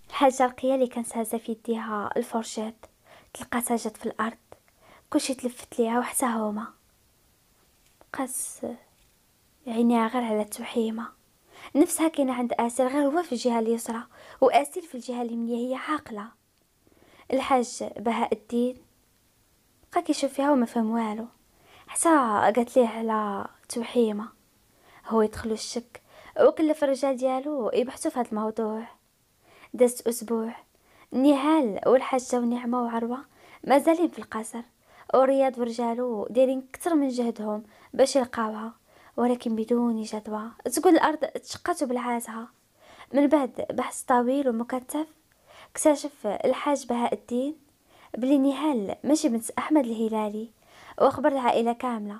الحاجة رقية اللي كانت هازة في يديها الفرشات تلقاتها جات في الأرض كلشي تلفت ليها وحتى هما بقات عينيها غير على التحيمة نفسها كان عند آسيل غير هو في الجهة اليسرى وآسيل في الجهة اليمنية هي عاقلة الحاج بهاء الدين بقى كيشوف فيها وما فهم والو حتى قالت ليه على تحيمة هو يدخل الشك وكلف الرجال ديالو يبحثوا في هذا الموضوع دازت اسبوع نهال والحاجه ونعمه وعروه مازالين في القصر ورياض ورجالو دايرين كتر من جهدهم باش يلقاوها ولكن بدون جدوى تقول الأرض تشقت بلعاتها من بعد بحث طويل ومكثف اكتشف الحاج بهاء الدين بلي نهال ماشي بنت أحمد الهلالي وأخبر العائلة كاملة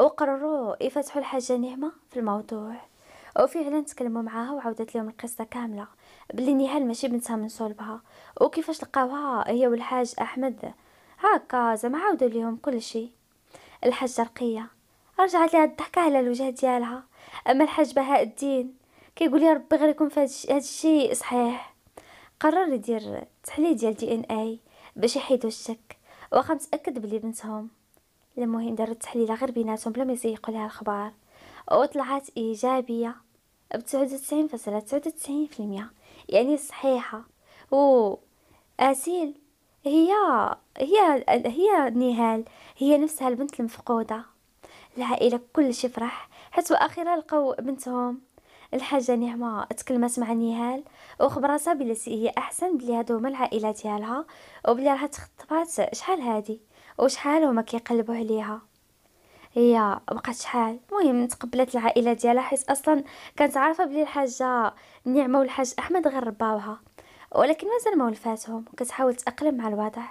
وقرروا يفتحوا الحاجة نهمة في الموضوع وفعلا تكلموا معاها وعودت لهم القصة كاملة بلي نهال ماشي بنتها من صلبها وكيفاش لقاوها هي والحاج أحمد هكا زعما عاودوا ليهم كل شيء الحاجة رقية رجعت لها الضحكة على الوجه ديالها أما الحاج بهاء الدين كيقول يا ربي غير يكون في هاد الشيء صحيح قرر يدير تحليل ديال دي ان اي باش يحيدوا الشك واخا متاكد بلي بنتهم المهم داروا التحليله غير بيناتهم بلا ما يسيقوا لها الخبر وطلعت ايجابيه ب 99.99% يعني صحيحه و اسيل هي هي هي نهال هي نفسها البنت المفقوده العائله كلشي فرح حيت واخيرا لقاو بنتهم الحاجة نعمة تكلمت مع نهال وخبرتها بلي هي احسن بلي هادو هما العائلة ديالها وبلي راها تخطبات شحال هادي وشحال هما كيقلبوا عليها هي بقات شحال مهم تقبلت العائله ديالها حيت اصلا كانت عارفه بلي الحاجه نعمه والحاج احمد غير رباوها ولكن مازال ما ولفاتهم وكتحاول تأقلم مع الوضع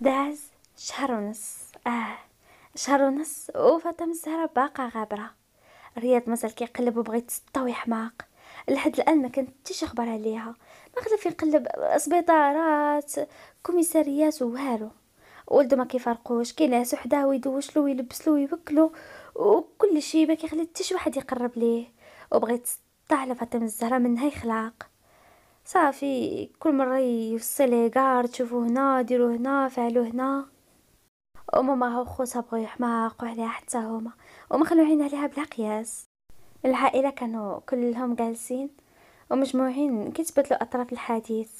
داز شهر ونص اه شهر ونص وفاطمه الزهراء السهرة باقا غابرة رياض مازال كيقلب وبغى يتسطى ويحماق لحد الان ما كانت حتى شي خبر عليها ما خلف يقلب سبيطارات كوميساريات ووالو ولدو ما كيفرقوش كينعسو حداه ويلبس له ويوكلو وكل شيء ما كيخلي حتى شي واحد يقرب ليه وبغى يتسطى على فاطمه الزهراء منها خلاق صافي كل مره يوصل لي كار تشوفو هنا ديرو هنا فعلو هنا ماما هو خوتها بغاو يحماقو عليها حتى هما وما خلو عليها بلا قياس العائلة كانوا كلهم جالسين ومجموعين كيتبدلوا أطراف الحديث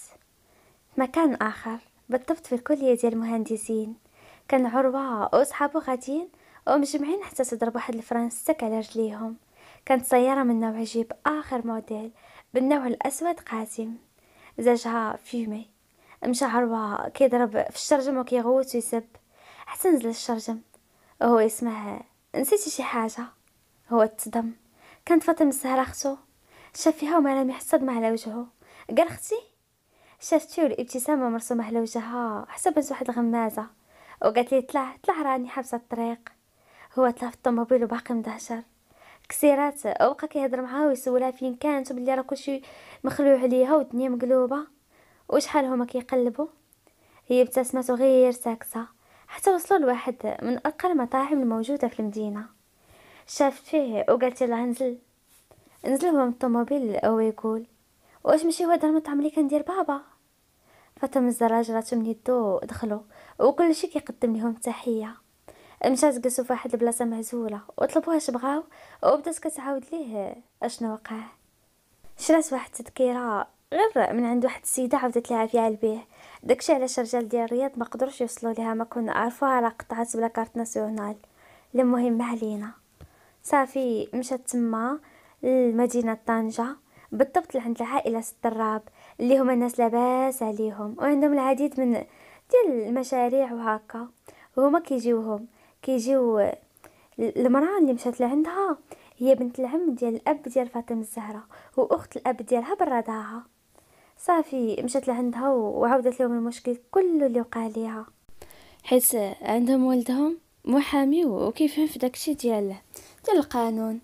في مكان آخر بالضبط في الكلية ديال المهندسين كان عروة وصحابه غاديين ومجمعين حتى تضرب واحد الفرنسك على رجليهم كانت سيارة من نوع جيب آخر موديل بالنوع الأسود قاسم زجها فيمي مشى عروة كيضرب في الشرجم وكيغوت ويسب حتى نزل الشرجم وهو يسمع نسيتي شي حاجه هو تصدم كانت فاطمه السهرة اختو شاف فيها وملامح الصدمه على وجهه قال اختي شافتو الابتسامه مرسومه على وجهها حتى بنت واحد الغمازه وقالت لي طلع طلع راني حابسه الطريق هو طلع في الطوموبيل وباقي مدهشر كسيرات وبقى كيهضر معاها ويسولها فين كانت وبلي راه كلشي مخلوع عليها والدنيا مقلوبه وشحال هما كيقلبوا هي ابتسمات غير ساكته حتى وصلوا لواحد من أقل المطاعم الموجودة في المدينة شافت فيه وقالت له نزل انزل هو من الطوموبيل يقول واش ماشي هو دار المطعم اللي كندير بابا فتم الزراج راتو من يدو دخلوا وكل شي كيقدم لهم تحية مشات جلسوا في واحد البلاصه مهزوله وطلبوها اش بغاو وبدات كتعاود ليه اشنو وقع شرات واحد التذكيره غير من عند واحد السيده عاودت لها في البيه داكشي علاش الرجال ديال الرياض ما قدروش يوصلوا ليها ما كنا عارفوها راه قطعت بلا كارت ناسيونال المهم علينا صافي مشات تما لمدينه طنجه بالضبط لعند العائله الراب اللي هما الناس لاباس عليهم وعندهم العديد من ديال المشاريع وهكا هما كيجيوهم كيجيو المراه اللي مشات لعندها هي بنت العم ديال الاب ديال فاطمه الزهراء واخت الاب ديالها برداها صافي مشات لعندها وعاودت لهم المشكل كله اللي وقع ليها حيت عندهم ولدهم محامي وكيفهم في داكشي ديال ديال القانون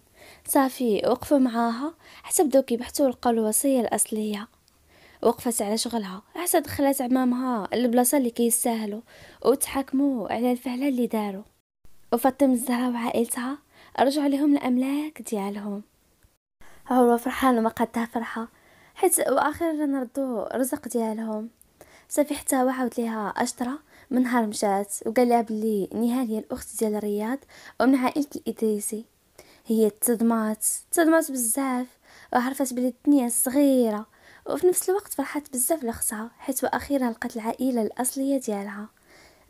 صافي وقفوا معاها حتى بداو كيبحثوا لقاو الوصيه الاصليه وقفت على شغلها حتى دخلت عمامها البلاصه اللي كيستاهلوا وتحاكموا على الفعله اللي داروا وفاطم الزهراء وعائلتها رجعوا لهم الاملاك ديالهم هو فرحان وما قدها فرحه حيت واخيرا ردو رزق ديالهم صافي حتى وعاود ليها اشترى من نهار مشات وقال لها بلي نهال هي الاخت ديال رياض ومن عائله الادريسي هي تصدمات تصدمات بزاف وعرفت بلي الدنيا صغيره وفي نفس الوقت فرحات بزاف لخصها حيت واخيرا لقات العائله الاصليه ديالها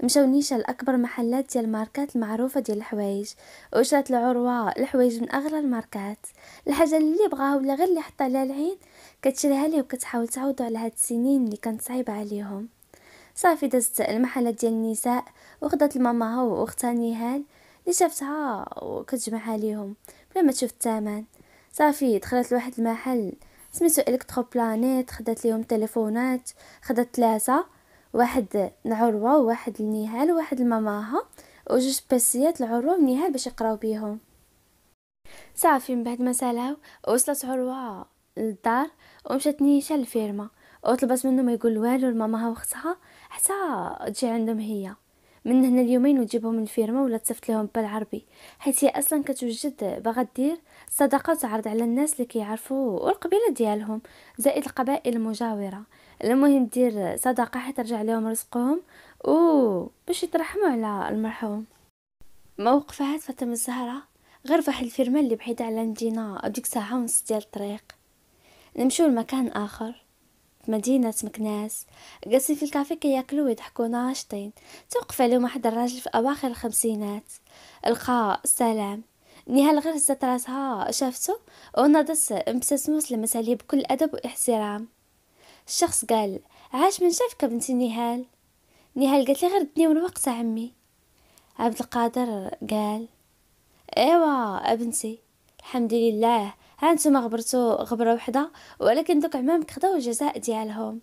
مشاو نيشا لاكبر محلات ديال الماركات المعروفه ديال الحوايج وشرات العروه الحوايج من اغلى الماركات الحاجه اللي بغاها ولا غير اللي حطها عليها العين كتشريها ليه وكتحاول تعوضو على هاد السنين اللي كانت صعيبه عليهم صافي دازت المحلة ديال النساء الماما هو واختها نهال اللي شافتها وكتجمعها ليهم بلا ما تشوف الثمن صافي دخلت لواحد المحل سميتو الكترو بلانيت خدات ليهم تليفونات خدات ثلاثه واحد لعروه وواحد لنهال وواحد لماماها وجوج بيسيات العروه والنهال باش يقراو بيهم صافي من بعد ما سالاو وصلت عروه للدار ومشات نيشة للفيرما وطلبات منه ما يقول والو لماماها واختها حتى تجي عندهم هي من هنا اليومين وتجيبهم الفيرما ولا تصيفط لهم بالعربي حيت هي اصلا كتوجد باغا دير صدقه تعرض على الناس اللي كيعرفوا القبيله ديالهم زائد القبائل المجاوره المهم دير صدقه حيت رجع لهم رزقهم و باش يترحموا على المرحوم موقفات فاطمه الزهراء غير فواحد الفيرما اللي بعيده على المدينه ديك ساعه ونص ديال الطريق نمشو لمكان آخر في مدينة مكناس جالسين في الكافيه كياكلو ويضحكو ناشطين توقف عليهم واحد الراجل في أواخر الخمسينات القاء سلام نهال غير هزت راسها شافته ونضت مبتسموس لمس عليه بكل أدب واحترام الشخص قال عاش من شافك بنتي نهال نهال قالت لي غير دني الوقت عمي عبد القادر قال ايوا ابنتي الحمد لله ها نتوما غبرتو غبره وحده ولكن دوك عمامك خداو الجزاء ديالهم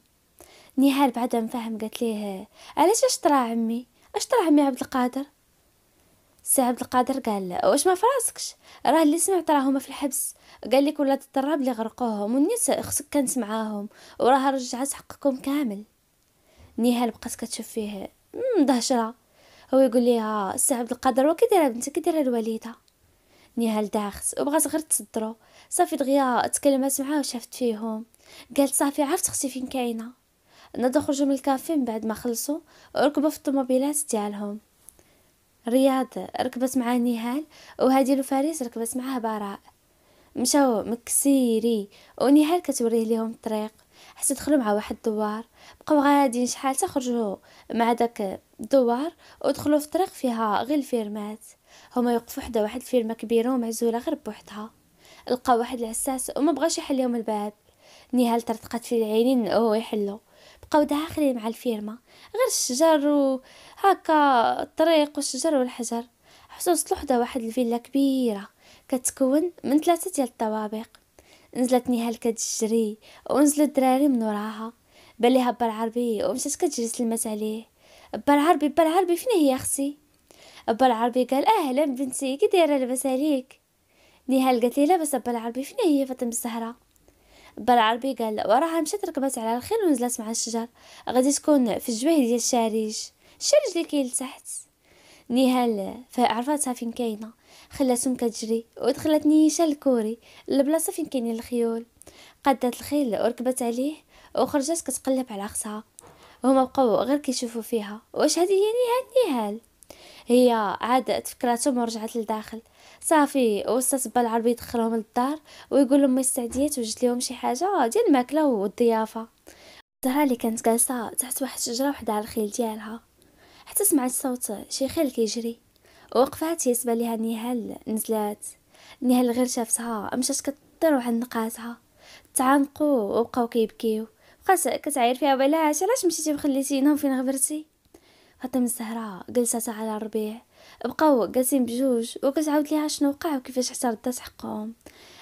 نهال بعدا مفهم قالت ليه علاش اش طرا عمي اش طرا عمي عبد القادر سي عبد القادر قال واش ما فراسكش راه اللي سمعت راهما في الحبس قال لك ولاد الضراب اللي غرقوهم والناس خصك كانت معاهم وراها رجعت حقكم كامل نهال بقات كتشوف فيه مدهشره هو يقول ليها سي عبد القادر وكي دايره بنتك كي دايره الوالده نهال داخس وبغات غير تصدرو صافي دغيا تكلمت معاه وشافت فيهم قالت صافي عرفت اختي فين كاينه ناض خرجوا من الكافي من بعد ما خلصوا ركبوا في الطوموبيلات ديالهم رياض ركبت مع نهال وهادي وفارس ركبت معاه براء مشاو مكسيري ونهال كتوريه ليهم الطريق حتى دخلوا مع واحد الدوار بقاو غاديين شحال خرجوا مع داك الدوار ودخلوا في طريق فيها غير الفيرمات هما يوقفوا حدا واحد الفيرمه كبيره ومعزوله غير بوحدها لقى واحد العساس وما بغاش يحل الباب نهال ترتقت في العينين هو يحلو بقاو داخلين مع الفيرما غير الشجر و الطريق والشجر والحجر حتى وصلوا حدا واحد الفيلا كبيره كتكون من ثلاثه ديال الطوابق نزلت نهال كتجري ونزلوا الدراري من وراها باليها بار عربي ومشات كتجري سلمات عليه با عربي با عربي فين هي اختي با عربي قال اهلا بنتي كي دايره لاباس عليك نهال قالت لي لاباس العربي فين هي فاطمه الزهراء العربي قال وراها مشات ركبت على الخيل ونزلت مع الشجر غادي تكون في الجواه ديال الشارج الشارج اللي كاين لتحت نهال فعرفاتها فين كاينه خلاتهم كتجري ودخلت نيشان الكوري البلاصه فين كاينين الخيول قادت الخيل وركبت عليه وخرجت كتقلب على خصها هما بقاو غير كيشوفوا فيها واش هذه هي نهال نهال هي عاد تفكراتهم ورجعت لداخل صافي وسط با العربي يدخلهم للدار ويقول لهم مستعديات وجدت لهم شي حاجه ديال الماكله والضيافه الدرا اللي كانت جالسه تحت واحد الشجره وحده على الخيل ديالها حتى سمعت صوت شي خيل كيجري وقفات يسبى ليها نهال نزلات نهال غير شافتها مشات كطير نقاتها تعانقوا وبقاو كيبكيو بقات كتعاير فيها بلاش علاش مشيتي وخليتينا فين غبرتي فاطمه الزهراء جلسات على الربيع بقاو قاسين بجوج وكتعاود ليها شنو وقع وكيفاش حتى ردات حقهم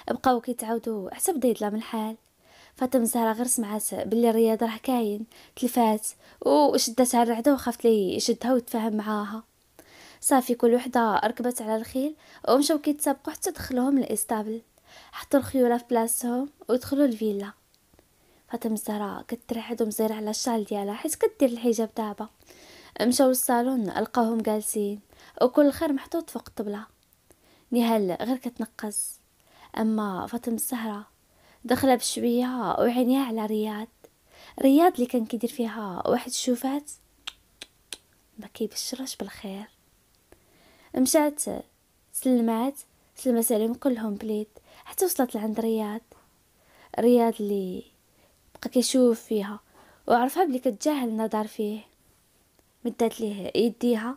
بقاو كيتعاودوا حتى بدا من الحال فاطمه زهرة غير سمعات بلي الرياض راه كاين تلفات وشدتها الرعدة وخافت لي يشدها ويتفاهم معاها صافي كل وحدة ركبت على الخيل ومشاو كيتسابقوا حتى دخلوهم للاستابل حطوا الخيوله في بلاصتهم ودخلوا الفيلا فاطمه زهرة كترحد ومزيره على الشال ديالها حيت كدير الحجاب دابا مشاو للصالون لقاوهم جالسين وكل الخير محطوط فوق الطبلة نهال غير كتنقص أما فاطمة الزهرة دخلها بشوية وعينيها على رياض رياض اللي كان كيدير فيها واحد الشوفات ما كيبشرش بالخير مشات سلمات سلمات عليهم كلهم بليد حتى وصلت لعند رياض رياض اللي بقى كيشوف فيها وعرفها بلي كتجاهل النظر فيه مدات ليه يديها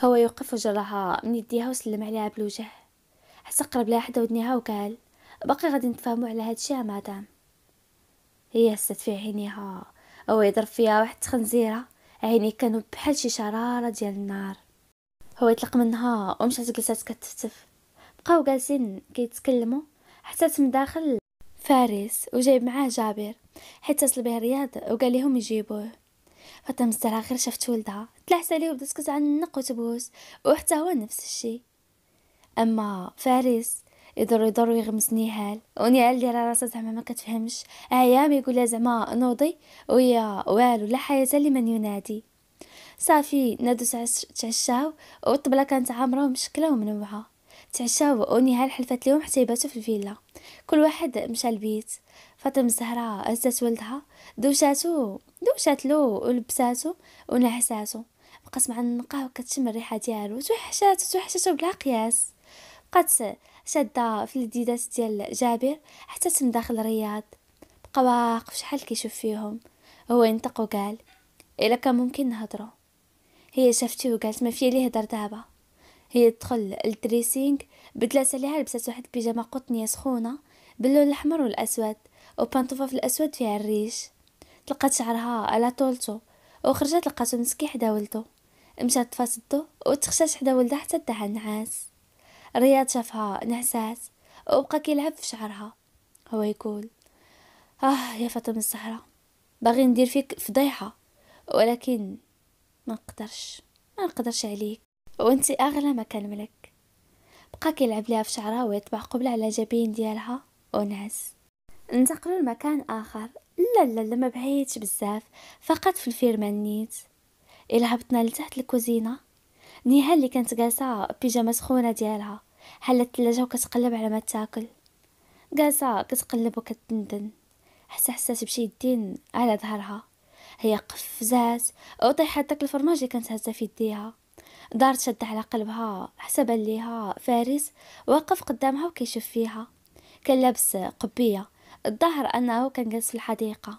هو يوقف وجرها من يديها وسلم عليها بالوجه حتى قرب لها حدا ودنيها وقال باقي غادي نتفاهموا على هاد الشيء مادام هي هزت في عينيها هو يضرب فيها واحد خنزيره عيني كانوا بحال شي شراره ديال النار هو يطلق منها ومشات جلسات كتفتف بقاو جالسين كيتكلموا حتى تم داخل فارس وجايب معاه جابر حيت اتصل به رياض وقال لهم يجيبوه فاطمه الزهراء غير شافت ولدها تلعس عليه وبدات كتعنق وتبوس وحتى هو نفس الشيء اما فارس يضر يضر ويغمس نهال اللي دايره راسها زعما ما كتفهمش ايام يقول زعما نوضي ويا والو لا حياه لمن ينادي صافي نادو تعشاو والطبله كانت عامره ومشكله ومنوعه تعشاو ونهال حلفت لهم حتى يباتوا في الفيلا كل واحد مشى البيت فاطمة الزهراء هزات ولدها دوشاتو دوشاتلو ولبساتو ونعساتو بقات مع النقا وكتشم الريحه ديالو توحشاتو توحشاتو بلا قياس بقات شاده في الديدات ديال جابر حتى تم داخل الرياض بقى واقف شحال كيشوف فيهم هو ينطق وقال الا كان ممكن نهضروا هي شافتي وقالت ما فيا ليه هضر دابا هي تدخل للدريسينغ بدلات عليها لبسات واحد البيجامه قطنيه سخونه باللون الاحمر والاسود وبانطوفة في الأسود فيها الريش تلقات شعرها على طولته وخرجت لقاتو مسكي حدا ولدو مشات تفاسدو وتخشات حدا ولدها حتى داها النعاس رياض شافها نعسات وبقى كيلعب في شعرها هو يقول اه يا فاطمه الصحراء باغي ندير فيك فضيحه ولكن ما نقدرش ما نقدرش عليك وانت اغلى ما كان ملك بقى كيلعب ليها في شعرها ويطبع قبل على جبين ديالها ونعس انتقلوا لمكان اخر لا لا لا ما بعيدش بزاف فقط في الفيرمان نيت الا هبطنا لتحت الكوزينه نيها اللي كانت جالسه بيجامه سخونه ديالها حلت الثلاجه وكتقلب على ما تاكل جالسه كتقلب وكتندن حس حسات بشي يدين على ظهرها هي قفزات وطيحت داك الفرماج اللي كانت هزه في يديها دارت شد على قلبها حسب ليها فارس واقف قدامها وكيشوف فيها كان لابس قبيه الظهر انه كان جالس في الحديقه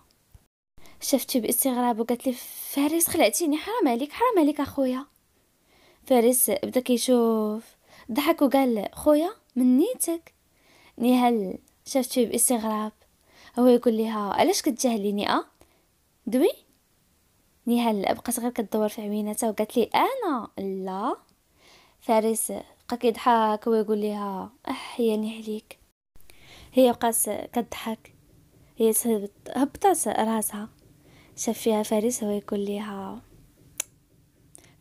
شفت باستغراب وقالت لي فارس خلعتيني حرام عليك حرام عليك اخويا فارس بدا كيشوف ضحك وقال خويا من نيتك نهال شفت باستغراب هو يقول لها علاش كتجاهليني اه دوي نهال بقات غير كدور في عويناتها وقالت لي انا لا فارس بقى كيضحك ويقول لها احياني عليك هي بقات كضحك هي هبطت راسها شاف فيها فارس هو يقول ليها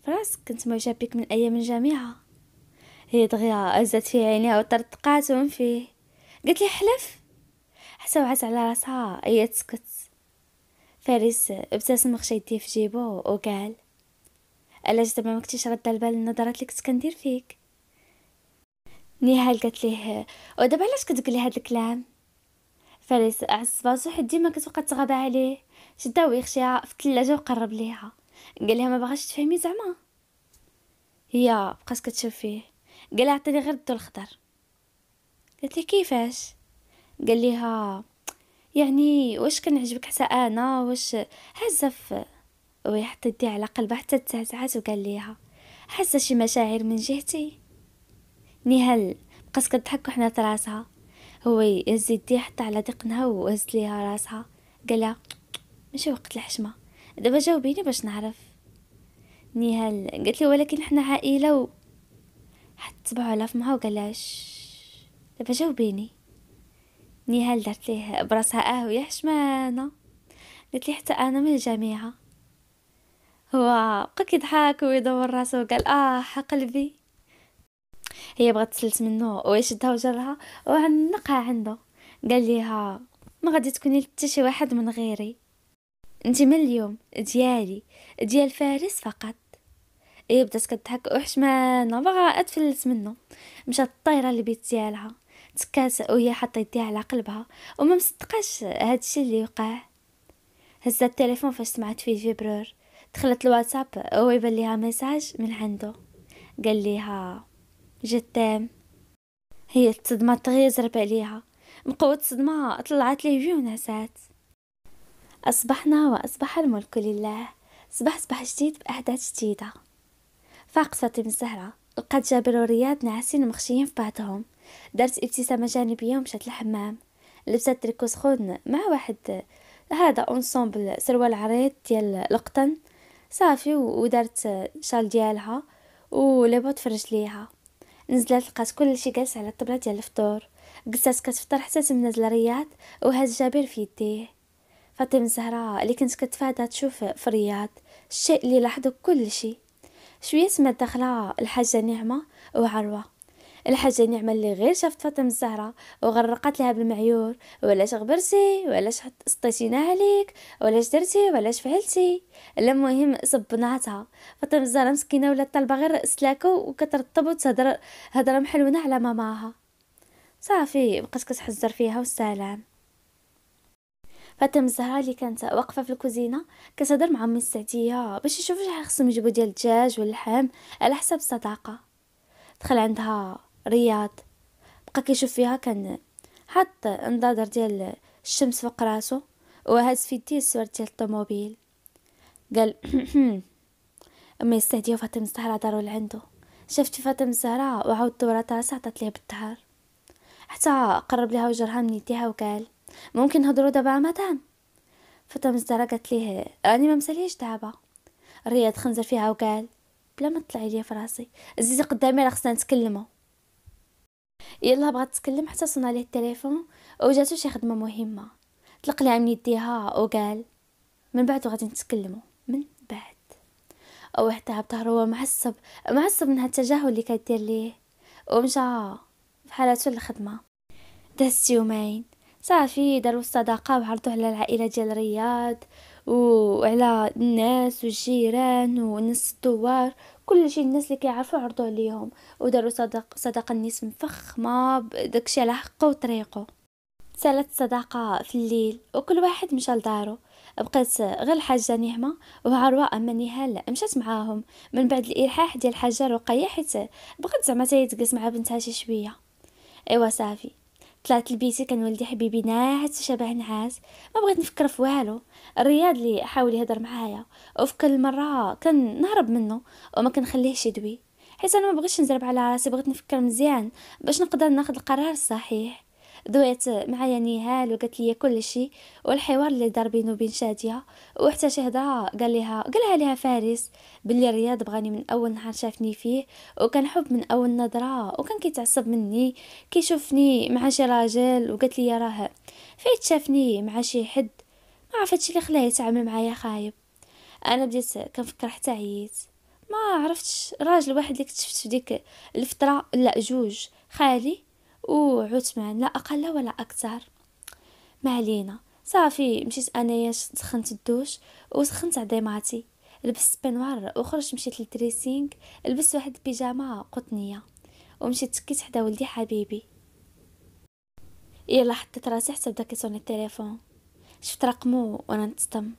فراس كنت معجب بك من ايام الجامعه هي دغيا ازت فيه عينيها وطرطقات من فيه قلت لي حلف حتى وعات على راسها هي تسكت فارس ابتسم خشى يديه في جيبو وقال الا جد ما كنتيش رد البال النظرات اللي كنت كندير فيك نهال قالت ليه ودابا علاش كتقول لي هاد الكلام فارس عس حيت ديما كتبقى تغاب عليه شداو يخشيها في الثلاجه وقرب ليها قال لها ما باغاش تفهمي زعما هي بقات كتشوف فيه قال لها عطيني غير الضو الخضر قالت لي كيفاش قال ليها يعني واش كنعجبك حتى انا واش هزف ويحط يديه على قلبها حتى تزعزعات وقال ليها حاسه شي مشاعر من جهتي نهل بقات كضحك وحنا راسها هو يهز يديه حتى على دقنها وهز ليها راسها قالها ماشي وقت الحشمه دابا جاوبيني باش نعرف نهال قالت له ولكن حنا عائله و حط تبعو على فمها وقالها دابا جاوبيني نهال دارت ليه براسها اه يا حشمانه قالت لي حتى انا من الجامعه هو بقى كيضحك ويدور راسو وقال اه قلبي هي بغات تسلت منه دها وجرها وعنقها عنده قال ليها ما غادي تكوني حتى شي واحد من غيري انت من اليوم ديالي ديال فارس فقط هي إيه، بدات كضحك وحشمانه بغا تفلت منه مشات الطايره لبيت ديالها تكات وهي حاطه يديها على قلبها وما مصدقاش هادشي اللي وقع هزت التليفون فاش سمعت فيه فيبرور دخلت الواتساب ويبان ليها ميساج من عنده قال ليها جتام هي الصدمة تغير زرب عليها من قوة صدمة طلعت لي عيون أصبحنا وأصبح الملك لله صباح صباح جديد بأحداث جديدة فاق فاطمة الزهرة لقات جابر ورياض ناعسين مخشيين في بعضهم دارت ابتسامة جانبية ومشات للحمام لبست تريكو سخون مع واحد هذا اونسومبل سروال عريض ديال القطن صافي ودارت شال ديالها ولبوت فرج ليها نزلت لقات كلشي جالس على الطبله ديال الفطور جلسات كتفطر حتى نزل الرياض وهز جابر في يديه فاطمة زهراء اللي كنت كتفادى تشوف في الرياض الشيء اللي لاحظو كلشي شويه سمعت داخله الحاجه نعمه وعروه الحاجه نعمه اللي غير شافت فاطمه الزهراء وغرقت لها بالمعيور وعلاش غبرتي وعلاش سطيتيناها عليك وعلاش درتي وعلاش فعلتي المهم صبناتها فاطمه الزهراء مسكينه ولات طالبه غير سلاكو وكترطب وتهضر هضره محلونه على ماماها صافي بقات كتحزر فيها والسلام فاطمه الزهراء اللي كانت واقفه في الكوزينه كتهضر مع امي السعديه باش يشوف شحال خصهم يجيبوا ديال الدجاج واللحم على حسب الصداقه دخل عندها رياض بقى كيشوف فيها كان حط انضادر ديال الشمس فوق راسو وهز في يديه الصور ديال الطوموبيل قال [clears throat] امي استهديه وفاطمه الزهراء دارو لعندو شافت فاطمه الزهراء وعاود دورات راسها عطات ليه بالدهر حتى قرب ليها وجرها من يديها وقال ممكن نهضروا دابا مدام فاطمه الزهراء قالت ليه راني ما مساليش دابا رياض خنزر فيها وقال بلا ما تطلعي ليا في راسي زيزي قدامي راه خصنا نتكلمو يلا بغات تكلم حتى صنع ليه التليفون وجاتو شي خدمه مهمه طلق ليها من يديها وقال من بعد غادي نتكلموا من بعد او حتى بظهرو هو معصب معصب من هالتجاهل اللي كدير ليه ومشى بحالته للخدمه دازت يومين صافي داروا الصداقه وعرضوا على العائله ديال رياض وعلى الناس والجيران وناس الدوار كل شيء الناس اللي كيعرفوا عرضوا عليهم وداروا صدق صدقه النسم فخمه داكشي على حقه وطريقه سالت الصداقة في الليل وكل واحد مشى لدارو بقيت غير الحاجة نعمة وعروة أما نهال مشات معاهم من بعد الإلحاح ديال الحاجة رقية حيت بغات زعما تيتجلس مع بنتها شي شوية إيوا صافي طلعت لبيتي كان ولدي حبيبي ناعس شبه نعاس ما بغيت نفكر في والو الرياض اللي حاول يهضر معايا وفي كل مره كان نهرب منه وما كنخليهش يدوي حيت انا ما بغيتش نزرب على راسي بغيت نفكر مزيان باش نقدر ناخذ القرار الصحيح دويت معايا نهال وقالت لي كل شيء والحوار اللي دار بينه وبين شاديه وحتى شهده قال لها قالها لها فارس بلي رياض بغاني من اول نهار شافني فيه وكان حب من اول نظره وكان كيتعصب مني كيشوفني مع شي راجل وقالت لي راه فايت شافني مع شي حد ما عرفتش اللي خلاه يتعامل معايا خايب انا بديت كنفكر حتى عييت ما عرفتش راجل واحد اللي كنت شفت في ديك الفتره لا جوج خالي وعثمان لا اقل ولا اكثر ما علينا صافي مشيت انايا سخنت الدوش وسخنت عضيماتي لبست بنوار وخرجت مشيت للدريسينغ لبست واحد البيجامه قطنيه ومشيت تكيت حدا ولدي حبيبي يلا حطيت راسي حتى بدا كيصوني التليفون شفت رقمو وانا نتصدم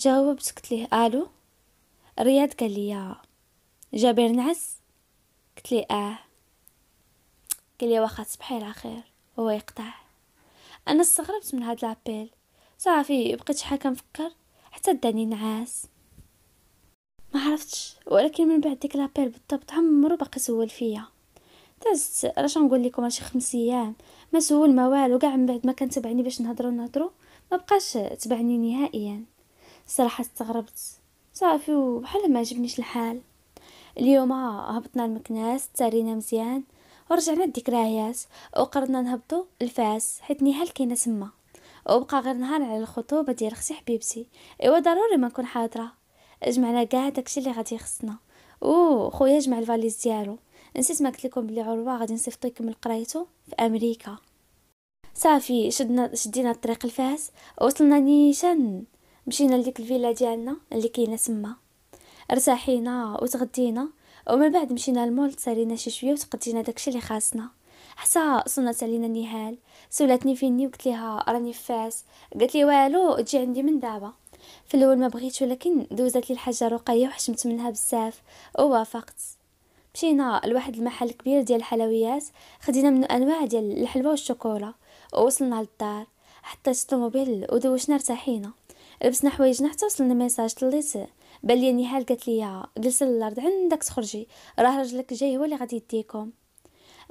جاوبت قلت ليه الو رياض قال لي جابر نعس قلت ليه اه قال لي واخا تصبحي على خير وهو يقطع انا استغربت من هاد لابيل صافي بقيت شحال كنفكر حتى داني نعاس ما عرفتش ولكن من بعد ديك لابيل بالضبط عمرو باقي سول فيا دازت علاش نقول لكم شي خمس ايام ما سول ما والو كاع من بعد ما كان تبعني باش نهضروا نهضروا ما بقاش تبعني نهائيا صراحة استغربت صافي وبحال ما عجبنيش الحال اليوم آه، هبطنا المكناس تارينا مزيان ورجعنا الذكريات وقررنا نهبطو لفاس حيت نهال كاينه تما وبقى غير نهار على الخطوبه ديال اختي حبيبتي ايوا ضروري ما نكون حاضره جمعنا كاع داكشي اللي غادي يخصنا او خويا جمع الفاليز ديالو نسيت ما قلت لكم بلي عروه غادي نصيفط لكم في امريكا صافي شدنا شدينا الطريق لفاس وصلنا نيشان مشينا لديك الفيلا ديالنا اللي كاينه تما ارتاحينا وتغدينا ومن بعد مشينا المول تسالينا شي شويه وتقدينا داكشي اللي خاصنا حتى وصلنا علينا نهال سولاتني فيني وقلت لها راني في فاس قالت لي والو تجي عندي من دابا في الاول ما بغيتش ولكن دوزت لي الحاجه رقيه وحشمت منها بزاف ووافقت مشينا لواحد المحل كبير ديال الحلويات خدينا منو انواع ديال الحلوى والشوكولا ووصلنا للدار حطيت الطوموبيل ودوشنا ارتاحينا لبسنا حوايجنا حتى وصلنا ميساج طليت بان لي نهال قالت لي جلس للارض عندك تخرجي راه رجلك جاي هو اللي غادي يديكم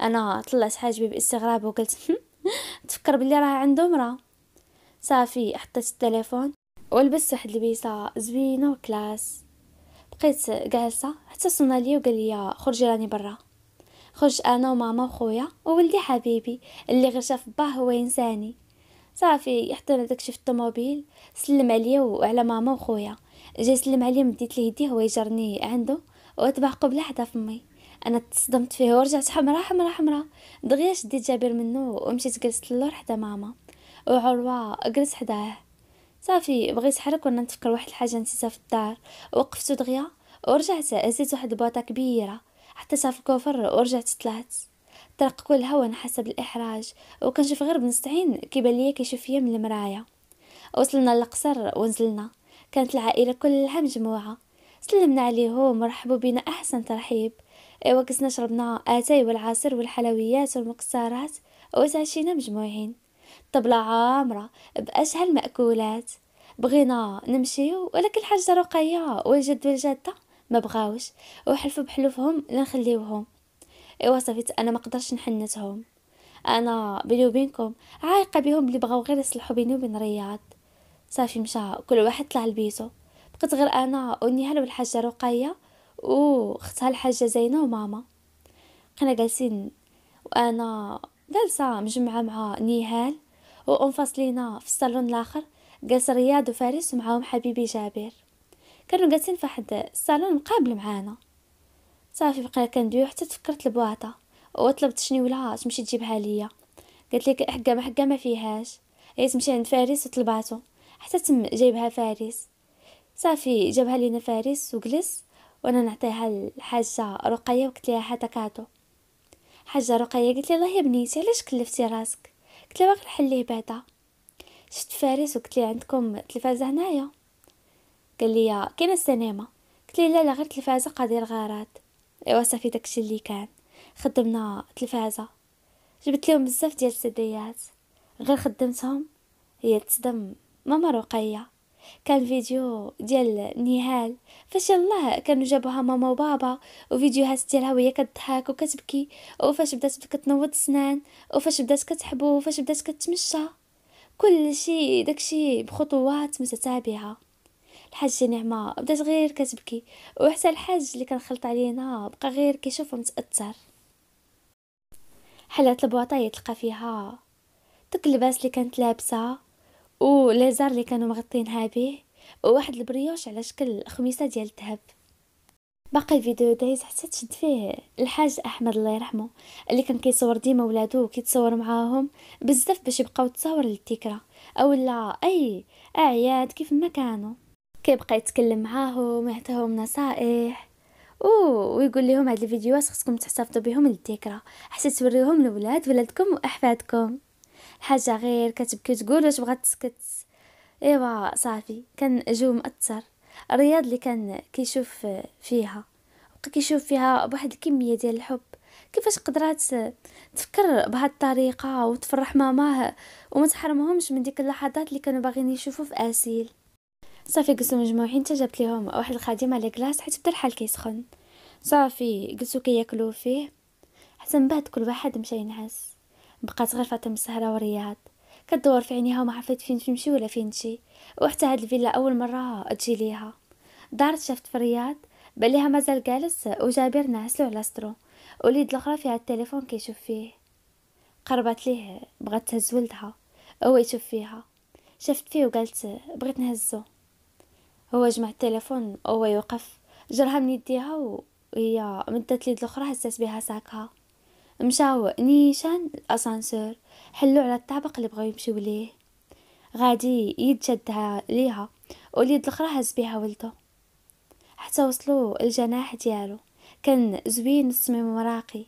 انا طلعت حاجبي باستغراب وقلت تفكر بلي راه عنده مرا صافي حطيت التليفون ولبست واحد لبيسه زوينه وكلاس بقيت جالسه حتى صنا ليا وقال لي خرجي راني برا خرج انا وماما وخويا وولدي حبيبي اللي غير شاف باه هو ينساني صافي حتى انا داكشي في الطوموبيل سلم عليا وعلى ماما وخويا جا يسلم عليا مديت ليه يديه هو يجرني عنده قبل حدا فمي انا تصدمت فيه ورجعت حمراء حمراء حمراء دغيا شديت جابر منه ومشيت جلست للور حدا ماما وعروه جلس حداه صافي بغيت نحرك وانا نفكر واحد الحاجه نسيتها في الدار وقفت دغيا ورجعت هزيت واحد البوطه كبيره حطيتها في الكوفر ورجعت طلعت طرق كلها وانا حاسه بالاحراج وكنشوف غير بنص عين كيبان ليا كيشوف فيا من المرايه وصلنا للقصر ونزلنا كانت العائلة كلها مجموعة سلمنا عليهم ورحبوا بنا أحسن ترحيب إوا أيوة، كسنا شربنا آتاي والعصير والحلويات والمقصرات وتعشينا مجموعين طبلة عامرة بأشهى المأكولات بغينا نمشيو ولكن الحاجة رقية والجد والجدة ما بغاوش وحلفوا بحلوفهم لا نخليوهم ايوا انا ما قدرش نحنتهم انا بيني وبينكم عايقه بهم اللي بغاو غير يصلحوا بيني وبين رياض صافي مشى كل واحد طلع لبيتو بقيت غير انا ونهال والحاجه رقيه واختها الحاجه زينه وماما بقينا جالسين وانا جالسه مجمعه مع نهال وانفصلينا في الصالون الاخر جالس رياض وفارس ومعاهم حبيبي جابر كانوا جالسين في واحد الصالون مقابل معانا صافي بقينا كندويو حتى تفكرت البواطه وطلبت ولا تمشي تجيبها ليا قالت لي حقه ما حقه ما فيهاش هي تمشي عند فارس وطلباتو حتى تم جايبها فارس صافي جابها لينا فارس وجلس وانا نعطيها الحاجه رقيه وقلت لها هذا كادو حاجه رقيه قلت لي الله يا بنيتي علاش كلفتي راسك قلت لها باغي نحليه بعدا شفت فارس وقلت لي عندكم تلفازه هنايا قال لي كاينه السينما قلت لي لا لا غير تلفازه قاضي الغارات ايوا صافي داكشي اللي كان خدمنا تلفازه جبت لهم بزاف ديال السديات غير خدمتهم هي تصدم ماما رقية كان فيديو ديال نهال فاش الله كانوا جابوها ماما وبابا وفيديوهات ديالها وهي كضحك وكتبكي وفاش بدات كتنوض السنان وفاش بدات كتحبو وفاش بدات كتمشى كل شيء داكشي بخطوات متتابعه الحاجة نعمة بدات غير كتبكي وحتى الحاج اللي كان خلط علينا بقى غير كيشوفه متأثر حلات البواطة يتلقى فيها داك اللباس اللي كانت لابسه وليزار اللي كانوا مغطينها به وواحد البريوش على شكل خميسه ديال الذهب باقي الفيديو دايز حتى تشد فيه الحاج احمد الله يرحمه اللي كان كيصور ديما ولادو كيتصور معاهم بزاف باش يبقاو تصاور للذكرى اولا اي اعياد كيف ما كانوا كيبقى يتكلم معاهم ويعطيهم نصائح او ويقول لهم هاد الفيديوهات خصكم تحتفظوا بهم للذكرى حتى توريوهم لولاد ولادكم واحفادكم حاجه غير كتبكي تقول واش بغات تسكت ايوا صافي كان جو مأثر الرياض اللي كان كيشوف فيها بقى كيشوف فيها بواحد الكميه ديال الحب كيفاش قدرات تفكر بهاد الطريقه وتفرح ماماه وما تحرمهمش من ديك اللحظات اللي كانوا باغيين يشوفوا في اسيل صافي قلتو مجموعين جابت ليهم واحد الخادمه لي كلاس حيت بدا الحال كيسخن صافي قلتو كياكلوا فيه حتى من بعد كل واحد مشى ينعس بقات غير فاطمه السهره ورياض كدور في عينيها وما عرفت فين تمشي ولا فين تجي وحتى هاد الفيلا اول مره تجي ليها دارت شافت في رياض بليها مازال جالس وجابر ناعسلو على سترو وليد الاخرى فيها التليفون كيشوف فيه قربت ليه بغات تهز ولدها هو يشوف فيها شافت فيه وقالت بغيت نهزو هو جمع التليفون وهو يوقف جرها من يديها وهي مدت اليد الاخرى حسات بها ساكها مشاو نيشان الاسانسور حلو على الطابق اللي بغاو يمشيو ليه غادي يتشدها ليها وليد الاخرى هز بها ولدو حتى وصلوا الجناح ديالو كان زوين الصميم راقي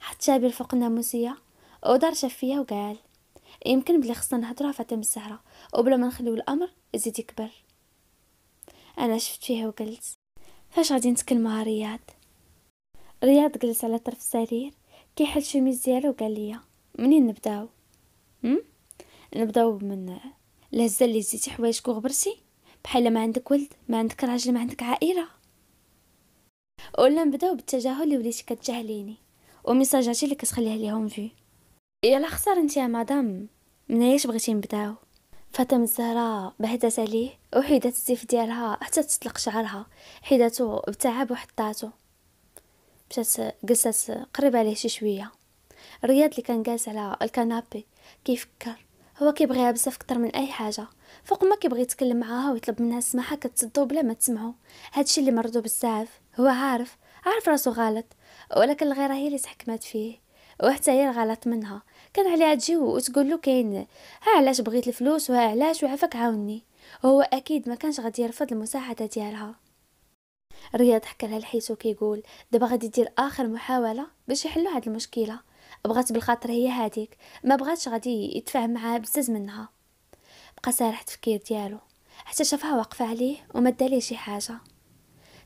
حتى فوق الناموسيه ودار شفيه وقال يمكن بلي خصنا نهضروا فاطمه السهرة وبلا ما نخليو الامر يزيد يكبر انا شفت فيها وقلت فاش غادي نتكلموا رياض رياض جلس على طرف السرير كيحل الشميس ديالو وقال لي منين نبداو هم نبداو من الهزه اللي زيتي حوايجك وغبرتي بحال ما عندك ولد ما عندك راجل ما عندك عائله ولا نبداو بالتجاهل اللي وليتي كتجاهليني وميساجاتي اللي كتخليها ليهم في يلا خسر انت يا مدام من ايش بغيتي نبداو فاطمة الزهراء بهدت عليه وحيدات الزيف ديالها حتى تطلق شعرها حيداتو بتعب وحطاته مشات قصص قريبة عليه شي شويه رياض اللي كان جالس على الكنابي كيفكر هو كيبغيها بزاف كتر من اي حاجه فوق ما كيبغي يتكلم معاها ويطلب منها السماحه كتصدو بلا ما تسمعو هادشي اللي مرضو بزاف هو عارف عارف راسو غلط ولكن الغيره هي اللي تحكمت فيه وحتى هي الغلط منها كان عليها تجي وتقول له كاين ها علاش بغيت الفلوس وها علاش وعافاك عاوني هو اكيد ما كانش غادي يرفض المساعده ديالها رياض حكى لها لحيتو كيقول دابا غادي دير اخر محاوله باش يحلوا هاد المشكله بغات بالخاطر هي هاديك ما بغاتش غادي يتفاهم معاها بزز منها بقى سارح التفكير ديالو حتى شافها واقفه عليه وما داليه شي حاجه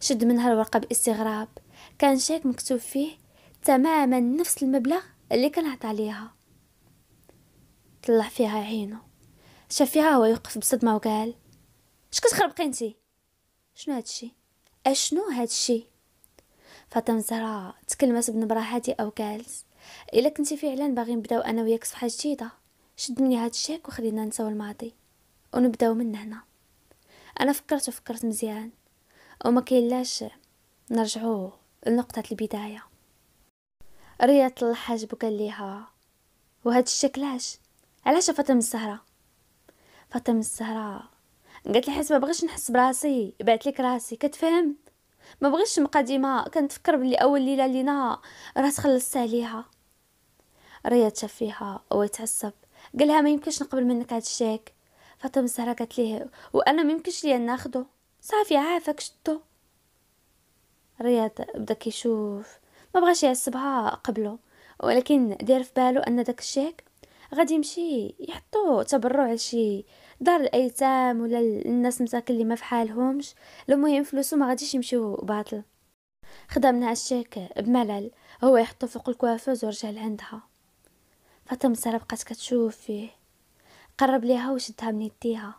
شد منها الورقه باستغراب كان شيك مكتوب فيه تماما نفس المبلغ اللي كان عطى ليها طلع فيها عينه شاف فيها هو يوقف بصدمه وقال اش كتخربقي انت شنو هادشي اشنو هادشي فاطمه تكلمت بنبره هادئه وقالت الا كنتي فعلا باغي نبداو انا وياك صفحه جديده شد مني هاد الشيك وخلينا نساو الماضي ونبداو من هنا انا فكرت وفكرت مزيان وما كيلاش نرجعو لنقطه البدايه ريا الحاج وقال ليها وهاد الشكلاش علاش فاطمه الزهراء فاطمه الزهراء قالت لي حيت ما بغيتش نحس براسي بعت لك راسي كتفهم ما بغيتش ديما كنتفكر بلي اول ليله لينا راه تخلصت عليها رياض شاف فيها ويتعصب قالها ما يمكنش نقبل منك هاد الشيك فاطمه الزهراء قالت ليه وانا ما يمكنش ليا ناخده صافي عافاك شدو رياض بدا كيشوف ما بغاش يعصبها قبله ولكن دير في بالو ان داك الشيك غادي يمشي يحطو تبرع لشي دار الايتام ولا الناس مساكن ما في حالهمش المهم فلوسو ما غاديش يمشيو باطل خدمنا الشيك بملل هو يحطو فوق الكوافوز ورجع لعندها فاطمة سارة بقات كتشوف فيه قرب ليها وشدها من يديها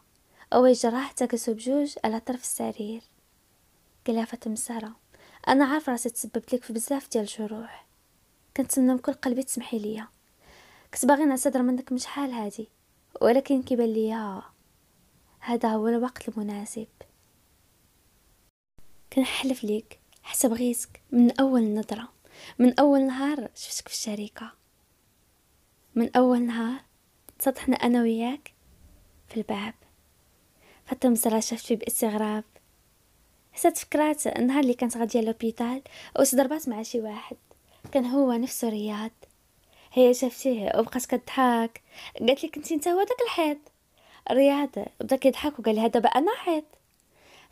او جراح حتى بجوج على طرف السرير قال لها فاطمة سارة انا عارف راسي تسببت لك في بزاف ديال الجروح كنتمنى من كل قلبي تسمحي ليا كنت باغي نعتذر منك مش شحال هادي ولكن كيبان ليا هذا هو الوقت المناسب كنحلف ليك حسب غيسك من اول نظره من اول نهار شفتك في الشركه من اول نهار تسطحنا انا وياك في الباب فاطمه زرا شافت باستغراب حسات فكرات النهار اللي كانت غاديه لوبيتال ضربات مع شي واحد كان هو نفسه رياض هي شافتيه وبقات كضحك قالت لي كنتي نتا هو داك الحيط رياضة وبدك يضحك وقال لي هذا بقى حيط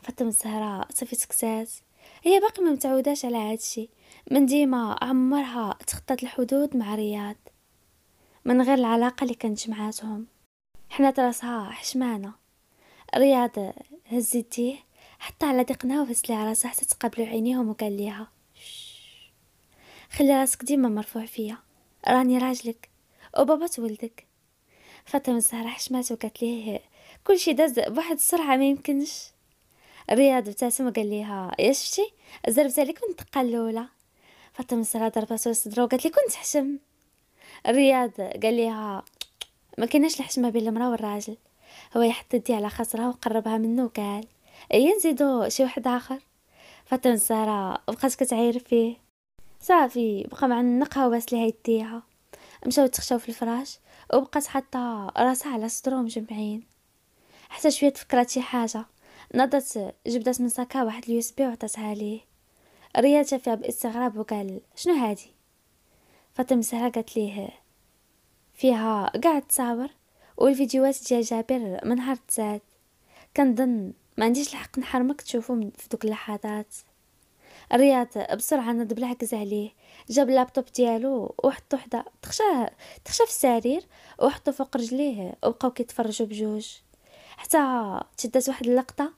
فاطمة الزهراء صافي سكساس هي باقي ما متعوداش على هاد الشي من ديما عمرها تخطط الحدود مع رياض من غير العلاقة اللي كانت جمعاتهم حنا راسها حشمانة رياض هز يديه حتى على دقنها وهز ليها راسها حتى تقابلو عينيهم وقال ليها خلي راسك ديما مرفوع فيا راني راجلك وبابا تولدك فاطمة من حشمات وقالت كل شي داز بواحد السرعة ما يمكنش رياض ابتسم وقال ليها يا شفتي زربت عليك من الدقه الاولى فاطمه من السرعه ضربته صدره وقالت لي كنت حشم رياض قال ليها ما كناش الحشمه بين المراه والراجل هو يحط يدي على خصرها وقربها منه وقال ايا نزيدو شي واحد اخر فاطمه السهرة بقات كتعاير فيه صافي بقى معنقها وباس ليها يديها مشاو تخشاو في الفراش وبقات حاطة راسها على صدرهم جمعين حتى شوية تفكرت شي حاجة نضت جبدت من ساكا واحد اليو اس بي وعطاتها ليه ريا فيها باستغراب وقال شنو هادي فاطمه سهرة قالت ليه فيها قاع التصاور والفيديوهات ديال جابر من نهار تزاد كنظن ما عنديش الحق نحرمك تشوفهم في دوك اللحظات رياض بسرعة نض بالعكز عليه جاب اللابتوب ديالو وحطو حدا تخشاه تخشى في السرير وحطو فوق رجليه وبقاو كيتفرجوا بجوج حتى تشدات واحد اللقطة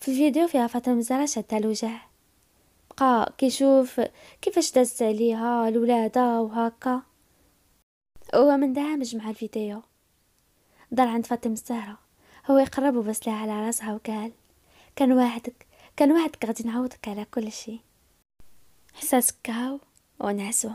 في الفيديو فيها فاطمة زهرة شادة الوجه بقى كيشوف كيفاش دازت عليها الولادة وهكا هو مندهمج مع الفيديو دار عند فاطمة الزهرة هو يقرب وبس لها على راسها وقال كان واحدك كان واحدك غادي نعوضك على كل شيء كاو ونعسو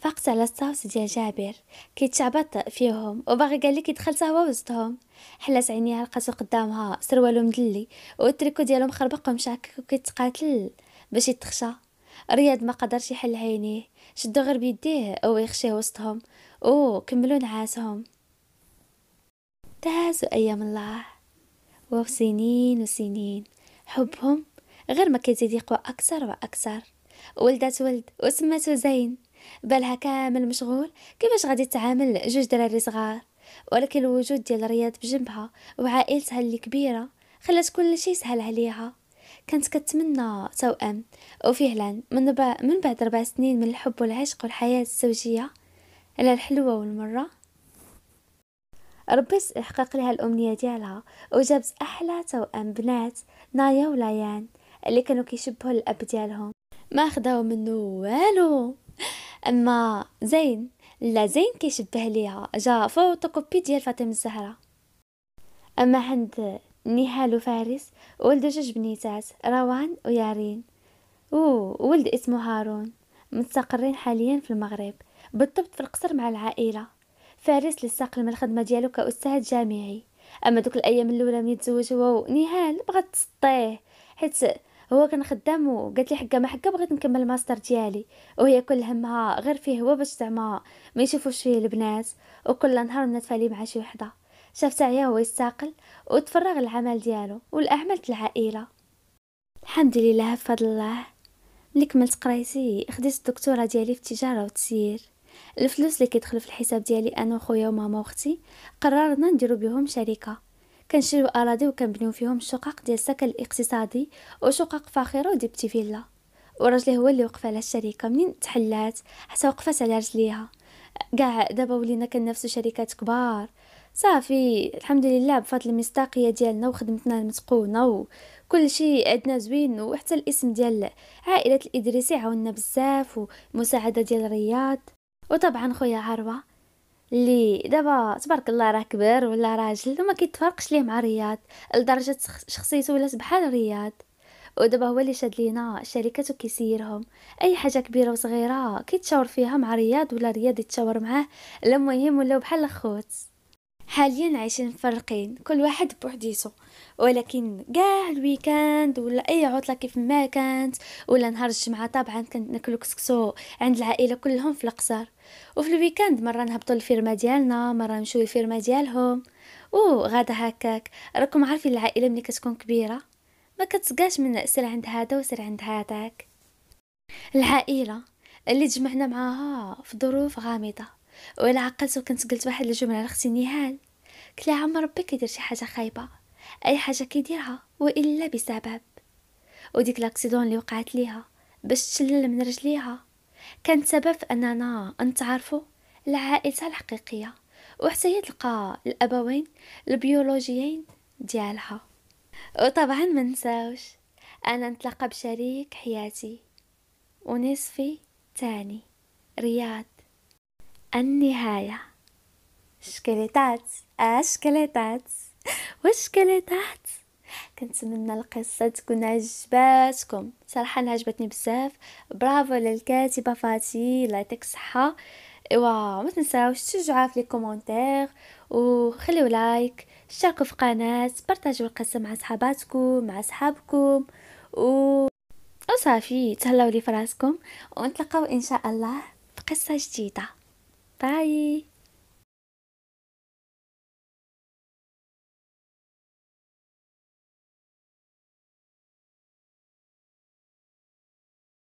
فقت على الصوت ديال جابر كيتشعبط فيهم وباغي قال لك يدخل هو وسطهم حلات عينيها لقاتو قدامها سروالو مدلي والتريكو ديالو مخربق ومشاكك وكيتقاتل باش يتخشى رياض ما قدرش يحل عينيه شدو غير بيديه ويخشيه وسطهم وكملوا نعاسهم تهازوا ايام الله وسنين وسنين حبهم غير ما كيزيد يقوى اكثر واكثر ولدات ولد وسماتو زين بالها كامل مشغول كيفاش غادي تعامل جوج دراري صغار ولكن الوجود ديال رياض بجنبها وعائلتها اللي كبيره خلات كل شيء سهل عليها كانت كتمنى توأم وفعلا من, با من بعد ربع سنين من الحب والعشق والحياة الزوجية على الحلوة والمرة ربي احقق لها الأمنية ديالها وجابت أحلى توأم بنات نايا وليان اللي كانوا كيشبهوا الأب ديالهم ما خداو منه والو اما زين لا زين كيشبه ليها جا فوتوكوبي ديال فاطمه الزهراء اما عند نهال وفارس ولد جوج بنيتات روان ويارين وولد اسمه هارون مستقرين حاليا في المغرب بالضبط في القصر مع العائله فارس لساق من الخدمه ديالو كاستاذ جامعي اما دوك الايام الاولى ملي تزوج هو ونهال بغات تسطيه حيت هو كان خدام وقالت لي حقه ما حقه بغيت نكمل الماستر ديالي وهي كل همها غير فيه هو باش زعما ما يشوفوش فيه البنات وكل نهار نتفالي مع شي وحده شافتها عيا هو يستقل وتفرغ العمل ديالو والاعمال العائله الحمد لله بفضل الله ملي كملت قرايتي خديت الدكتوراه ديالي في التجاره والتسيير الفلوس اللي كيدخلوا في الحساب ديالي انا وخويا وماما واختي قررنا نديرو بهم شركه كنشريو اراضي وكنبنيو فيهم شقق ديال السكن الاقتصادي وشقق فاخره بتي فيلا وراجلي هو اللي وقف على الشركه منين تحلات حتى وقفات على رجليها كاع دابا ولينا كننافسو شركات كبار صافي الحمد لله بفضل المصداقيه ديالنا وخدمتنا المتقونه وكل شيء عندنا زوين وحتى الاسم ديال عائله الادريسي عاوننا بزاف ومساعده ديال رياض وطبعا خويا عروه اللي دابا تبارك الله راه كبر ولا راجل وما كيتفرقش ليه مع رياض لدرجه شخصيته ولات بحال رياض ودابا هو اللي شاد لينا شركته كيسيرهم اي حاجه كبيره وصغيره كيتشاور فيها مع رياض ولا رياض يتشاور معاه المهم ولاو بحال الخوت حاليا عايشين مفرقين كل واحد بوحديتو ولكن كاع الويكاند ولا اي عطله كيف ما كانت ولا نهار الجمعه طبعا كناكلو كسكسو عند العائله كلهم في القصر وفي الويكاند مره نهبطوا للفيرما ديالنا مره نمشيو للفيرما ديالهم او غادا هكاك راكم عارفين العائله ملي كتكون كبيره ما كتسقاش من سر عند هذا وسر عند هذاك العائله اللي تجمعنا معاها في ظروف غامضه ولا عقلت وكنت قلت واحد الجمله لختي نهال كلا عمر ربي كيدير شي حاجه خايبه أي حاجة كيديرها وإلا بسبب وديك لاكسيدون اللي وقعت ليها باش تشلل من رجليها كان سبب في أننا نتعرفوا العائله الحقيقية وحتى هي تلقى الأبوين البيولوجيين ديالها وطبعا ما نساوش أنا نتلاقى بشريك حياتي ونصفي تاني رياض النهاية شكليتات اشكليتات آه، [laughs] والشكلة تحت كنتمنى القصة تكون عجباتكم صراحة أنا عجبتني بزاف برافو للكاتبة فاتي الله يعطيك الصحة ايوا ما تنساوش تشجعوها في لي كومونتير وخليو لايك اشتركوا في القناة بارطاجيو القصة مع صحاباتكم مع صحابكم و وصافي تهلاو لي فراسكم ونتلقاو ان شاء الله في قصة جديدة باي